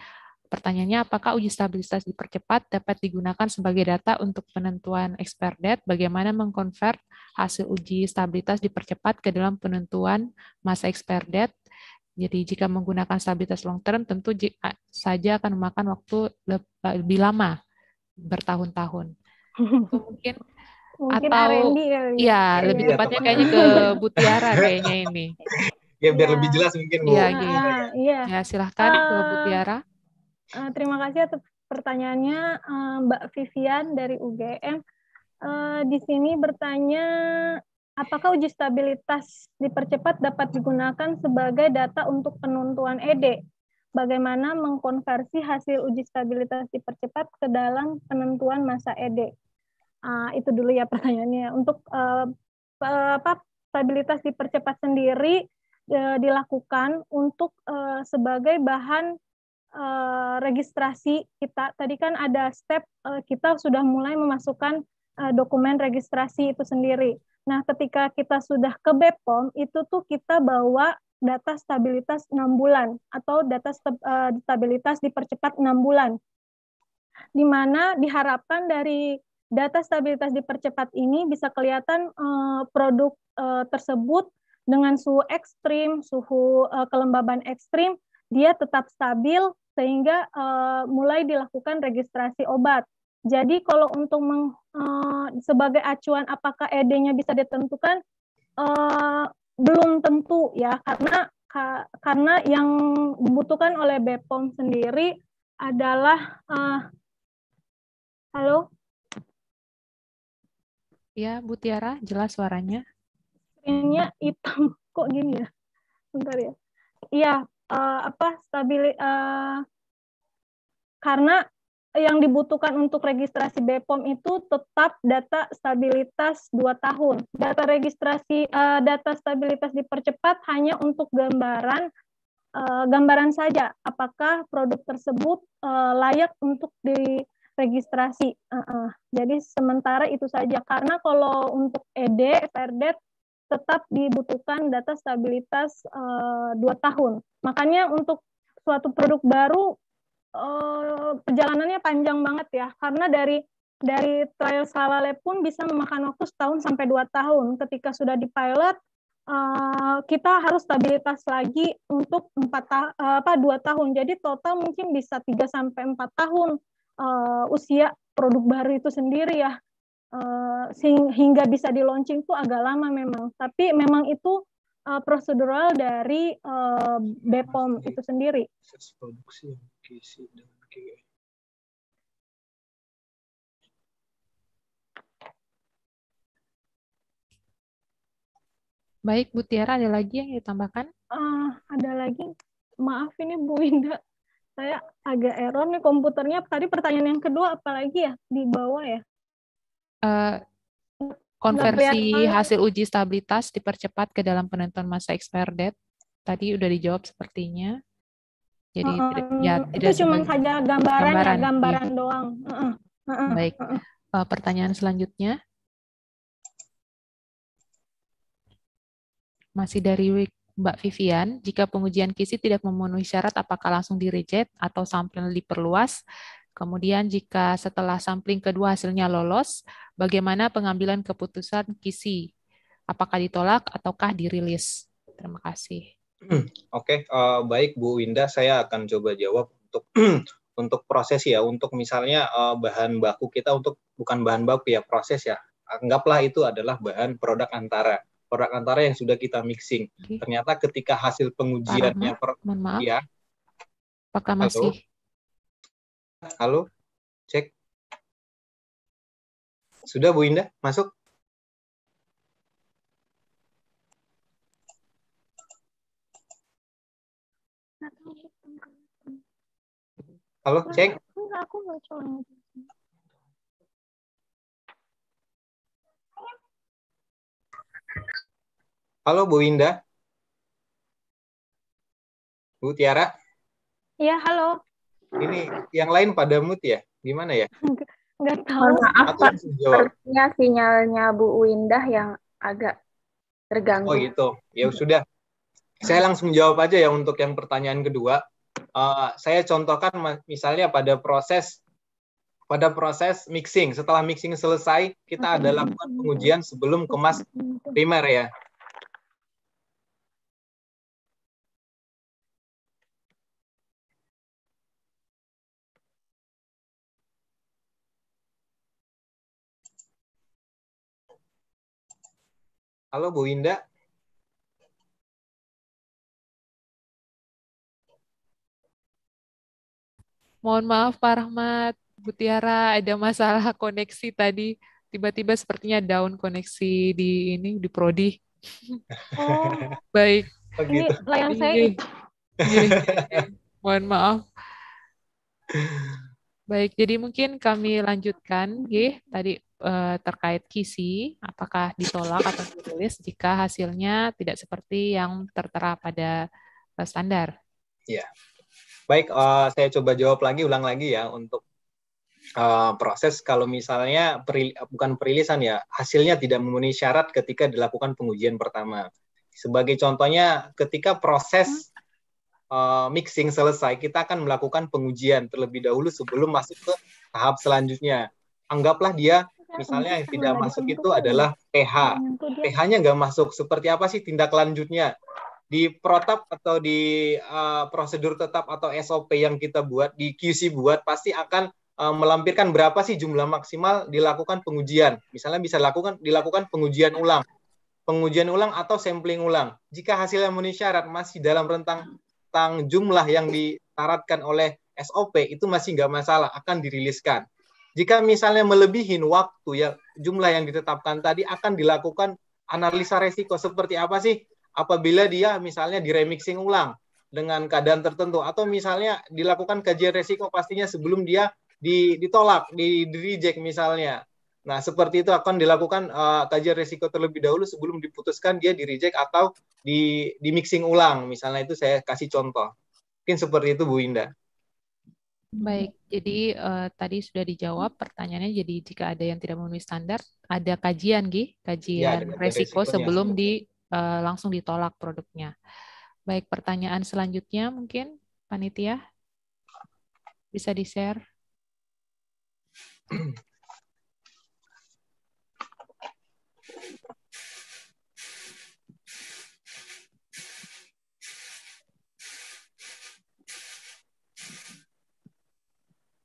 Pertanyaannya, apakah uji stabilitas dipercepat dapat digunakan sebagai data untuk penentuan expired date? Bagaimana mengkonvert hasil uji stabilitas dipercepat ke dalam penentuan masa expired date jadi jika menggunakan stabilitas long term tentu saja akan memakan waktu lebih lama bertahun-tahun. Mungkin Mungkin atau ya, ya, lebih iya. tepatnya kayaknya ke Butiara kayaknya ini. Ya biar ya. lebih jelas mungkin Bu. Iya, gitu. ah, ah, iya. Ya. silahkan uh, ke ah, Butiara. Uh, terima kasih atas pertanyaannya uh, Mbak Vivian dari UGM. Uh, di sini bertanya Apakah uji stabilitas dipercepat dapat digunakan sebagai data untuk penentuan ED? Bagaimana mengkonversi hasil uji stabilitas dipercepat ke dalam penentuan masa ED? Uh, ah, itu dulu ya pertanyaannya. Untuk uh, apa stabilitas dipercepat sendiri uh, dilakukan untuk uh, sebagai bahan uh, registrasi kita. Tadi kan ada step uh, kita sudah mulai memasukkan uh, dokumen registrasi itu sendiri. Nah, ketika kita sudah ke BPOM, itu tuh kita bawa data stabilitas 6 bulan atau data eh, stabilitas dipercepat 6 bulan. Di mana diharapkan dari data stabilitas dipercepat ini bisa kelihatan eh, produk tersebut dengan suhu ekstrim, suhu kelembaban ekstrim, dia tetap stabil sehingga mulai dilakukan registrasi obat. Jadi kalau untuk meng, uh, sebagai acuan apakah ED-nya bisa ditentukan uh, belum tentu ya karena ka, karena yang dibutuhkan oleh BPOM sendiri adalah uh, halo ya Bu Tiara jelas suaranya screennya hitam kok gini ya bentar ya iya uh, apa stabil uh, karena yang dibutuhkan untuk registrasi BPOM itu tetap data stabilitas 2 tahun. Data registrasi uh, data stabilitas dipercepat hanya untuk gambaran uh, gambaran saja apakah produk tersebut uh, layak untuk diregistrasi. Uh, uh. Jadi sementara itu saja karena kalau untuk ED, FRD tetap dibutuhkan data stabilitas uh, 2 tahun. Makanya untuk suatu produk baru Eh, perjalanannya panjang banget ya karena dari dari trial salale pun bisa memakan waktu setahun sampai dua tahun ketika sudah di pilot uh, eh, kita harus stabilitas lagi untuk empat ta- eh, apa dua tahun jadi total mungkin bisa tiga sampai empat tahun uh, usia produk baru itu sendiri ya uh, hingga bisa di launching tuh agak lama memang tapi memang itu uh, prosedural dari uh, BPOM itu sendiri. Kisi dengan Baik, Bu Tiara, ada lagi yang ditambahkan? Uh, ada lagi. Maaf ini Bu Winda, saya agak error nih komputernya. Tadi pertanyaan yang kedua apa lagi ya di bawah ya? Uh, konversi hasil uji stabilitas dipercepat ke dalam penentuan masa expired date. Tadi udah dijawab sepertinya. Jadi uh, ya itu cuma saja gambaran gambaran, ya, gambaran iya. doang. Uh, uh, uh, Baik. Uh, pertanyaan selanjutnya. Masih dari Mbak Vivian, jika pengujian KISI tidak memenuhi syarat apakah langsung di reject atau sampling diperluas? Kemudian jika setelah sampling kedua hasilnya lolos, bagaimana pengambilan keputusan KISI? Apakah ditolak ataukah dirilis? Terima kasih. Hmm, oke, okay, uh, eh, baik Bu Winda, saya akan coba jawab untuk untuk proses ya, untuk misalnya uh, bahan baku kita untuk bukan bahan baku ya proses ya, anggaplah itu adalah bahan produk antara produk antara yang sudah kita mixing. Okay. Ternyata ketika hasil pengujiannya Pak Rahmat, per, maaf. ya, apakah masih halo, halo, cek sudah Bu Winda, masuk? Halo, cek. Halo, Bu Winda. Bu Tiara. Iya, halo. Ini yang lain pada mut ya? Gimana ya? Enggak tahu. Maaf, Pak. Sepertinya sinyalnya Bu Winda yang agak terganggu. Oh gitu. Ya sudah. Saya langsung jawab aja ya untuk yang pertanyaan kedua. Eh, saya contohkan misalnya pada proses pada proses mixing. Setelah mixing selesai, kita ada mm-hmm. lakukan pengujian sebelum kemas primer ya. Halo Bu Winda. Mohon maaf Pak Rahmat, Butiara, ada masalah koneksi tadi. Tiba-tiba sepertinya down koneksi di ini di prodi. Oh, baik. Oh, gitu. Ini layang saya iya. Iya, iya. Mohon maaf. Baik, jadi mungkin kami lanjutkan, G, tadi eh, terkait kisi, apakah ditolak atau ditulis jika hasilnya tidak seperti yang tertera pada eh, standar? Iya. Yeah. Baik, uh, saya coba jawab lagi, ulang lagi ya untuk uh, proses kalau misalnya peril, bukan perilisan ya, hasilnya tidak memenuhi syarat ketika dilakukan pengujian pertama. Sebagai contohnya, ketika proses uh, mixing selesai, kita akan melakukan pengujian terlebih dahulu sebelum masuk ke tahap selanjutnya. Anggaplah dia misalnya yang tidak masuk itu adalah pH. pH-nya nggak masuk. Seperti apa sih tindak lanjutnya? di protap atau di uh, prosedur tetap atau SOP yang kita buat di QC buat pasti akan uh, melampirkan berapa sih jumlah maksimal dilakukan pengujian. Misalnya bisa lakukan dilakukan pengujian ulang. Pengujian ulang atau sampling ulang. Jika hasil yang memenuhi syarat masih dalam rentang tang jumlah yang ditaratkan oleh SOP itu masih nggak masalah akan diriliskan. Jika misalnya melebihin waktu ya jumlah yang ditetapkan tadi akan dilakukan analisa resiko seperti apa sih apabila dia misalnya diremixing ulang dengan keadaan tertentu atau misalnya dilakukan kajian resiko pastinya sebelum dia ditolak, di, reject misalnya. Nah, seperti itu akan dilakukan uh, kajian resiko terlebih dahulu sebelum diputuskan dia di reject atau di, di mixing ulang. Misalnya itu saya kasih contoh. Mungkin seperti itu Bu Indah. Baik, jadi uh, tadi sudah dijawab pertanyaannya. Jadi jika ada yang tidak memenuhi standar, ada kajian gih, iya, kajian ya, resiko iya. sebelum di uh, langsung ditolak produknya. Baik, pertanyaan selanjutnya mungkin panitia bisa di-share.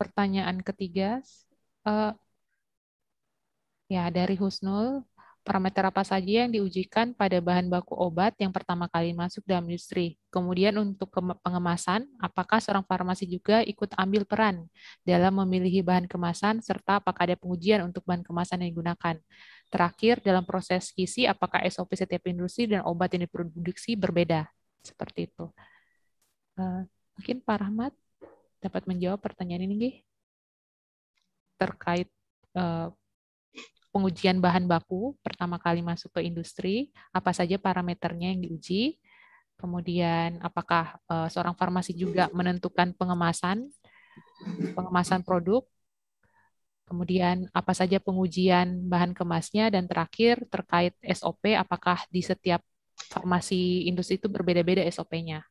Pertanyaan ketiga, uh, ya dari Husnul, Parameter apa saja yang diujikan pada bahan baku obat yang pertama kali masuk dalam industri? Kemudian untuk pengemasan, apakah seorang farmasi juga ikut ambil peran dalam memilih bahan kemasan serta apakah ada pengujian untuk bahan kemasan yang digunakan? Terakhir, dalam proses kisi, apakah SOP setiap industri dan obat yang diproduksi berbeda? Seperti itu. Eh, mungkin Pak Rahmat dapat menjawab pertanyaan ini, Terkait eh, pengujian bahan baku pertama kali masuk ke industri, apa saja parameternya yang diuji, kemudian apakah uh, seorang farmasi juga menentukan pengemasan, pengemasan produk, kemudian apa saja pengujian bahan kemasnya, dan terakhir terkait SOP, apakah di setiap farmasi industri itu berbeda-beda SOP-nya.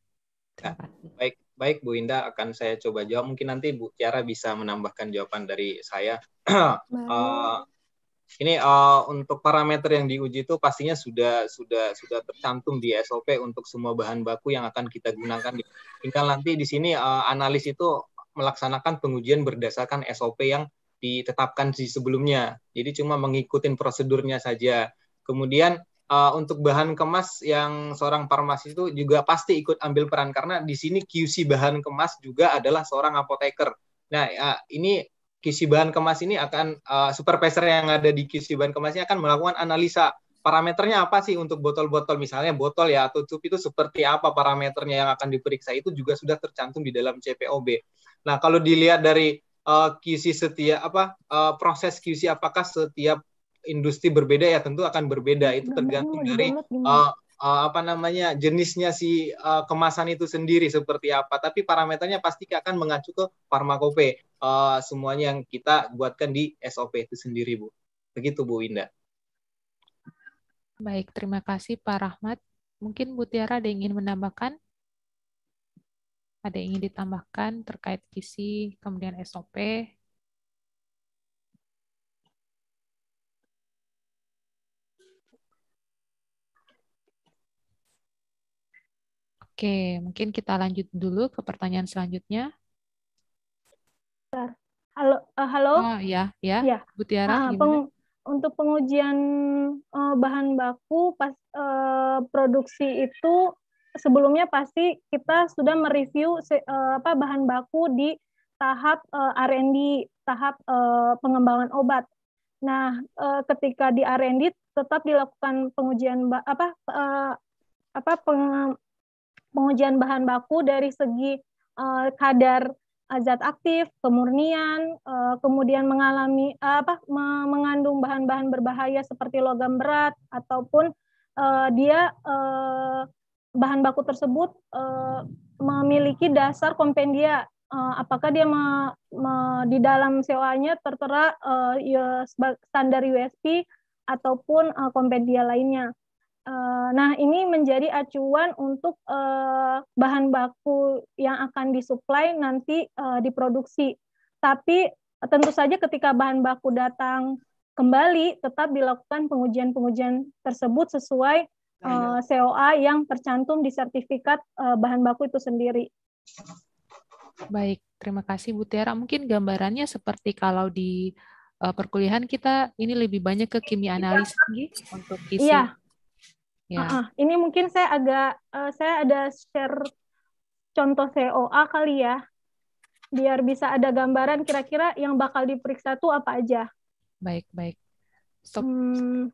Ya, baik, baik Bu Indah akan saya coba jawab. Mungkin nanti Bu Tiara bisa menambahkan jawaban dari saya. uh, ini uh, untuk parameter yang diuji itu pastinya sudah sudah sudah tercantum di SOP untuk semua bahan baku yang akan kita gunakan. Tinggal nanti di sini uh, analis itu melaksanakan pengujian berdasarkan SOP yang ditetapkan di sebelumnya. Jadi cuma mengikuti prosedurnya saja. Kemudian uh, untuk bahan kemas yang seorang farmasi itu juga pasti ikut ambil peran karena di sini QC bahan kemas juga adalah seorang apoteker. Nah, ini kisi bahan Kemas ini akan uh, supervisor yang ada di kisi Kemas ini akan melakukan analisa parameternya apa sih untuk botol-botol misalnya botol ya atau cup itu seperti apa parameternya yang akan diperiksa itu juga sudah tercantum di dalam CPOB. Nah, kalau dilihat dari uh, QC setiap apa uh, proses kisi apakah setiap industri berbeda ya tentu akan berbeda itu tergantung dari uh, uh, apa namanya jenisnya si uh, kemasan itu sendiri seperti apa tapi parameternya pasti akan mengacu ke farmakope uh, semuanya yang kita buatkan di SOP itu sendiri Bu begitu Bu Winda baik terima kasih Pak Rahmat mungkin Bu Tiara ada yang ingin menambahkan ada yang ingin ditambahkan terkait visi kemudian SOP Oke, mungkin kita lanjut dulu ke pertanyaan selanjutnya. Halo, uh, halo. Oh ya, ya. ya. Tiara. Uh, peng, untuk pengujian uh, bahan baku pas uh, produksi itu sebelumnya pasti kita sudah mereview uh, apa bahan baku di tahap uh, R&D, tahap uh, pengembangan obat. Nah, uh, ketika di R&D tetap dilakukan pengujian apa uh, apa peng, pengujian bahan baku dari segi uh, kadar eh, zat aktif, kemurnian, uh, kemudian mengalami uh, apa mengandung bahan-bahan berbahaya seperti logam berat ataupun uh, dia uh, bahan baku tersebut uh, memiliki dasar kompendia uh, apakah dia me, me, di dalam COA-nya tertera uh, standar USP ataupun uh, kompendia lainnya. Eh, nah, ini menjadi acuan untuk eh, bahan baku yang akan disuplai nanti eh, diproduksi. Tapi tentu saja ketika bahan baku datang kembali, tetap dilakukan pengujian-pengujian tersebut sesuai COA nah, iya. yang tercantum di sertifikat bahan baku itu sendiri. Baik, terima kasih Bu Tiara. Mungkin gambarannya seperti kalau di perkuliahan kita ini lebih banyak ke kimia ya. untuk isi. ya. Ya. Uh -uh. Ini mungkin saya agak uh, saya ada share contoh COA kali ya, biar bisa ada gambaran kira-kira yang bakal diperiksa itu apa aja. Baik baik. Stop. Hmm,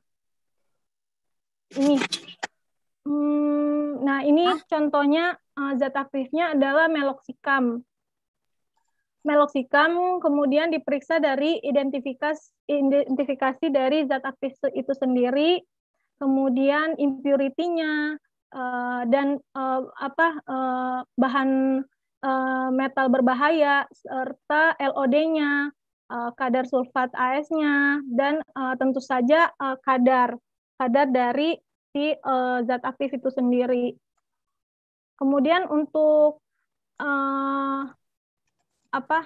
ini. Hmm, nah ini ah. contohnya uh, zat aktifnya adalah meloxicam. Meloxicam kemudian diperiksa dari identifikasi identifikasi dari zat aktif itu sendiri kemudian impurity-nya uh, dan uh, apa uh, bahan uh, metal berbahaya serta LOD-nya, uh, kadar sulfat AS-nya dan uh, tentu saja uh, kadar kadar dari si uh, zat aktif itu sendiri. Kemudian untuk uh, apa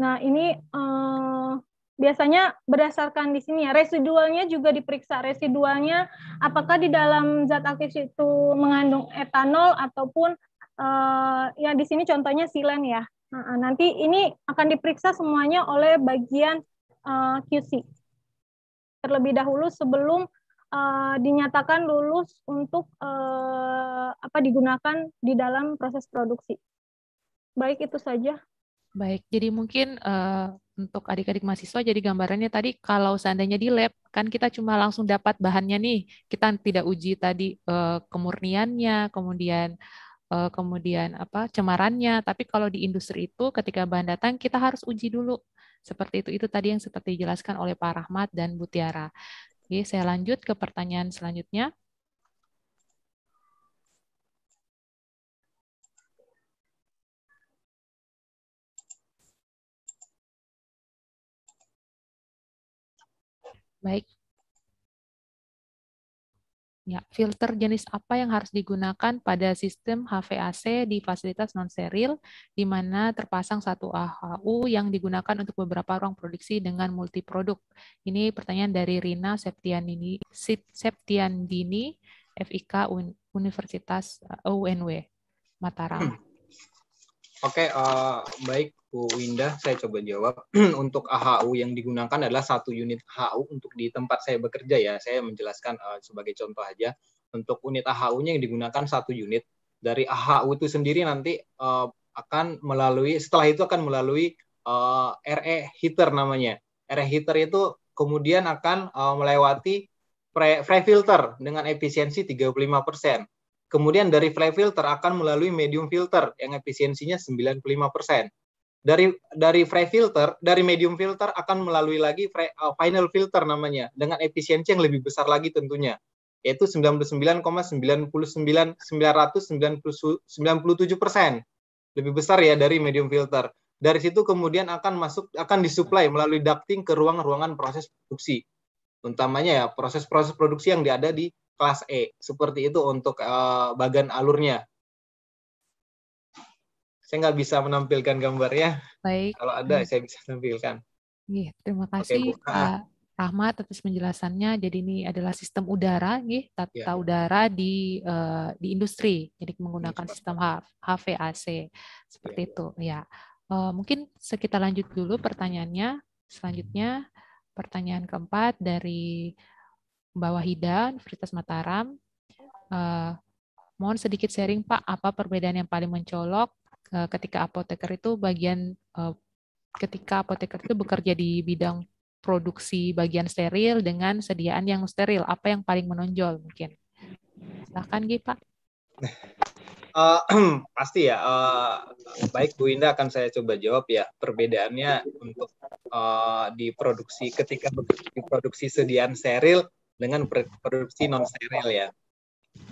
Nah, ini eh, biasanya berdasarkan di sini ya, residualnya juga diperiksa. Residualnya apakah di dalam zat aktif itu mengandung etanol ataupun eh, ya di sini contohnya silen ya. Nah, nanti ini akan diperiksa semuanya oleh bagian eh, QC. Terlebih dahulu sebelum uh, dinyatakan lulus untuk uh, apa digunakan di dalam proses produksi. Baik itu saja. Baik, jadi mungkin uh, untuk adik-adik mahasiswa jadi gambarannya tadi kalau seandainya di lab kan kita cuma langsung dapat bahannya nih, kita tidak uji tadi uh, kemurniannya, kemudian uh, kemudian apa cemarannya, tapi kalau di industri itu ketika bahan datang kita harus uji dulu. Seperti itu itu tadi yang seperti dijelaskan oleh Pak Rahmat dan Bu Tiara. Oke, saya lanjut ke pertanyaan selanjutnya. Baik. Ya, filter jenis apa yang harus digunakan pada sistem HVAC di fasilitas non-seril di mana terpasang satu AHU yang digunakan untuk beberapa ruang produksi dengan multiproduk? Ini pertanyaan dari Rina Septian Dini, FIK Universitas eh, UNW, Mataram. Hmm. Oke, okay, uh, eh, baik Bu Winda, saya coba jawab. untuk AHU yang digunakan adalah satu unit AHU untuk di tempat saya bekerja ya. Saya menjelaskan uh, sebagai contoh aja. Untuk unit AHU-nya yang digunakan satu unit. Dari AHU itu sendiri nanti uh, akan melalui, setelah itu akan melalui uh, RE heater namanya. RE heater itu kemudian akan uh, melewati pre, filter dengan efisiensi 35 persen Kemudian dari fly filter akan melalui medium filter yang efisiensinya 95%. Dari dari fry filter, dari medium filter akan melalui lagi uh, final filter namanya dengan efisiensi yang lebih besar lagi tentunya yaitu 99,99997 lebih besar ya dari medium filter. Dari situ kemudian akan masuk akan disuplai melalui ducting ke ruang-ruangan proses produksi. Utamanya ya proses-proses produksi yang diada di kelas E. Seperti itu untuk uh, bagan alurnya. Saya nggak bisa menampilkan gambarnya. Baik. Kalau ada, hmm. saya bisa tampilkan. Iya, terima kasih Oke, Pak Rahmat atas penjelasannya. Jadi ini adalah sistem udara, nih, tata ya. udara di uh, di industri. Jadi menggunakan ya. sistem HVAC seperti ya. itu. Ya, uh, mungkin sekitar lanjut dulu pertanyaannya. Selanjutnya pertanyaan keempat dari Mbak Wahida Universitas Mataram. Uh, mohon sedikit sharing Pak, apa perbedaan yang paling mencolok uh, ketika apoteker itu bagian uh, ketika apoteker itu bekerja di bidang produksi bagian steril dengan sediaan yang steril, apa yang paling menonjol mungkin? Silahkan Gi Pak. Uh, pasti ya, uh, baik Bu Indah akan saya coba jawab ya. Perbedaannya untuk uh, diproduksi ketika diproduksi sediaan steril dengan produksi non steril ya.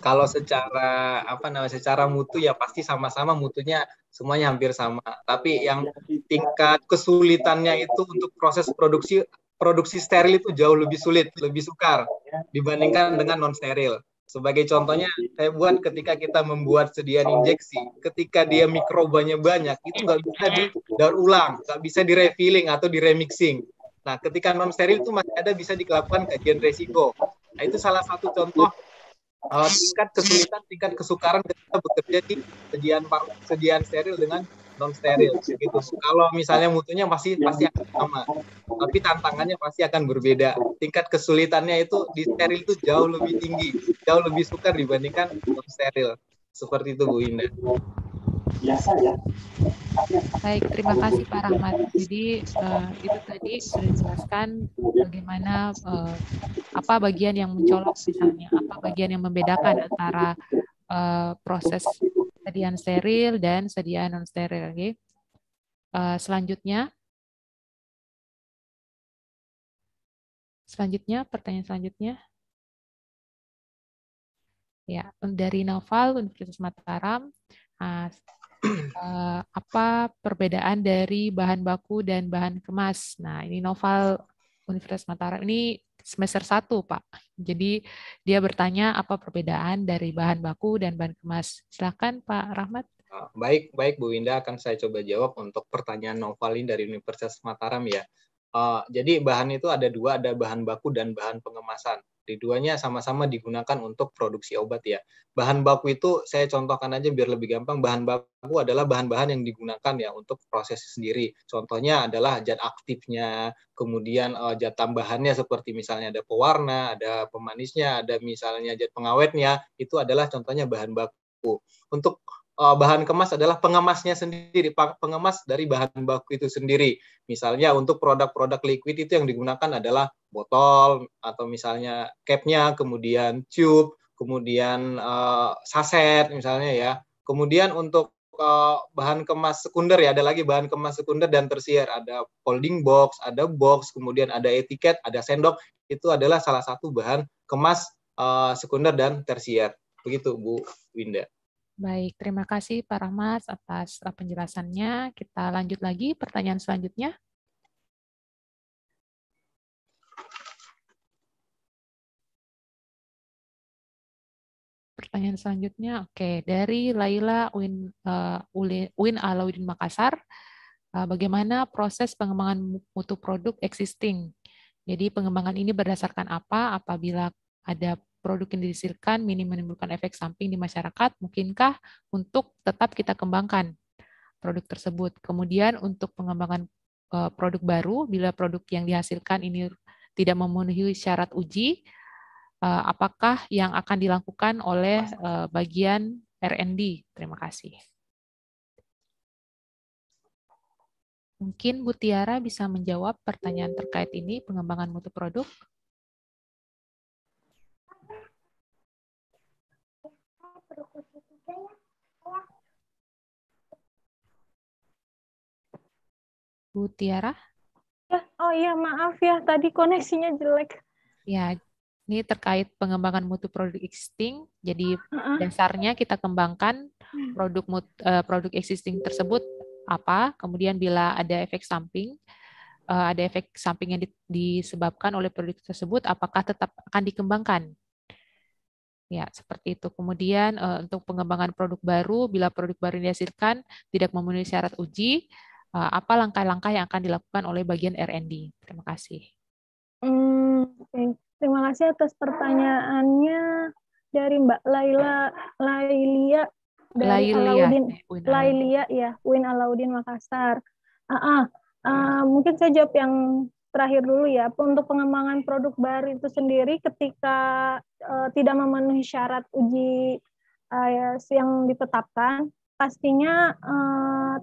Kalau secara apa namanya secara mutu ya pasti sama-sama mutunya semuanya hampir sama. Tapi yang tingkat kesulitannya itu untuk proses produksi produksi steril itu jauh lebih sulit, lebih sukar dibandingkan dengan non steril. Sebagai contohnya, saya buat ketika kita membuat sediaan injeksi, ketika dia mikrobanya banyak, itu nggak bisa didaur ulang, nggak bisa direfilling atau diremixing. Nah, ketika non steril itu masih ada bisa dilakukan kajian resiko. Nah, itu salah satu contoh uh, tingkat kesulitan, tingkat kesukaran ketika bekerja di sediaan sediaan steril dengan non steril gitu. Kalau misalnya mutunya masih pasti akan sama, tapi tantangannya pasti akan berbeda. Tingkat kesulitannya itu di steril itu jauh lebih tinggi, jauh lebih sukar dibandingkan non steril. Seperti itu Bu Indah biasa ya. Baik, terima kasih Pak Rahmat. Jadi uh, itu tadi sudah dijelaskan bagaimana uh, apa bagian yang mencolok misalnya, apa bagian yang membedakan antara uh, proses sediaan steril dan sediaan non steril. Okay. Uh, selanjutnya, selanjutnya pertanyaan selanjutnya. Ya, dari Naval Universitas Mataram. Uh, Eh, apa perbedaan dari bahan baku dan bahan kemas. Nah, ini novel Universitas Mataram ini semester 1, Pak. Jadi dia bertanya apa perbedaan dari bahan baku dan bahan kemas. Silakan Pak Rahmat. Ah, baik, baik Bu Winda akan saya coba jawab untuk pertanyaan novelin dari Universitas Mataram ya. Uh, jadi bahan itu ada dua, ada bahan baku dan bahan pengemasan. Keduanya sama-sama digunakan untuk produksi obat ya. Bahan baku itu saya contohkan aja biar lebih gampang. Bahan baku adalah bahan-bahan yang digunakan ya untuk proses sendiri. Contohnya adalah zat aktifnya, kemudian eh, zat tambahannya seperti misalnya ada pewarna, ada pemanisnya, ada misalnya zat pengawetnya. Itu adalah contohnya bahan baku. Untuk uh, bahan kemas adalah pengemasnya sendiri, pengemas dari bahan baku itu sendiri. Misalnya untuk produk-produk liquid itu yang digunakan adalah botol atau misalnya capnya, kemudian tube, kemudian uh, saset misalnya ya. Kemudian untuk eh, bahan kemas sekunder ya ada lagi bahan kemas sekunder dan tersier ada folding box, ada box, kemudian ada etiket, ada sendok itu adalah salah satu bahan kemas uh, sekunder dan tersier. Begitu Bu Winda. Baik, terima kasih Pak Rahmat atas eh, penjelasannya. Kita lanjut lagi pertanyaan selanjutnya. Pertanyaan selanjutnya, oke, dari Laila Win, uh, Win Alauddin Makassar, uh, bagaimana proses pengembangan mutu produk existing? Jadi pengembangan ini berdasarkan apa apabila ada produk yang dihasilkan minim menimbulkan efek samping di masyarakat, mungkinkah untuk tetap kita kembangkan produk tersebut. Kemudian untuk pengembangan eh, produk baru, bila produk yang dihasilkan ini tidak memenuhi syarat uji, eh, apakah yang akan dilakukan oleh eh, bagian R&D? Terima kasih. Mungkin Bu Tiara bisa menjawab pertanyaan terkait ini, pengembangan mutu produk. Bu Tiara? Ya, oh iya, maaf ya, tadi koneksinya jelek. Ya, ini terkait pengembangan mutu produk existing. Jadi dasarnya kita kembangkan hmm. produk mut, eh, produk existing tersebut apa, kemudian bila ada efek samping, eh, ada efek samping yang disebabkan oleh produk tersebut, apakah tetap akan dikembangkan? Ya, seperti itu. Kemudian eh, untuk pengembangan produk baru, bila produk baru dihasilkan tidak memenuhi syarat uji, Eh, apa langkah-langkah yang akan dilakukan oleh bagian R&D. Terima kasih. Hmm, Terima kasih atas pertanyaannya dari Mbak Laila Lailia dari Lailia, Alaudin. Eh, Lailia ya, Win Alaudin Makassar. Uh, uh, uh, mungkin saya jawab yang terakhir dulu ya. Untuk pengembangan produk baru itu sendiri ketika uh, tidak memenuhi syarat uji uh, yang ditetapkan, pastinya uh,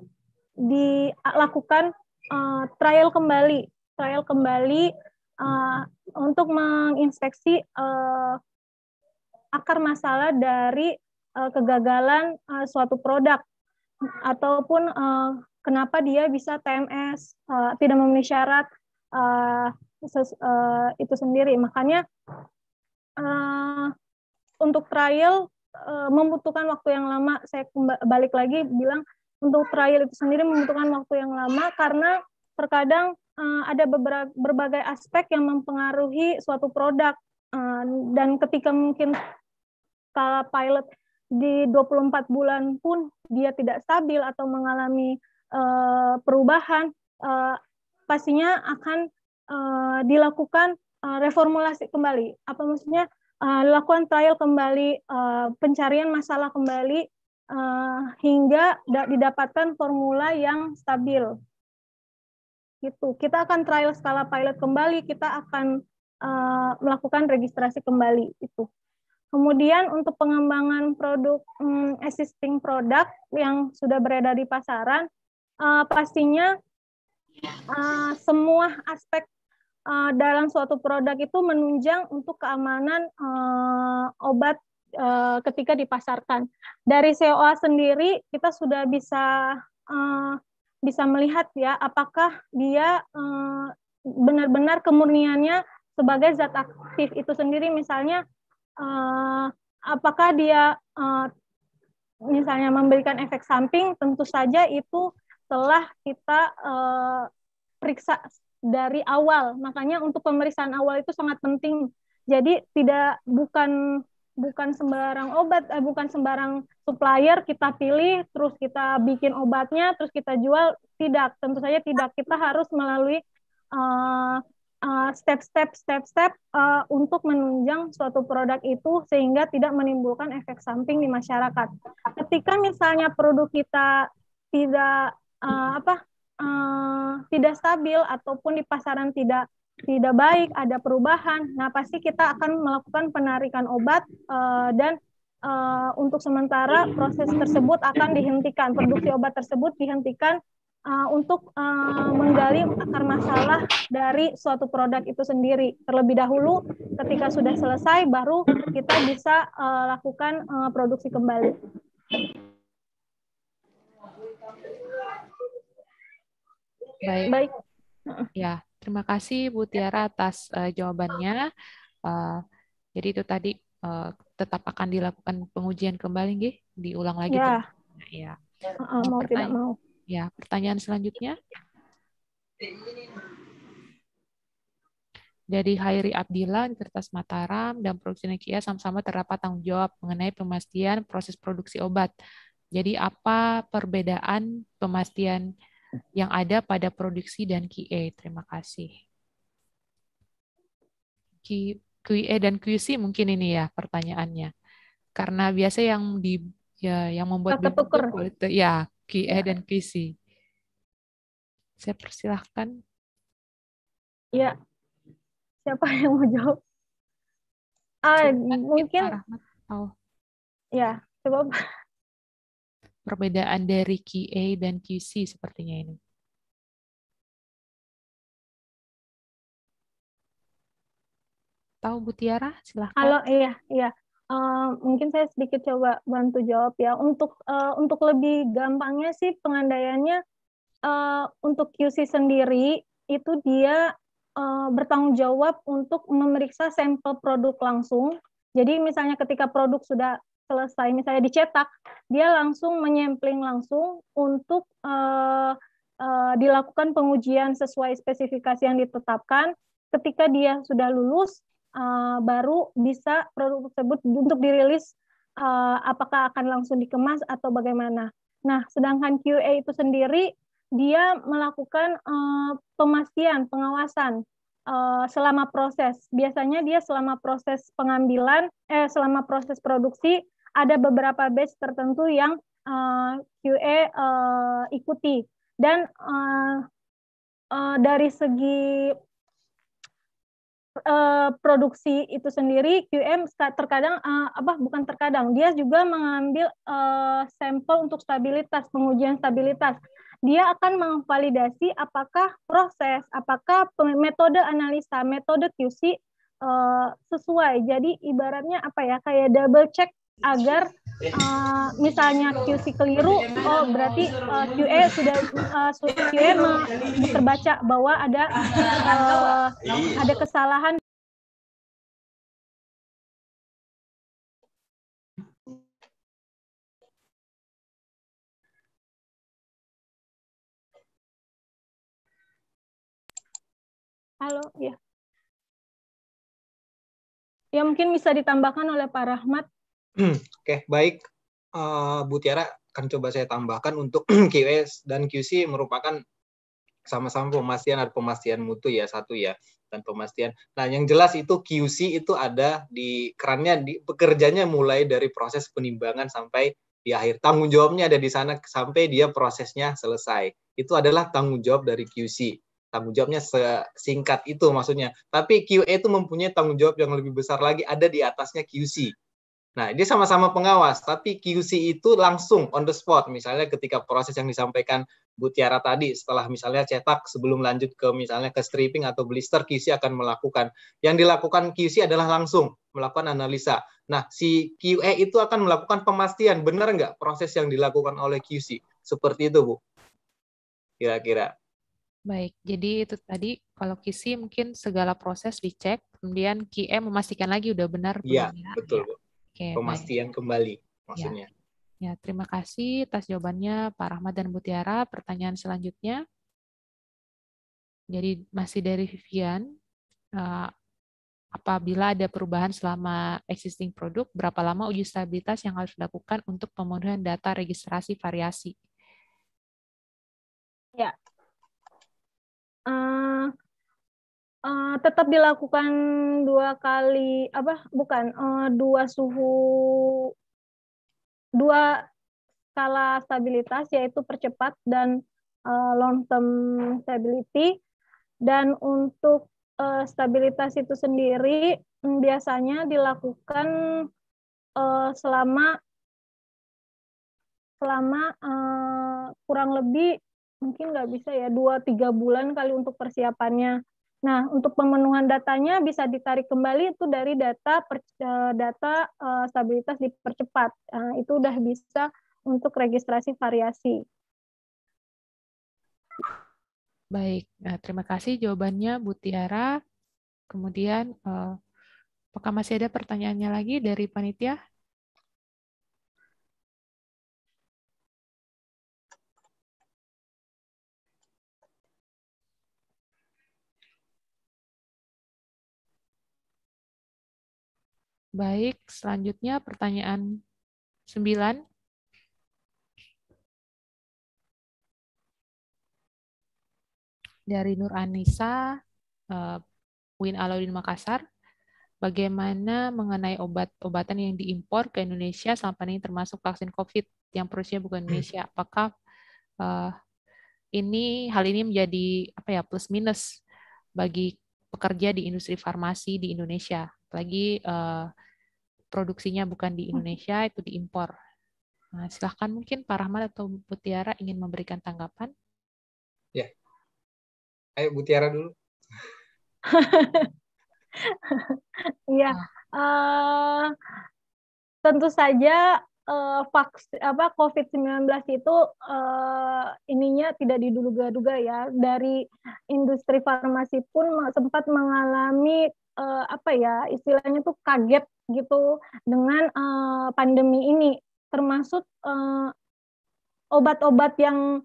dilakukan uh, trial kembali, trial kembali uh, untuk menginspeksi uh, akar masalah dari uh, kegagalan uh, suatu produk ataupun uh, kenapa dia bisa TMS uh, tidak memenuhi syarat uh, uh, itu sendiri. Makanya uh, untuk trial uh, membutuhkan waktu yang lama. Saya balik lagi bilang untuk trial itu sendiri membutuhkan waktu yang lama karena terkadang uh, ada beberapa, berbagai aspek yang mempengaruhi suatu produk uh, dan ketika mungkin skala pilot di 24 bulan pun dia tidak stabil atau mengalami uh, perubahan uh, pastinya akan uh, dilakukan uh, reformulasi kembali apa maksudnya uh, lakukan trial kembali uh, pencarian masalah kembali uh, hingga didapatkan formula yang stabil. Gitu. Kita akan trial skala pilot kembali, kita akan eh, melakukan registrasi kembali itu. Kemudian untuk pengembangan produk um, existing product yang sudah beredar di pasaran, uh, pastinya uh, semua aspek uh, dalam suatu produk itu menunjang untuk keamanan uh, obat Eh, ketika dipasarkan. Dari COA sendiri kita sudah bisa eh, bisa melihat ya apakah dia eh, benar-benar kemurniannya sebagai zat aktif itu sendiri misalnya apakah dia misalnya memberikan efek samping tentu saja itu telah kita periksa dari awal makanya untuk pemeriksaan awal itu sangat penting jadi tidak bukan bukan sembarang obat, eh, bukan sembarang supplier kita pilih, terus kita bikin obatnya, terus kita jual. Tidak, tentu saja tidak. Kita harus melalui uh, eh, uh, eh, step-step, step-step uh, eh, untuk menunjang suatu produk itu sehingga tidak menimbulkan efek samping di masyarakat. Ketika misalnya produk kita tidak uh, apa uh, tidak stabil ataupun di pasaran tidak tidak baik, ada perubahan, nah pasti kita akan melakukan penarikan obat uh, dan uh, untuk sementara proses tersebut akan dihentikan, produksi obat tersebut dihentikan uh, untuk uh, menggali akar masalah dari suatu produk itu sendiri. Terlebih dahulu, ketika sudah selesai, baru kita bisa uh, lakukan uh, produksi kembali. Baik. Baik. Ya, Terima kasih Bu Tiara atas uh, jawabannya. Uh, jadi itu tadi uh, tetap akan dilakukan pengujian kembali, nggih? Diulang lagi. Ya. Nah, ya. Uh, mau tidak mau. Ya, pertanyaan selanjutnya. Jadi Hairi Abdillah Universitas Mataram dan Produksi Nekia sama-sama terdapat tanggung jawab mengenai pemastian proses produksi obat. Jadi apa perbedaan pemastian yang ada pada produksi dan QA. Terima kasih. QA dan QC mungkin ini ya pertanyaannya. Karena biasa yang di ya yang membuat ya QA ya. dan QC. Saya persilahkan. Ya. Siapa yang mau jawab? Ah, mungkin. Oh. Ya, coba perbedaan dari QA dan QC sepertinya ini. Tahu Bu Tiara? Silahkan. Halo, iya, iya. Uh, mungkin saya sedikit coba bantu jawab ya. Untuk uh, untuk lebih gampangnya sih pengandaiannya uh, untuk QC sendiri itu dia uh, bertanggung jawab untuk memeriksa sampel produk langsung. Jadi misalnya ketika produk sudah selesai misalnya dicetak, dia langsung menyampling langsung untuk uh, uh, dilakukan pengujian sesuai spesifikasi yang ditetapkan. Ketika dia sudah lulus, uh, baru bisa produk tersebut untuk dirilis uh, apakah akan langsung dikemas atau bagaimana. Nah, sedangkan QA itu sendiri dia melakukan uh, pemastian, pengawasan selama proses. Biasanya dia selama proses pengambilan, eh selama proses produksi ada beberapa batch tertentu yang uh, eh, QA uh, eh, ikuti dan uh, uh, dari segi uh, produksi itu sendiri QM terkadang uh, apa bukan terkadang dia juga mengambil uh, sampel untuk stabilitas pengujian stabilitas dia akan mengvalidasi apakah proses apakah metode analisa metode QC sesuai jadi ibaratnya apa ya kayak double check agar uh, misalnya QC keliru, oh berarti uh, eh, QA e sudah uh, eh, QA terbaca e bahwa ada uh, ada kesalahan. Halo, ya. Ya mungkin bisa ditambahkan oleh Pak Rahmat. Oke, okay, baik. Uh, Bu Tiara akan coba saya tambahkan untuk QS dan QC merupakan sama-sama pemastian ada pemastian mutu ya satu ya dan pemastian. Nah, yang jelas itu QC itu ada di kerannya di pekerjanya mulai dari proses penimbangan sampai di akhir tanggung jawabnya ada di sana sampai dia prosesnya selesai. Itu adalah tanggung jawab dari QC. Tanggung jawabnya singkat itu maksudnya. Tapi QA e itu mempunyai tanggung jawab yang lebih besar lagi ada di atasnya QC Nah, dia sama-sama pengawas, tapi QC itu langsung on the spot. Misalnya ketika proses yang disampaikan Bu Tiara tadi, setelah misalnya cetak sebelum lanjut ke misalnya ke stripping atau blister, QC akan melakukan. Yang dilakukan QC adalah langsung melakukan analisa. Nah, si QE itu akan melakukan pemastian, benar nggak proses yang dilakukan oleh QC? Seperti itu, Bu. Kira-kira. Baik, jadi itu tadi kalau QC mungkin segala proses dicek, kemudian QE memastikan lagi udah benar. Iya, ya. betul, Bu okay, pemastian baik. kembali maksudnya. Ya. ya, terima kasih atas jawabannya Pak Rahmat dan Mutiara. Pertanyaan selanjutnya. Jadi masih dari Vivian, eh, apabila ada perubahan selama existing produk, berapa lama uji stabilitas yang harus dilakukan untuk pemenuhan data registrasi variasi? Ya, uh, uh, tetap dilakukan dua kali apa bukan uh, dua suhu dua skala stabilitas yaitu percepat dan uh, long term stability dan untuk uh, stabilitas itu sendiri mm, biasanya dilakukan uh, selama selama uh, kurang lebih mungkin nggak bisa ya dua tiga bulan kali untuk persiapannya Nah, untuk pemenuhan datanya bisa ditarik kembali itu dari data per, eh, data eh, stabilitas dipercepat. Nah, itu sudah bisa untuk registrasi variasi. Baik, nah, terima kasih jawabannya Bu Tiara. Kemudian, apakah masih ada pertanyaannya lagi dari panitia? Baik, selanjutnya pertanyaan 9. Dari Nur Anissa, uh, eh, Win Alauddin Makassar. Bagaimana mengenai obat-obatan yang diimpor ke Indonesia selama ini termasuk vaksin COVID yang produksinya bukan hmm. Indonesia? Apakah uh, ini hal ini menjadi apa ya plus minus bagi pekerja di industri farmasi di Indonesia? Apalagi uh, produksinya bukan di hmm. Indonesia, itu diimpor. Nah, silahkan mungkin Pak Rahmat atau Bu ingin memberikan tanggapan. Ya. Ayo Bu dulu. Iya. uh, tentu saja uh, eh, vaksin apa COVID-19 itu uh, ininya tidak diduga-duga ya dari industri farmasi pun sempat mengalami uh, apa ya istilahnya tuh kaget gitu dengan uh, pandemi ini termasuk uh, obat-obat yang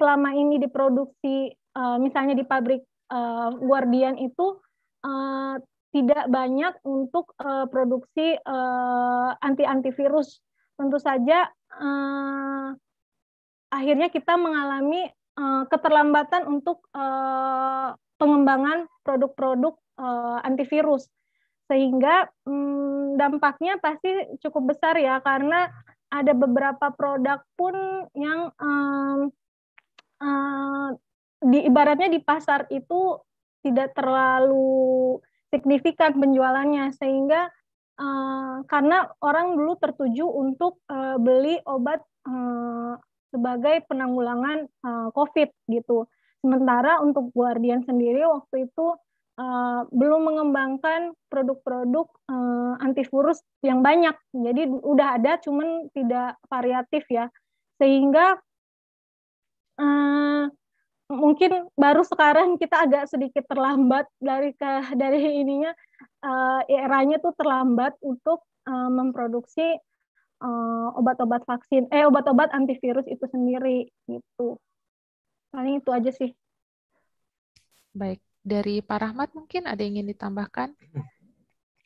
selama ini diproduksi uh, misalnya di pabrik uh, Guardian itu uh, tidak banyak untuk uh, produksi uh, anti antivirus tentu saja eh, akhirnya kita mengalami eh, keterlambatan untuk eh, pengembangan produk-produk eh, antivirus sehingga hmm, dampaknya pasti cukup besar ya karena ada beberapa produk pun yang hmm, hmm, di ibaratnya di pasar itu tidak terlalu signifikan penjualannya sehingga Uh, karena orang dulu tertuju untuk uh, beli obat uh, sebagai penanggulangan uh, COVID gitu. Sementara untuk Guardian sendiri waktu itu uh, belum mengembangkan produk-produk uh, antivirus yang banyak. Jadi udah ada, cuman tidak variatif ya. Sehingga uh, mungkin baru sekarang kita agak sedikit terlambat dari ke dari ininya uh, eranya tuh terlambat untuk uh, memproduksi uh, obat-obat vaksin eh obat-obat antivirus itu sendiri gitu paling itu aja sih baik dari Pak Rahmat mungkin ada yang ingin ditambahkan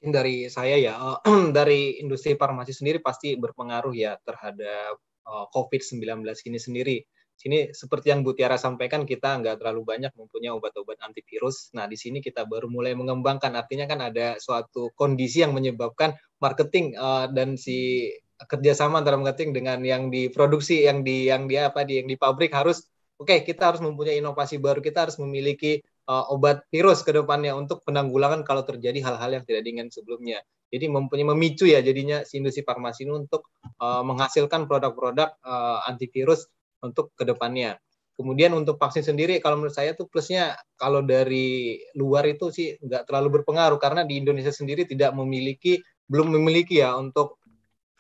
dari saya ya dari industri farmasi sendiri pasti berpengaruh ya terhadap COVID-19 ini sendiri sini seperti yang Bu Tiara sampaikan kita nggak terlalu banyak mempunyai obat-obat antivirus. Nah di sini kita baru mulai mengembangkan artinya kan ada suatu kondisi yang menyebabkan marketing uh, dan si kerjasama antara marketing dengan yang diproduksi yang di yang dia apa di yang di pabrik harus oke okay, kita harus mempunyai inovasi baru kita harus memiliki uh, obat virus ke depannya untuk penanggulangan kalau terjadi hal-hal yang tidak diinginkan sebelumnya. Jadi mempunyai memicu ya jadinya si industri farmasi ini untuk uh, menghasilkan produk-produk uh, antivirus untuk kedepannya. Kemudian untuk vaksin sendiri, kalau menurut saya tuh plusnya kalau dari luar itu sih nggak terlalu berpengaruh karena di Indonesia sendiri tidak memiliki, belum memiliki ya untuk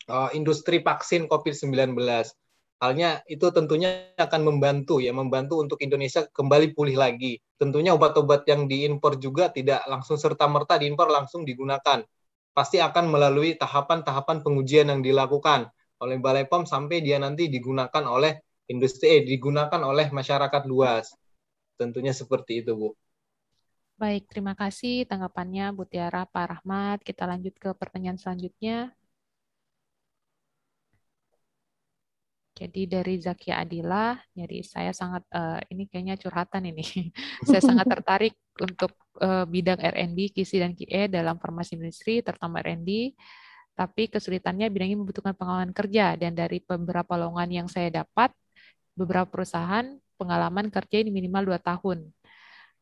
uh, industri vaksin COVID-19. Halnya itu tentunya akan membantu ya, membantu untuk Indonesia kembali pulih lagi. Tentunya obat-obat yang diimpor juga tidak langsung serta-merta diimpor langsung digunakan. Pasti akan melalui tahapan-tahapan pengujian yang dilakukan oleh Balai POM sampai dia nanti digunakan oleh industri eh, digunakan oleh masyarakat luas. Tentunya seperti itu, Bu. Baik, terima kasih tanggapannya Bu Tiara, Pak Rahmat. Kita lanjut ke pertanyaan selanjutnya. Jadi dari Zakia Adila, jadi saya sangat uh, ini kayaknya curhatan ini. saya sangat tertarik untuk uh, bidang R&D, kisi dan QE dalam farmasi industri, terutama R&D. Tapi kesulitannya bidang ini membutuhkan pengalaman kerja dan dari beberapa lowongan yang saya dapat, beberapa perusahaan pengalaman kerja ini minimal 2 tahun.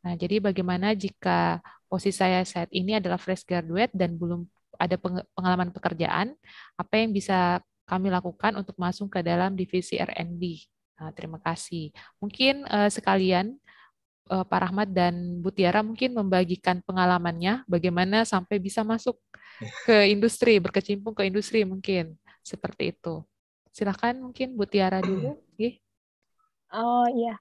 Nah, jadi bagaimana jika posisi saya saat ini adalah fresh graduate dan belum ada pengalaman pekerjaan, apa yang bisa kami lakukan untuk masuk ke dalam divisi R&D? Nah, terima kasih. Mungkin uh, sekalian uh, Pak Rahmat dan Bu Tiara mungkin membagikan pengalamannya bagaimana sampai bisa masuk ke industri, berkecimpung ke industri mungkin. Seperti itu. Silakan mungkin Bu Tiara dulu. Oh iya,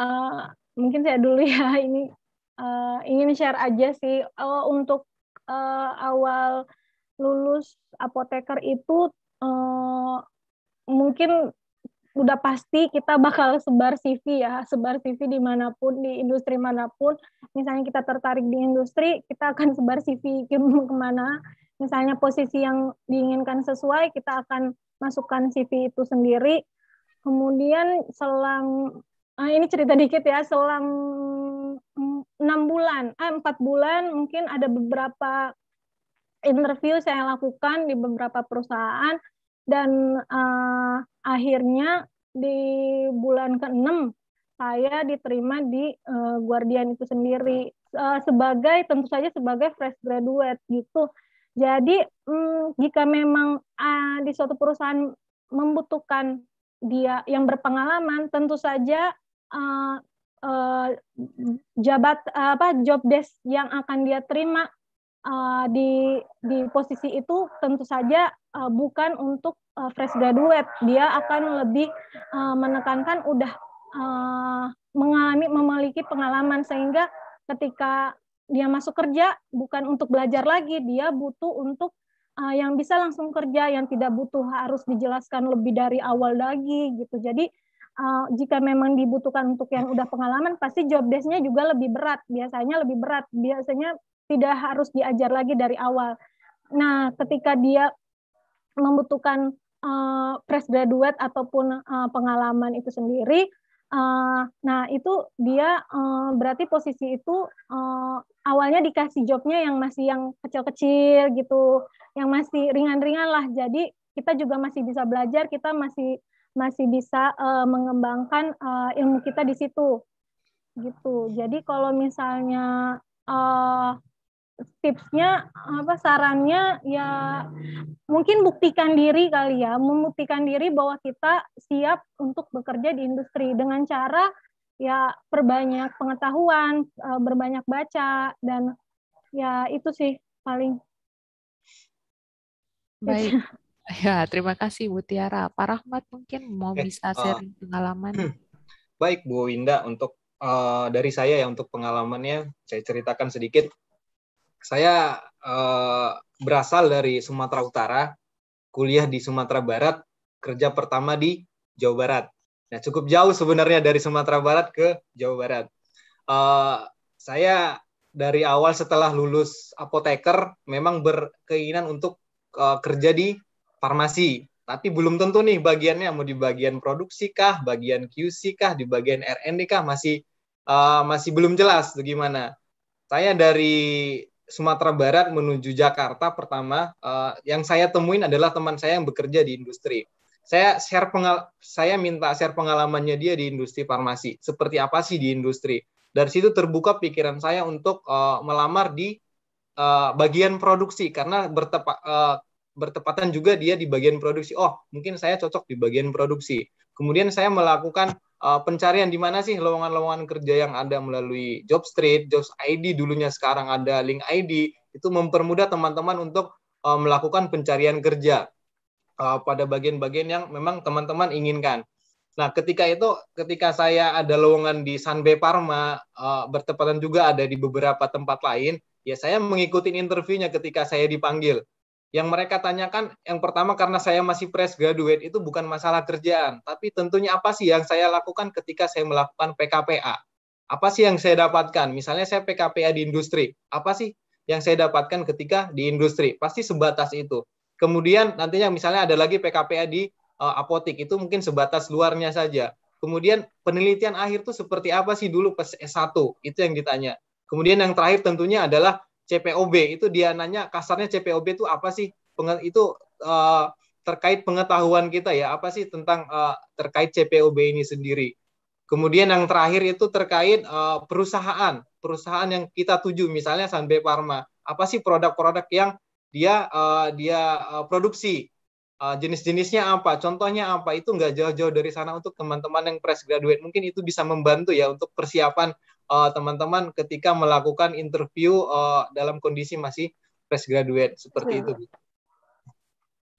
uh, mungkin saya dulu ya ini uh, ingin share aja sih uh, untuk uh, awal lulus apoteker itu uh, mungkin udah pasti kita bakal sebar CV ya, sebar CV dimanapun, di industri manapun. Misalnya kita tertarik di industri, kita akan sebar CV ke kemana. Misalnya posisi yang diinginkan sesuai, kita akan masukkan CV itu sendiri. Kemudian selang ah ini cerita dikit ya, selang enam bulan, ah empat bulan mungkin ada beberapa interview saya lakukan di beberapa perusahaan dan uh, akhirnya di bulan ke enam saya diterima di uh, Guardian itu sendiri uh, sebagai tentu saja sebagai fresh graduate gitu. Jadi um, jika memang uh, di suatu perusahaan membutuhkan dia yang berpengalaman tentu saja uh, uh, jabat uh, apa job desk yang akan dia terima uh, di di posisi itu tentu saja uh, bukan untuk uh, fresh graduate dia akan lebih uh, menekankan udah uh, mengalami memiliki pengalaman sehingga ketika dia masuk kerja bukan untuk belajar lagi dia butuh untuk uh, yang bisa langsung kerja, yang tidak butuh harus dijelaskan lebih dari awal lagi gitu. Jadi uh, jika memang dibutuhkan untuk yang udah pengalaman, pasti job desknya juga lebih berat. Biasanya lebih berat, biasanya tidak harus diajar lagi dari awal. Nah, ketika dia membutuhkan uh, fresh graduate ataupun uh, pengalaman itu sendiri, uh, nah itu dia uh, berarti posisi itu uh, awalnya dikasih jobnya yang masih yang kecil-kecil gitu, yang masih ringan-ringan lah. Jadi kita juga masih bisa belajar, kita masih masih bisa uh, mengembangkan uh, ilmu kita di situ gitu. Jadi kalau misalnya uh, tipsnya apa sarannya ya mungkin buktikan diri kali ya, membuktikan diri bahwa kita siap untuk bekerja di industri dengan cara ya perbanyak pengetahuan, eh, berbanyak baca dan ya itu sih paling. Baik. Ya, terima kasih Bu Tiara. Pak Rahmat mungkin mau Oke, bisa eh, sharing uh, pengalaman. Hmm. Baik Bu Winda, untuk uh, dari saya ya untuk pengalamannya saya ceritakan sedikit. Saya uh, berasal dari Sumatera Utara, kuliah di Sumatera Barat, kerja pertama di Jawa Barat. Nah, cukup jauh sebenarnya dari Sumatera Barat ke Jawa Barat. Uh, saya dari awal setelah lulus apoteker memang berkeinginan untuk uh, kerja di farmasi, tapi belum tentu nih bagiannya mau di bagian produksi kah, bagian QC kah, di bagian R&D kah masih uh, masih belum jelas gimana. Saya dari Sumatera Barat menuju Jakarta pertama uh, yang saya temuin adalah teman saya yang bekerja di industri saya share pengal saya minta share pengalamannya dia di industri farmasi seperti apa sih di industri dari situ terbuka pikiran saya untuk uh, melamar di uh, bagian produksi karena bertepa, uh, bertepatan juga dia di bagian produksi oh mungkin saya cocok di bagian produksi kemudian saya melakukan uh, pencarian di mana sih lowongan-lowongan kerja yang ada melalui job street jobs ID dulunya sekarang ada link ID itu mempermudah teman-teman untuk melakukan pencarian kerja uh, pada bagian-bagian yang memang teman-teman inginkan. Nah, ketika itu, ketika saya ada lowongan di Sanbe Parma, uh, bertepatan juga ada di beberapa tempat lain, ya saya mengikuti interviewnya ketika saya dipanggil. Yang mereka tanyakan, yang pertama karena saya masih fresh graduate, itu bukan masalah kerjaan, tapi tentunya apa sih yang saya lakukan ketika saya melakukan PKPA? Apa sih yang saya dapatkan? Misalnya saya PKPA di industri, apa sih yang saya dapatkan ketika di industri? Pasti sebatas itu. Kemudian nantinya misalnya ada lagi PKPA di uh, apotik itu mungkin sebatas luarnya saja. Kemudian penelitian akhir itu seperti apa sih dulu pas S1 itu yang ditanya. Kemudian yang terakhir tentunya adalah CPOB itu dia nanya kasarnya CPOB itu apa sih? itu uh, terkait pengetahuan kita ya apa sih tentang uh, terkait CPOB ini sendiri. Kemudian yang terakhir itu terkait uh, perusahaan, perusahaan yang kita tuju misalnya Sanbe Parma. Apa sih produk-produk yang dia uh, dia eh, produksi uh, jenis-jenisnya apa, contohnya apa itu nggak jauh-jauh dari sana untuk teman-teman yang fresh graduate mungkin itu bisa membantu ya untuk persiapan uh, teman-teman ketika melakukan interview uh, dalam kondisi masih fresh graduate seperti ya. itu.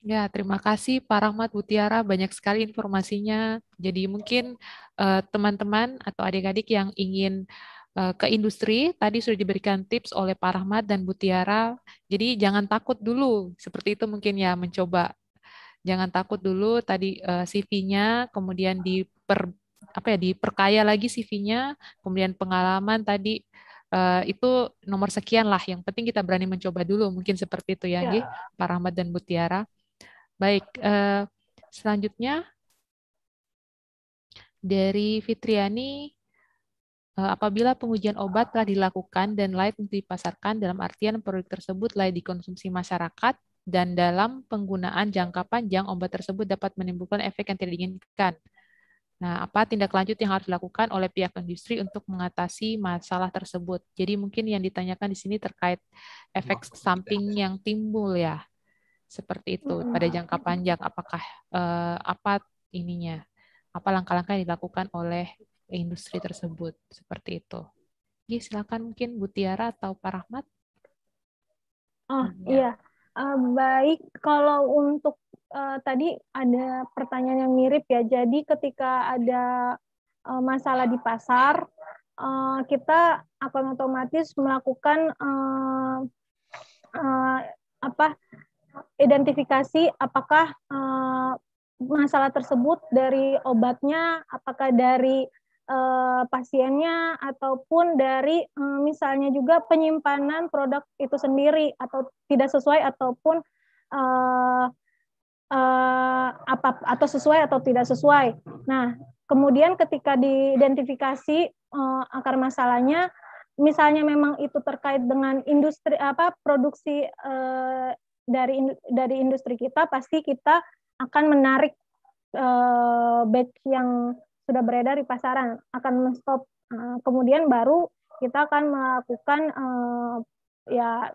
Ya, terima kasih Pak Rahmat Butiara banyak sekali informasinya. Jadi mungkin uh, teman-teman atau adik-adik yang ingin Eh, ke industri tadi sudah diberikan tips oleh Pak Rahmat dan Bu Tiara. Jadi jangan takut dulu, seperti itu mungkin ya mencoba. Jangan takut dulu tadi eh, CV-nya, kemudian diper apa ya diperkaya lagi CV-nya, kemudian pengalaman tadi eh, itu nomor sekian lah. Yang penting kita berani mencoba dulu, mungkin seperti itu ya, ya. Pak Rahmat dan Bu Tiara. Baik, selanjutnya dari Fitriani Eh, apabila pengujian obat telah dilakukan dan layak untuk dipasarkan dalam artian produk tersebut layak dikonsumsi masyarakat dan dalam penggunaan jangka panjang obat tersebut dapat menimbulkan efek yang tidak diinginkan. Nah, apa tindak lanjut yang harus dilakukan oleh pihak industri untuk mengatasi masalah tersebut? Jadi mungkin yang ditanyakan di sini terkait efek samping yang timbul ya. Seperti itu pada jangka panjang apakah eh, apa ininya? Apa langkah-langkah yang dilakukan oleh industri tersebut seperti itu. Jadi silakan mungkin Bu Tiara atau Pak Rahmat. Oh ya. iya uh, baik kalau untuk uh, tadi ada pertanyaan yang mirip ya. Jadi ketika ada uh, masalah di pasar uh, kita akan otomatis melakukan uh, uh, apa identifikasi apakah uh, masalah tersebut dari obatnya, apakah dari uh, pasiennya ataupun dari um, misalnya juga penyimpanan produk itu sendiri atau tidak sesuai ataupun uh, uh, apa atau sesuai atau tidak sesuai. Nah, kemudian ketika diidentifikasi uh, akar masalahnya misalnya memang itu terkait dengan industri apa produksi uh, dari dari industri kita pasti kita akan menarik uh, batch yang sudah beredar di pasaran akan stop nah, kemudian baru kita akan melakukan eh, ya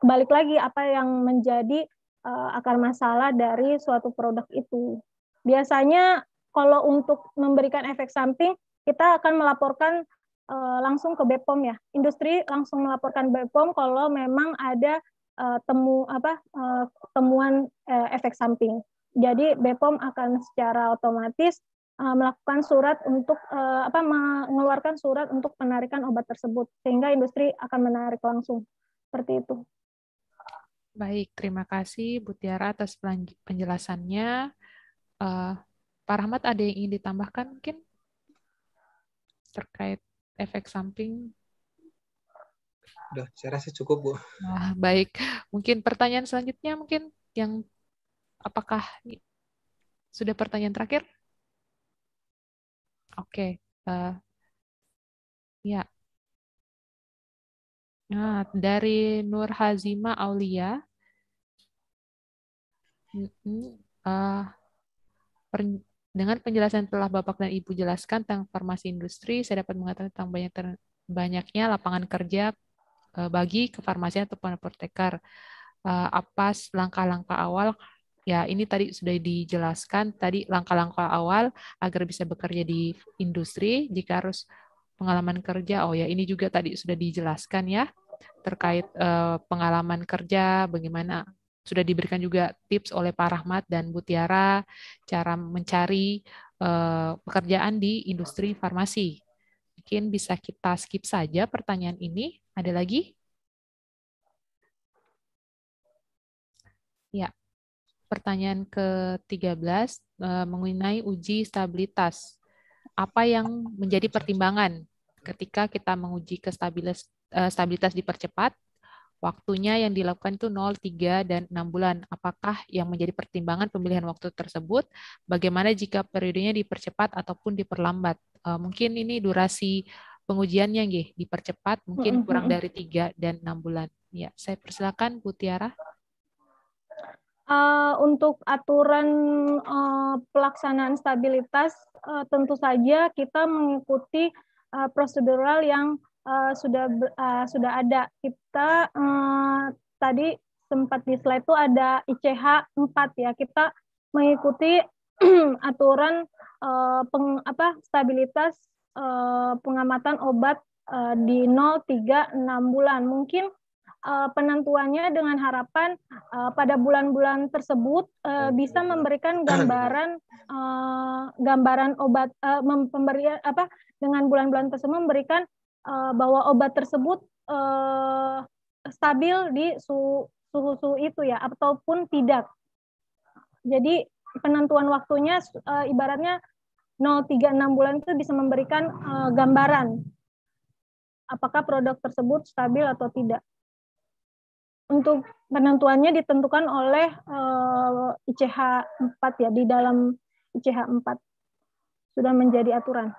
balik lagi apa yang menjadi eh, akar masalah dari suatu produk itu biasanya kalau untuk memberikan efek samping kita akan melaporkan eh, langsung ke BPOM ya industri langsung melaporkan BPOM kalau memang ada temu apa temuan efek samping jadi BPOM akan secara otomatis Eh, melakukan surat untuk eh, apa mengeluarkan surat untuk penarikan obat tersebut sehingga industri akan menarik langsung seperti itu. Baik, terima kasih Bu Tiara atas penjelasannya. Uh, Pak Rahmat ada yang ingin ditambahkan mungkin terkait efek samping? Sudah, saya rasa cukup Bu. Nah, baik, mungkin pertanyaan selanjutnya mungkin yang apakah sudah pertanyaan terakhir? Oke, Uh, ya. Nah, dari Nur Hazima Aulia, Uh, per, dengan penjelasan telah Bapak dan Ibu jelaskan tentang farmasi industri, saya dapat mengatakan tentang banyak ter, banyaknya lapangan kerja uh, bagi kefarmasian atau apoteker. Uh, apa langkah-langkah awal Ya, ini tadi sudah dijelaskan tadi langkah-langkah awal agar bisa bekerja di industri jika harus pengalaman kerja. Oh ya, ini juga tadi sudah dijelaskan ya terkait uh, pengalaman kerja bagaimana sudah diberikan juga tips oleh Pak Rahmat dan Bu Tiara cara mencari uh, pekerjaan di industri farmasi. Mungkin bisa kita skip saja pertanyaan ini. Ada lagi? Ya, pertanyaan ke-13 eh, mengenai uji stabilitas. Apa yang menjadi pertimbangan ketika kita menguji ke stabilitas, eh, stabilitas dipercepat? Waktunya yang dilakukan itu 0, 3, dan 6 bulan. Apakah yang menjadi pertimbangan pemilihan waktu tersebut? Bagaimana jika periodenya dipercepat ataupun diperlambat? Eh, mungkin ini durasi pengujiannya Gih, dipercepat mungkin kurang dari 3 dan 6 bulan. Ya, saya persilakan Bu Tiara. Uh, untuk aturan uh, pelaksanaan stabilitas, uh, tentu saja kita mengikuti uh, prosedural yang uh, sudah uh, sudah ada. Kita uh, tadi sempat di slide itu ada ICH 4 ya. Kita mengikuti aturan uh, peng, apa stabilitas uh, pengamatan obat uh, di 0 3 6 bulan. Mungkin uh, penentuannya dengan harapan uh, pada bulan-bulan tersebut uh, bisa memberikan gambaran uh, gambaran obat uh, pemberian apa dengan bulan-bulan tersebut memberikan uh, bahwa obat tersebut uh, stabil di suhu suhu itu ya ataupun tidak. Jadi penentuan waktunya uh, ibaratnya 036 bulan itu bisa memberikan uh, gambaran apakah produk tersebut stabil atau tidak untuk penentuannya ditentukan oleh uh, eh, ICH 4 ya di dalam ICH 4 sudah menjadi aturan.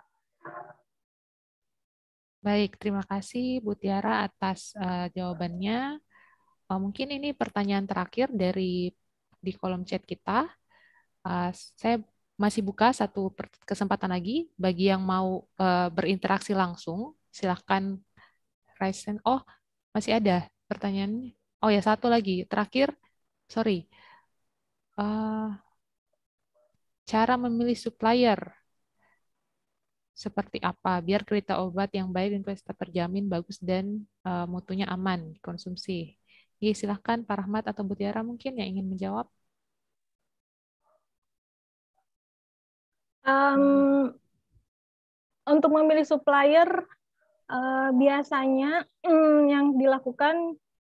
Baik, terima kasih Bu Tiara atas uh, jawabannya. Uh, mungkin ini pertanyaan terakhir dari di kolom chat kita. Uh, saya masih buka satu kesempatan lagi bagi yang mau uh, berinteraksi langsung. Silahkan raise hand. Oh, masih ada pertanyaannya. Oh ya satu lagi terakhir, sorry. Uh, cara memilih supplier seperti apa biar kereta obat yang baik dan kualitas terjamin bagus dan uh, mutunya aman dikonsumsi. Ya, silahkan Pak Rahmat atau Mutiara mungkin yang ingin menjawab. Um, untuk memilih supplier uh, biasanya um, yang dilakukan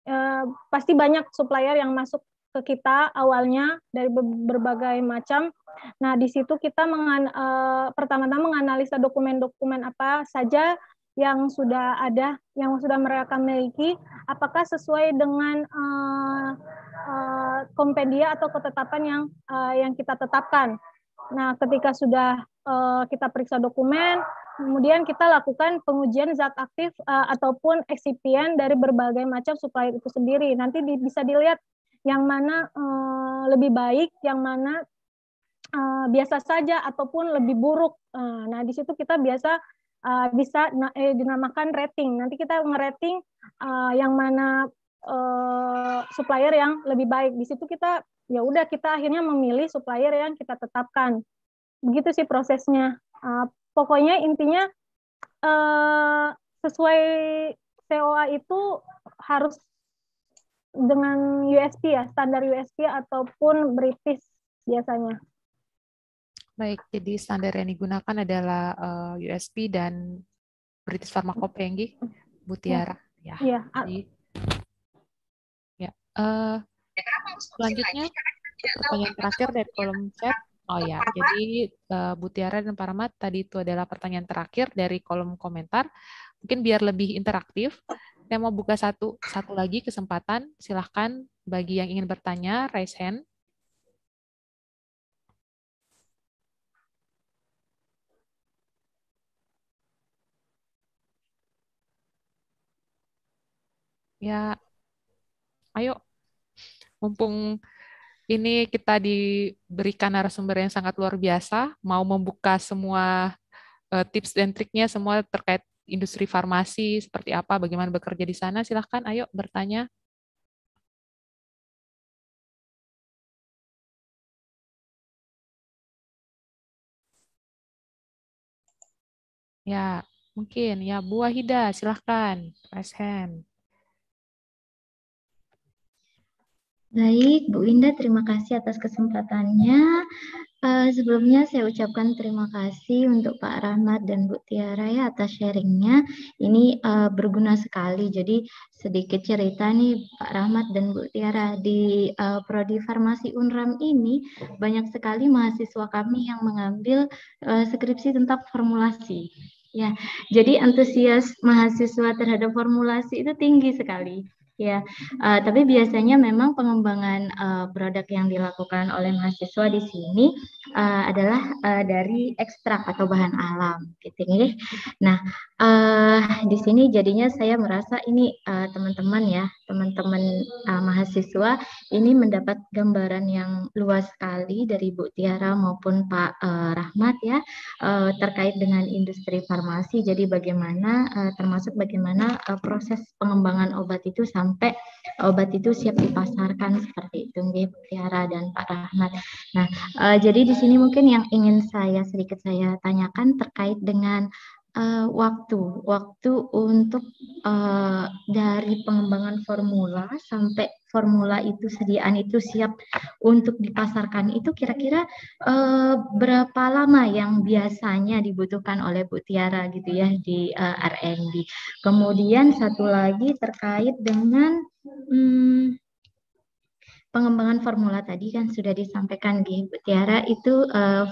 Eh, pasti banyak supplier yang masuk ke kita awalnya dari berbagai macam. Nah, di situ kita mengan, uh, pertama-tama menganalisa dokumen-dokumen apa saja yang sudah ada, yang sudah mereka miliki, apakah sesuai dengan uh, eh, uh, kompendia atau ketetapan yang uh, yang kita tetapkan. Nah, ketika sudah uh, kita periksa dokumen, kemudian kita lakukan pengujian zat aktif uh, ataupun eksipien dari berbagai macam supplier itu sendiri. Nanti di, bisa dilihat yang mana uh, lebih baik, yang mana uh, biasa saja ataupun lebih buruk. Uh, nah, di situ kita biasa uh, bisa na eh, dinamakan rating. Nanti kita ngerating uh, yang mana uh, supplier yang lebih baik. Di situ kita ya udah kita akhirnya memilih supplier yang kita tetapkan. Begitu sih prosesnya. Uh, pokoknya intinya uh, sesuai COA itu harus dengan USP ya, standar USP ataupun British biasanya. Baik, jadi standar yang digunakan adalah uh, eh, USP dan British Pharmacopoeia, Butiara. Ya. Iya. Jadi, ya. Uh, selanjutnya kan pertanyaan terakhir dari kolom chat Oh ya, jadi uh, eh, Butiara dan Paramat tadi itu adalah pertanyaan terakhir dari kolom komentar. Mungkin biar lebih interaktif, saya mau buka satu satu lagi kesempatan. Silahkan bagi yang ingin bertanya, raise hand. Ya, ayo, mumpung ini kita diberikan narasumber yang sangat luar biasa, mau membuka semua eh, tips dan triknya semua terkait industri farmasi seperti apa, bagaimana bekerja di sana. Silahkan, ayo bertanya. Ya, mungkin ya Bu Wahida, silahkan. Raise hand. Baik, Bu Indah, terima kasih atas kesempatannya. Uh, sebelumnya saya ucapkan terima kasih untuk Pak Rahmat dan Bu Tiara ya atas sharingnya. Ini uh, berguna sekali. Jadi sedikit cerita nih Pak Rahmat dan Bu Tiara di uh, prodi farmasi Unram ini banyak sekali mahasiswa kami yang mengambil uh, skripsi tentang formulasi. Ya, jadi antusias mahasiswa terhadap formulasi itu tinggi sekali Ya, uh, tapi biasanya memang pengembangan uh, produk yang dilakukan oleh mahasiswa di sini uh, adalah uh, dari ekstrak atau bahan alam, gitu nih. Ya. Nah, uh, di sini jadinya saya merasa ini teman-teman uh, teman -teman ya teman-teman uh, mahasiswa ini mendapat gambaran yang luas sekali dari Bu Tiara maupun Pak uh, Rahmat ya uh, terkait dengan industri farmasi. Jadi bagaimana uh, termasuk bagaimana uh, proses pengembangan obat itu sampai obat itu siap dipasarkan seperti itu Bu Tiara dan Pak Rahmat. Nah, uh, jadi di sini mungkin yang ingin saya sedikit saya tanyakan terkait dengan uh, waktu waktu untuk uh, dari pengembangan formula sampai formula itu sediaan itu siap untuk dipasarkan itu kira-kira uh, berapa lama yang biasanya dibutuhkan oleh Bu Tiara gitu ya di uh, R&D. Kemudian satu lagi terkait dengan hmm, pengembangan formula tadi kan sudah disampaikan Bu Tiara itu uh,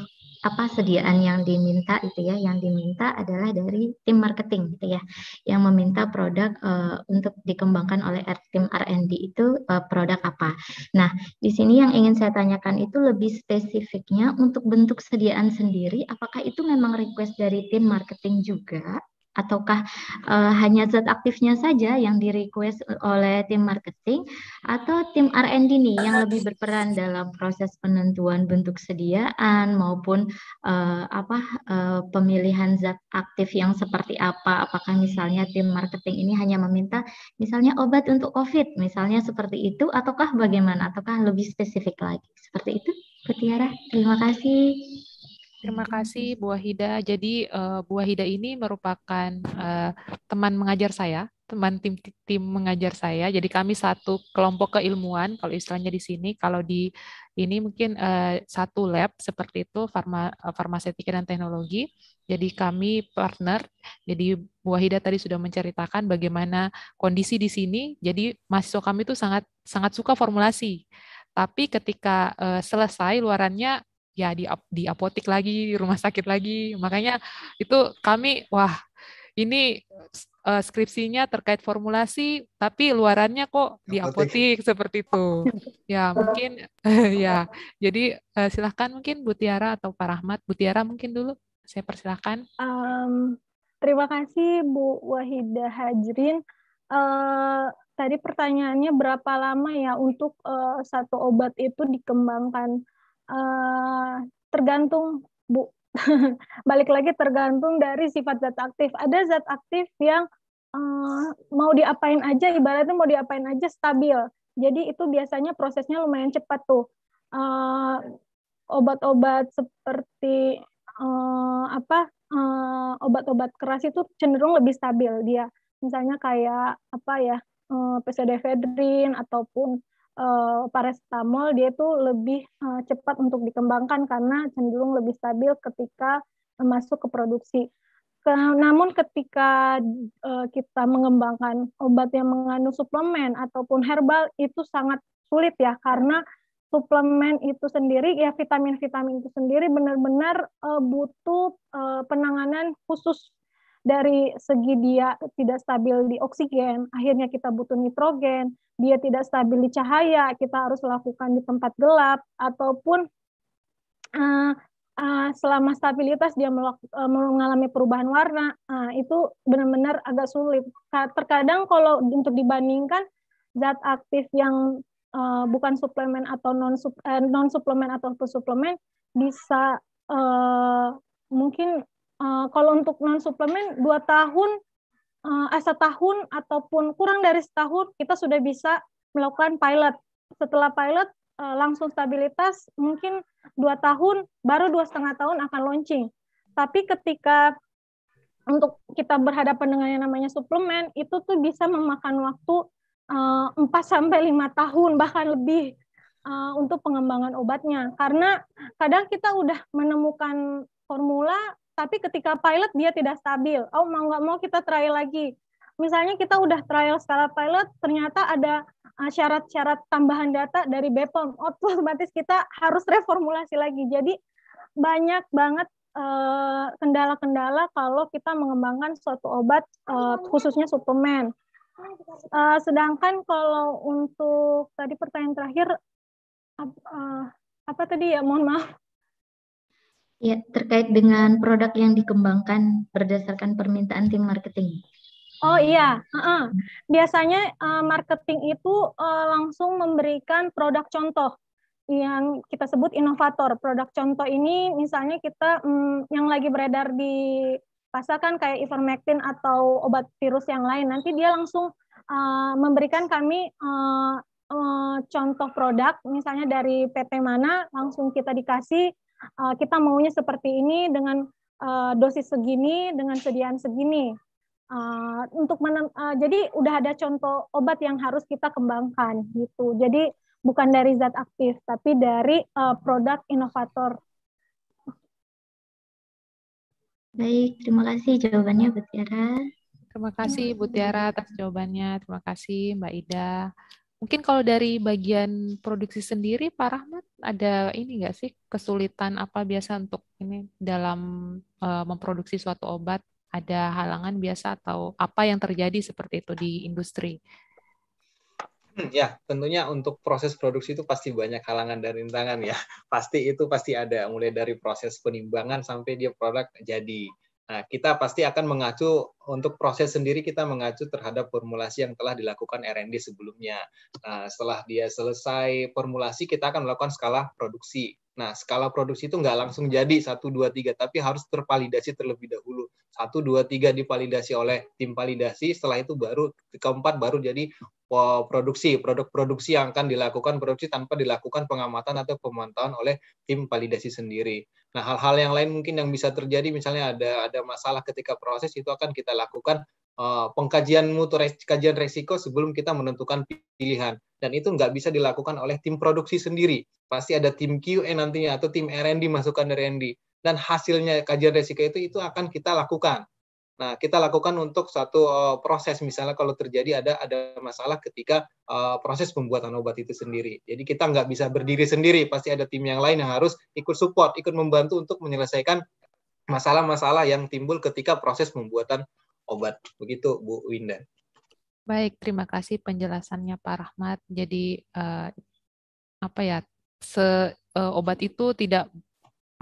apa sediaan yang diminta itu ya yang diminta adalah dari tim marketing gitu ya yang meminta produk uh, untuk dikembangkan oleh tim R&D itu uh, produk apa nah di sini yang ingin saya tanyakan itu lebih spesifiknya untuk bentuk sediaan sendiri apakah itu memang request dari tim marketing juga ataukah uh, hanya zat aktifnya saja yang di request eh, oleh tim marketing atau tim R&D nih yang lebih berperan dalam proses penentuan bentuk sediaan maupun uh, apa uh, pemilihan zat aktif yang seperti apa apakah misalnya tim marketing ini hanya meminta misalnya obat untuk COVID misalnya seperti itu ataukah bagaimana ataukah lebih spesifik lagi seperti itu Ketiara terima kasih Terima kasih Bu Wahida. Jadi uh, eh, Bu Wahida ini merupakan eh, teman mengajar saya, teman tim tim mengajar saya. Jadi kami satu kelompok keilmuan kalau istilahnya di sini, kalau di ini mungkin eh, satu lab seperti itu farma, farmasetika dan teknologi. Jadi kami partner. Jadi Bu Wahida tadi sudah menceritakan bagaimana kondisi di sini. Jadi mahasiswa kami itu sangat sangat suka formulasi. Tapi ketika selesai luarannya ya di di apotik lagi, di rumah sakit lagi. Makanya itu kami wah ini uh, skripsinya terkait formulasi tapi luarannya kok di apotik seperti itu. Ya, mungkin ya. Jadi uh, silahkan mungkin Butiara atau Pak Rahmat. Butiara mungkin dulu saya persilahkan. Um, terima kasih Bu Wahida Hajrin. Uh, tadi pertanyaannya berapa lama ya untuk uh, satu obat itu dikembangkan? Eh, tergantung bu balik lagi tergantung dari sifat zat aktif ada zat aktif yang uh, mau diapain aja ibaratnya mau diapain aja stabil jadi itu biasanya prosesnya lumayan cepat tuh obat eh, obat-obat seperti uh, apa obat obat-obat keras itu cenderung lebih stabil dia misalnya kayak apa ya uh, pseudoephedrine ataupun uh, paracetamol dia itu lebih uh, cepat untuk dikembangkan karena cenderung lebih stabil ketika masuk ke produksi. Ke, namun ketika uh, kita mengembangkan obat yang mengandung suplemen ataupun herbal itu sangat sulit ya karena suplemen itu sendiri ya vitamin-vitamin itu sendiri benar-benar uh, butuh uh, penanganan khusus dari segi dia tidak stabil di oksigen, akhirnya kita butuh nitrogen, dia tidak stabil di cahaya, kita harus lakukan di tempat gelap, ataupun uh, uh, selama stabilitas dia eh, mengalami perubahan warna, uh, itu benar-benar agak sulit. Terkadang kalau untuk dibandingkan zat aktif yang uh, bukan suplemen atau non non suplemen atau suplemen bisa uh, mungkin Uh, kalau untuk non suplemen dua tahun uh, eh, tahun eh, setahun ataupun kurang dari setahun kita sudah bisa melakukan pilot. Setelah pilot uh, langsung stabilitas mungkin dua tahun baru dua setengah tahun akan launching. Tapi ketika untuk kita berhadapan dengan yang namanya suplemen itu tuh bisa memakan waktu empat sampai lima tahun bahkan lebih untuk pengembangan obatnya karena kadang kita udah menemukan formula tapi ketika pilot dia tidak stabil. Oh, mau nggak mau kita try lagi. Misalnya kita udah trial skala pilot, ternyata ada uh, syarat-syarat tambahan data dari BPOM. Otomatis kita harus reformulasi lagi. Jadi banyak banget uh, kendala-kendala kalau kita mengembangkan suatu obat uh, khususnya suplemen. Uh, sedangkan kalau untuk tadi pertanyaan terakhir uh, apa tadi ya mohon maaf Ya, terkait dengan produk yang dikembangkan berdasarkan permintaan tim marketing. Oh iya, uh -uh. biasanya uh, marketing itu uh, langsung memberikan produk contoh yang kita sebut inovator. Produk contoh ini misalnya kita um, yang lagi beredar di pasar kan kayak ivermectin atau obat virus yang lain. Nanti dia langsung uh, memberikan kami uh, uh, contoh produk misalnya dari PT mana langsung kita dikasih uh, kita maunya seperti ini dengan uh, dosis segini dengan sediaan segini uh, untuk menem, uh, jadi udah ada contoh obat yang harus kita kembangkan gitu jadi bukan dari zat aktif tapi dari uh, produk inovator baik terima kasih jawabannya Bu Tiara terima kasih Bu Tiara atas jawabannya terima kasih Mbak Ida Mungkin kalau dari bagian produksi sendiri, Pak Rahmat, ada ini nggak sih kesulitan apa biasa untuk ini dalam uh, memproduksi suatu obat? Ada halangan biasa atau apa yang terjadi seperti itu di industri? Hmm, ya, tentunya untuk proses produksi itu pasti banyak halangan dan rintangan ya. Pasti itu pasti ada, mulai dari proses penimbangan sampai dia produk jadi. Nah, kita pasti akan mengacu untuk proses sendiri kita mengacu terhadap formulasi yang telah dilakukan R&D sebelumnya. Nah, setelah dia selesai formulasi, kita akan melakukan skala produksi. Nah, skala produksi itu nggak langsung jadi 1, 2, 3, tapi harus tervalidasi terlebih dahulu. 1, 2, 3 divalidasi oleh tim validasi, setelah itu baru, keempat baru jadi produksi, produk produksi yang akan dilakukan produksi tanpa dilakukan pengamatan atau pemantauan oleh tim validasi sendiri. Nah, hal-hal yang lain mungkin yang bisa terjadi misalnya ada ada masalah ketika proses itu akan kita lakukan uh, eh, pengkajian mutu kajian resiko sebelum kita menentukan pilihan dan itu nggak bisa dilakukan oleh tim produksi sendiri. Pasti ada tim QA nantinya atau tim R&D masukan dari R&D dan hasilnya kajian resiko itu itu akan kita lakukan Nah, kita lakukan untuk satu uh, proses misalnya kalau terjadi ada ada masalah ketika uh, proses pembuatan obat itu sendiri. Jadi kita nggak bisa berdiri sendiri, pasti ada tim yang lain yang harus ikut support, ikut membantu untuk menyelesaikan masalah-masalah yang timbul ketika proses pembuatan obat. Begitu Bu Winda. Baik, terima kasih penjelasannya Pak Rahmat. Jadi uh, apa ya? Se obat itu tidak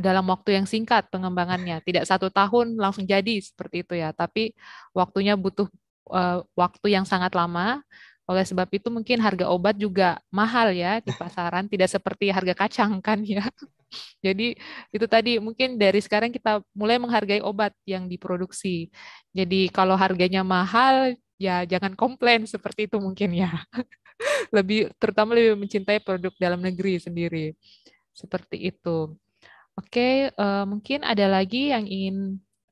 dalam waktu yang singkat pengembangannya. Tidak satu tahun langsung jadi seperti itu ya, tapi waktunya butuh uh, waktu yang sangat lama. Oleh sebab itu mungkin harga obat juga mahal ya di eh. pasaran, tidak seperti harga kacang kan ya. Jadi itu tadi mungkin dari sekarang kita mulai menghargai obat yang diproduksi. Jadi kalau harganya mahal ya jangan komplain seperti itu mungkin ya. Lebih terutama lebih mencintai produk dalam negeri sendiri. Seperti itu. Oke, uh, mungkin ada lagi yang ingin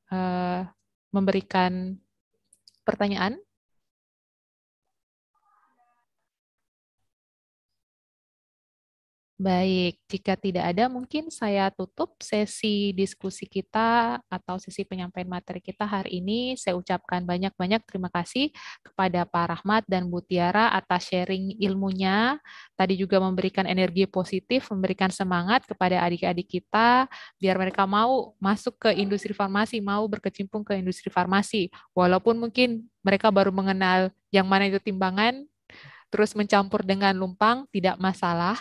uh, memberikan pertanyaan Baik, jika tidak ada mungkin saya tutup sesi diskusi kita atau sesi penyampaian materi kita hari ini. Saya ucapkan banyak-banyak terima kasih kepada Pak Rahmat dan Bu Tiara atas sharing ilmunya. Tadi juga memberikan energi positif, memberikan semangat kepada adik-adik kita biar mereka mau masuk ke industri farmasi, mau berkecimpung ke industri farmasi. Walaupun mungkin mereka baru mengenal yang mana itu timbangan, terus mencampur dengan lumpang, tidak masalah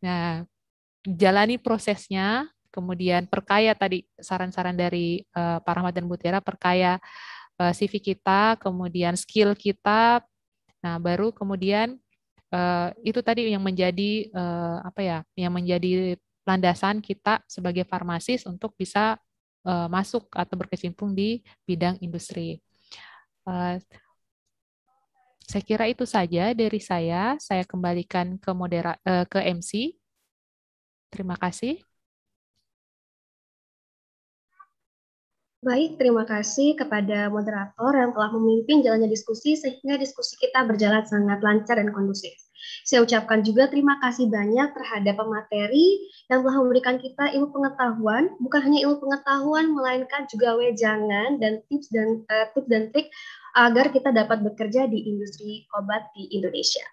Nah, jalani prosesnya, kemudian perkaya tadi saran-saran dari uh, Pak Rahmat dan Butera, perkaya uh, eh, CV kita, kemudian skill kita. Nah, baru kemudian uh, itu tadi yang menjadi uh, apa ya? Yang menjadi landasan kita sebagai farmasis untuk bisa uh, masuk atau berkecimpung di bidang industri. Uh, saya kira itu saja dari saya. Saya kembalikan ke modera eh, ke MC. Terima kasih. Baik, terima kasih kepada moderator yang telah memimpin jalannya diskusi sehingga diskusi kita berjalan sangat lancar dan kondusif. Saya ucapkan juga terima kasih banyak terhadap pemateri yang telah memberikan kita ilmu pengetahuan, bukan hanya ilmu pengetahuan melainkan juga wejangan dan tips dan uh, tips dan trik agar kita dapat bekerja di industri obat di Indonesia.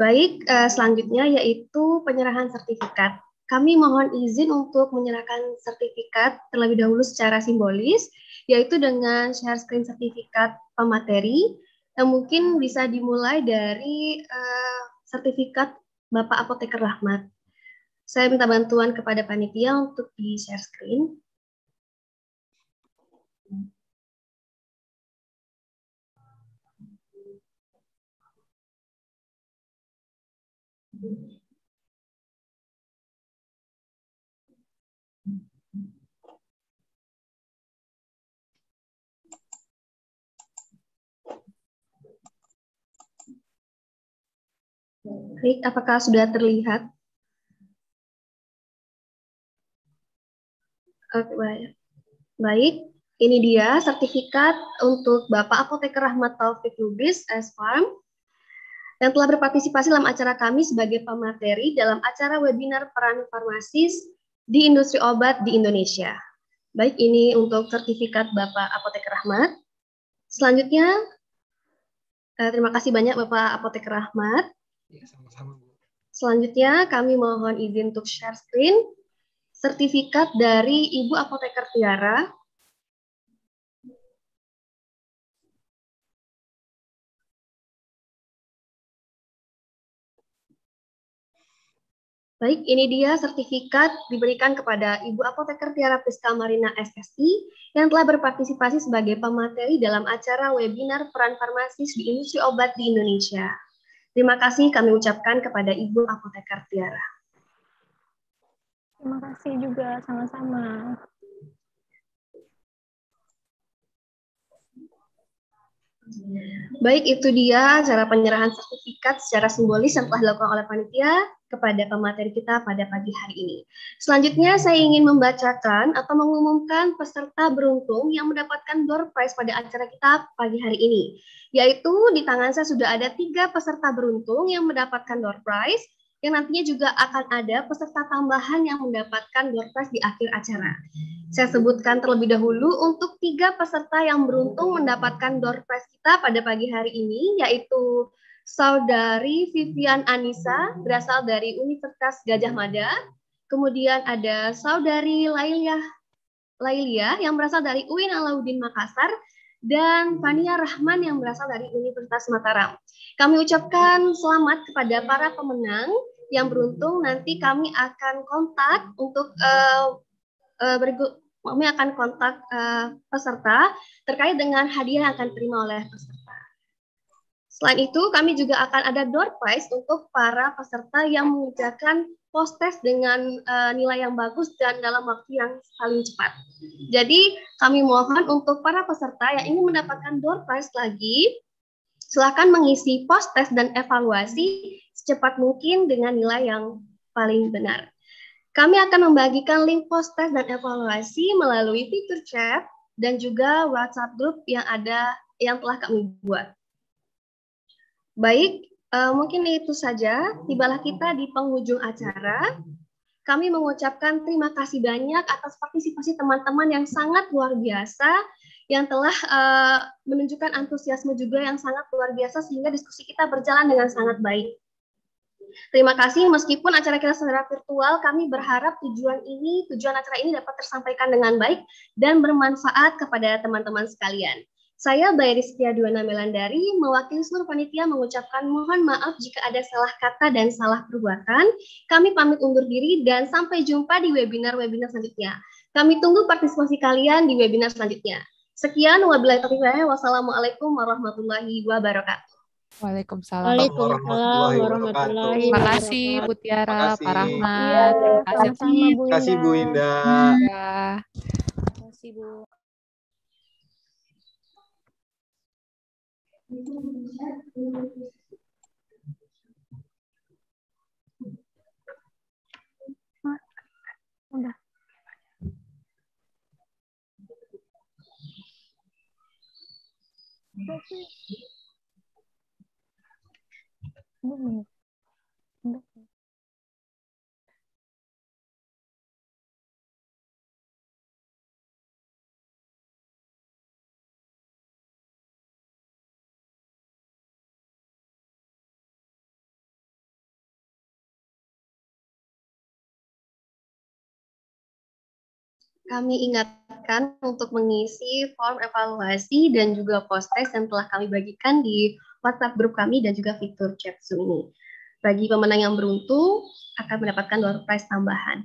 Baik, eh, selanjutnya yaitu penyerahan sertifikat. Kami mohon izin untuk menyerahkan sertifikat terlebih dahulu secara simbolis, yaitu dengan share screen sertifikat pemateri. Yang mungkin bisa dimulai dari eh, sertifikat Bapak Apoteker Rahmat. Saya minta bantuan kepada panitia untuk di share screen. Baik, apakah sudah terlihat? Oke, baik. Baik, ini dia sertifikat untuk Bapak Apoteker Rahmat Taufik Lubis, S-Farm yang telah berpartisipasi dalam acara kami sebagai pemateri dalam acara webinar peran farmasis di industri obat di Indonesia. Baik, ini untuk sertifikat Bapak Apoteker Rahmat. Selanjutnya, eh, terima kasih banyak Bapak Apoteker Rahmat. Iya, Selanjutnya, kami mohon izin untuk share screen sertifikat dari Ibu Apoteker Tiara Baik, ini dia sertifikat diberikan kepada Ibu Apoteker Tiara Priska Marina SSI yang telah berpartisipasi sebagai pemateri dalam acara webinar peran farmasis di industri obat di Indonesia. Terima kasih kami ucapkan kepada Ibu Apoteker Tiara. Terima kasih juga sama-sama. Baik itu dia cara penyerahan sertifikat secara simbolis yang telah dilakukan oleh panitia kepada pemateri kita pada pagi hari ini. Selanjutnya saya ingin membacakan atau mengumumkan peserta beruntung yang mendapatkan door prize pada acara kita pagi hari ini. Yaitu di tangan saya sudah ada tiga peserta beruntung yang mendapatkan door prize yang nantinya juga akan ada peserta tambahan yang mendapatkan door prize di akhir acara. Saya sebutkan terlebih dahulu untuk tiga peserta yang beruntung mendapatkan door prize kita pada pagi hari ini, yaitu saudari Vivian Anissa, berasal dari Universitas Gajah Mada. Kemudian ada saudari Lailia, Lailia yang berasal dari UIN Alauddin Makassar, dan Fania Rahman yang berasal dari Universitas Mataram. Kami ucapkan selamat kepada para pemenang yang beruntung nanti kami akan kontak untuk uh, uh, kami akan kontak uh, peserta terkait dengan hadiah yang akan diterima oleh peserta. Selain itu, kami juga akan ada door prize untuk para peserta yang mengerjakan post test dengan uh, nilai yang bagus dan dalam waktu yang paling cepat. Jadi, kami mohon untuk para peserta yang ingin mendapatkan door prize lagi, silakan mengisi post test dan evaluasi secepat mungkin dengan nilai yang paling benar. Kami akan membagikan link post test dan evaluasi melalui fitur chat dan juga WhatsApp group yang ada yang telah kami buat. Baik, uh, mungkin itu saja. Tibalah kita di penghujung acara. Kami mengucapkan terima kasih banyak atas partisipasi teman-teman yang sangat luar biasa yang telah uh, menunjukkan antusiasme juga yang sangat luar biasa sehingga diskusi kita berjalan dengan sangat baik. Terima kasih meskipun acara kita secara virtual, kami berharap tujuan ini, tujuan acara ini dapat tersampaikan dengan baik dan bermanfaat kepada teman-teman sekalian. Saya Bayri Setia Duana Melandari, mewakili seluruh panitia mengucapkan mohon maaf jika ada salah kata dan salah perbuatan. Kami pamit undur diri dan sampai jumpa di webinar-webinar selanjutnya. Kami tunggu partisipasi kalian di webinar selanjutnya. Sekian, wabillahi taufiq wassalamualaikum warahmatullahi wabarakatuh. Waalaikumsalam. Waalaikumsalam warahmatullahi wabarakatuh. Makasih Bu Tiara, Pak Rahmat. Iya, Terima kasih. Terima kasih Bu Indah. Terima iya. kasih Bu. Udah. Thank you kami ingatkan untuk mengisi form evaluasi dan juga post test yang telah kami bagikan di WhatsApp grup kami dan juga fitur chat Zoom ini. Bagi pemenang yang beruntung akan mendapatkan door prize tambahan.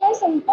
Presenta,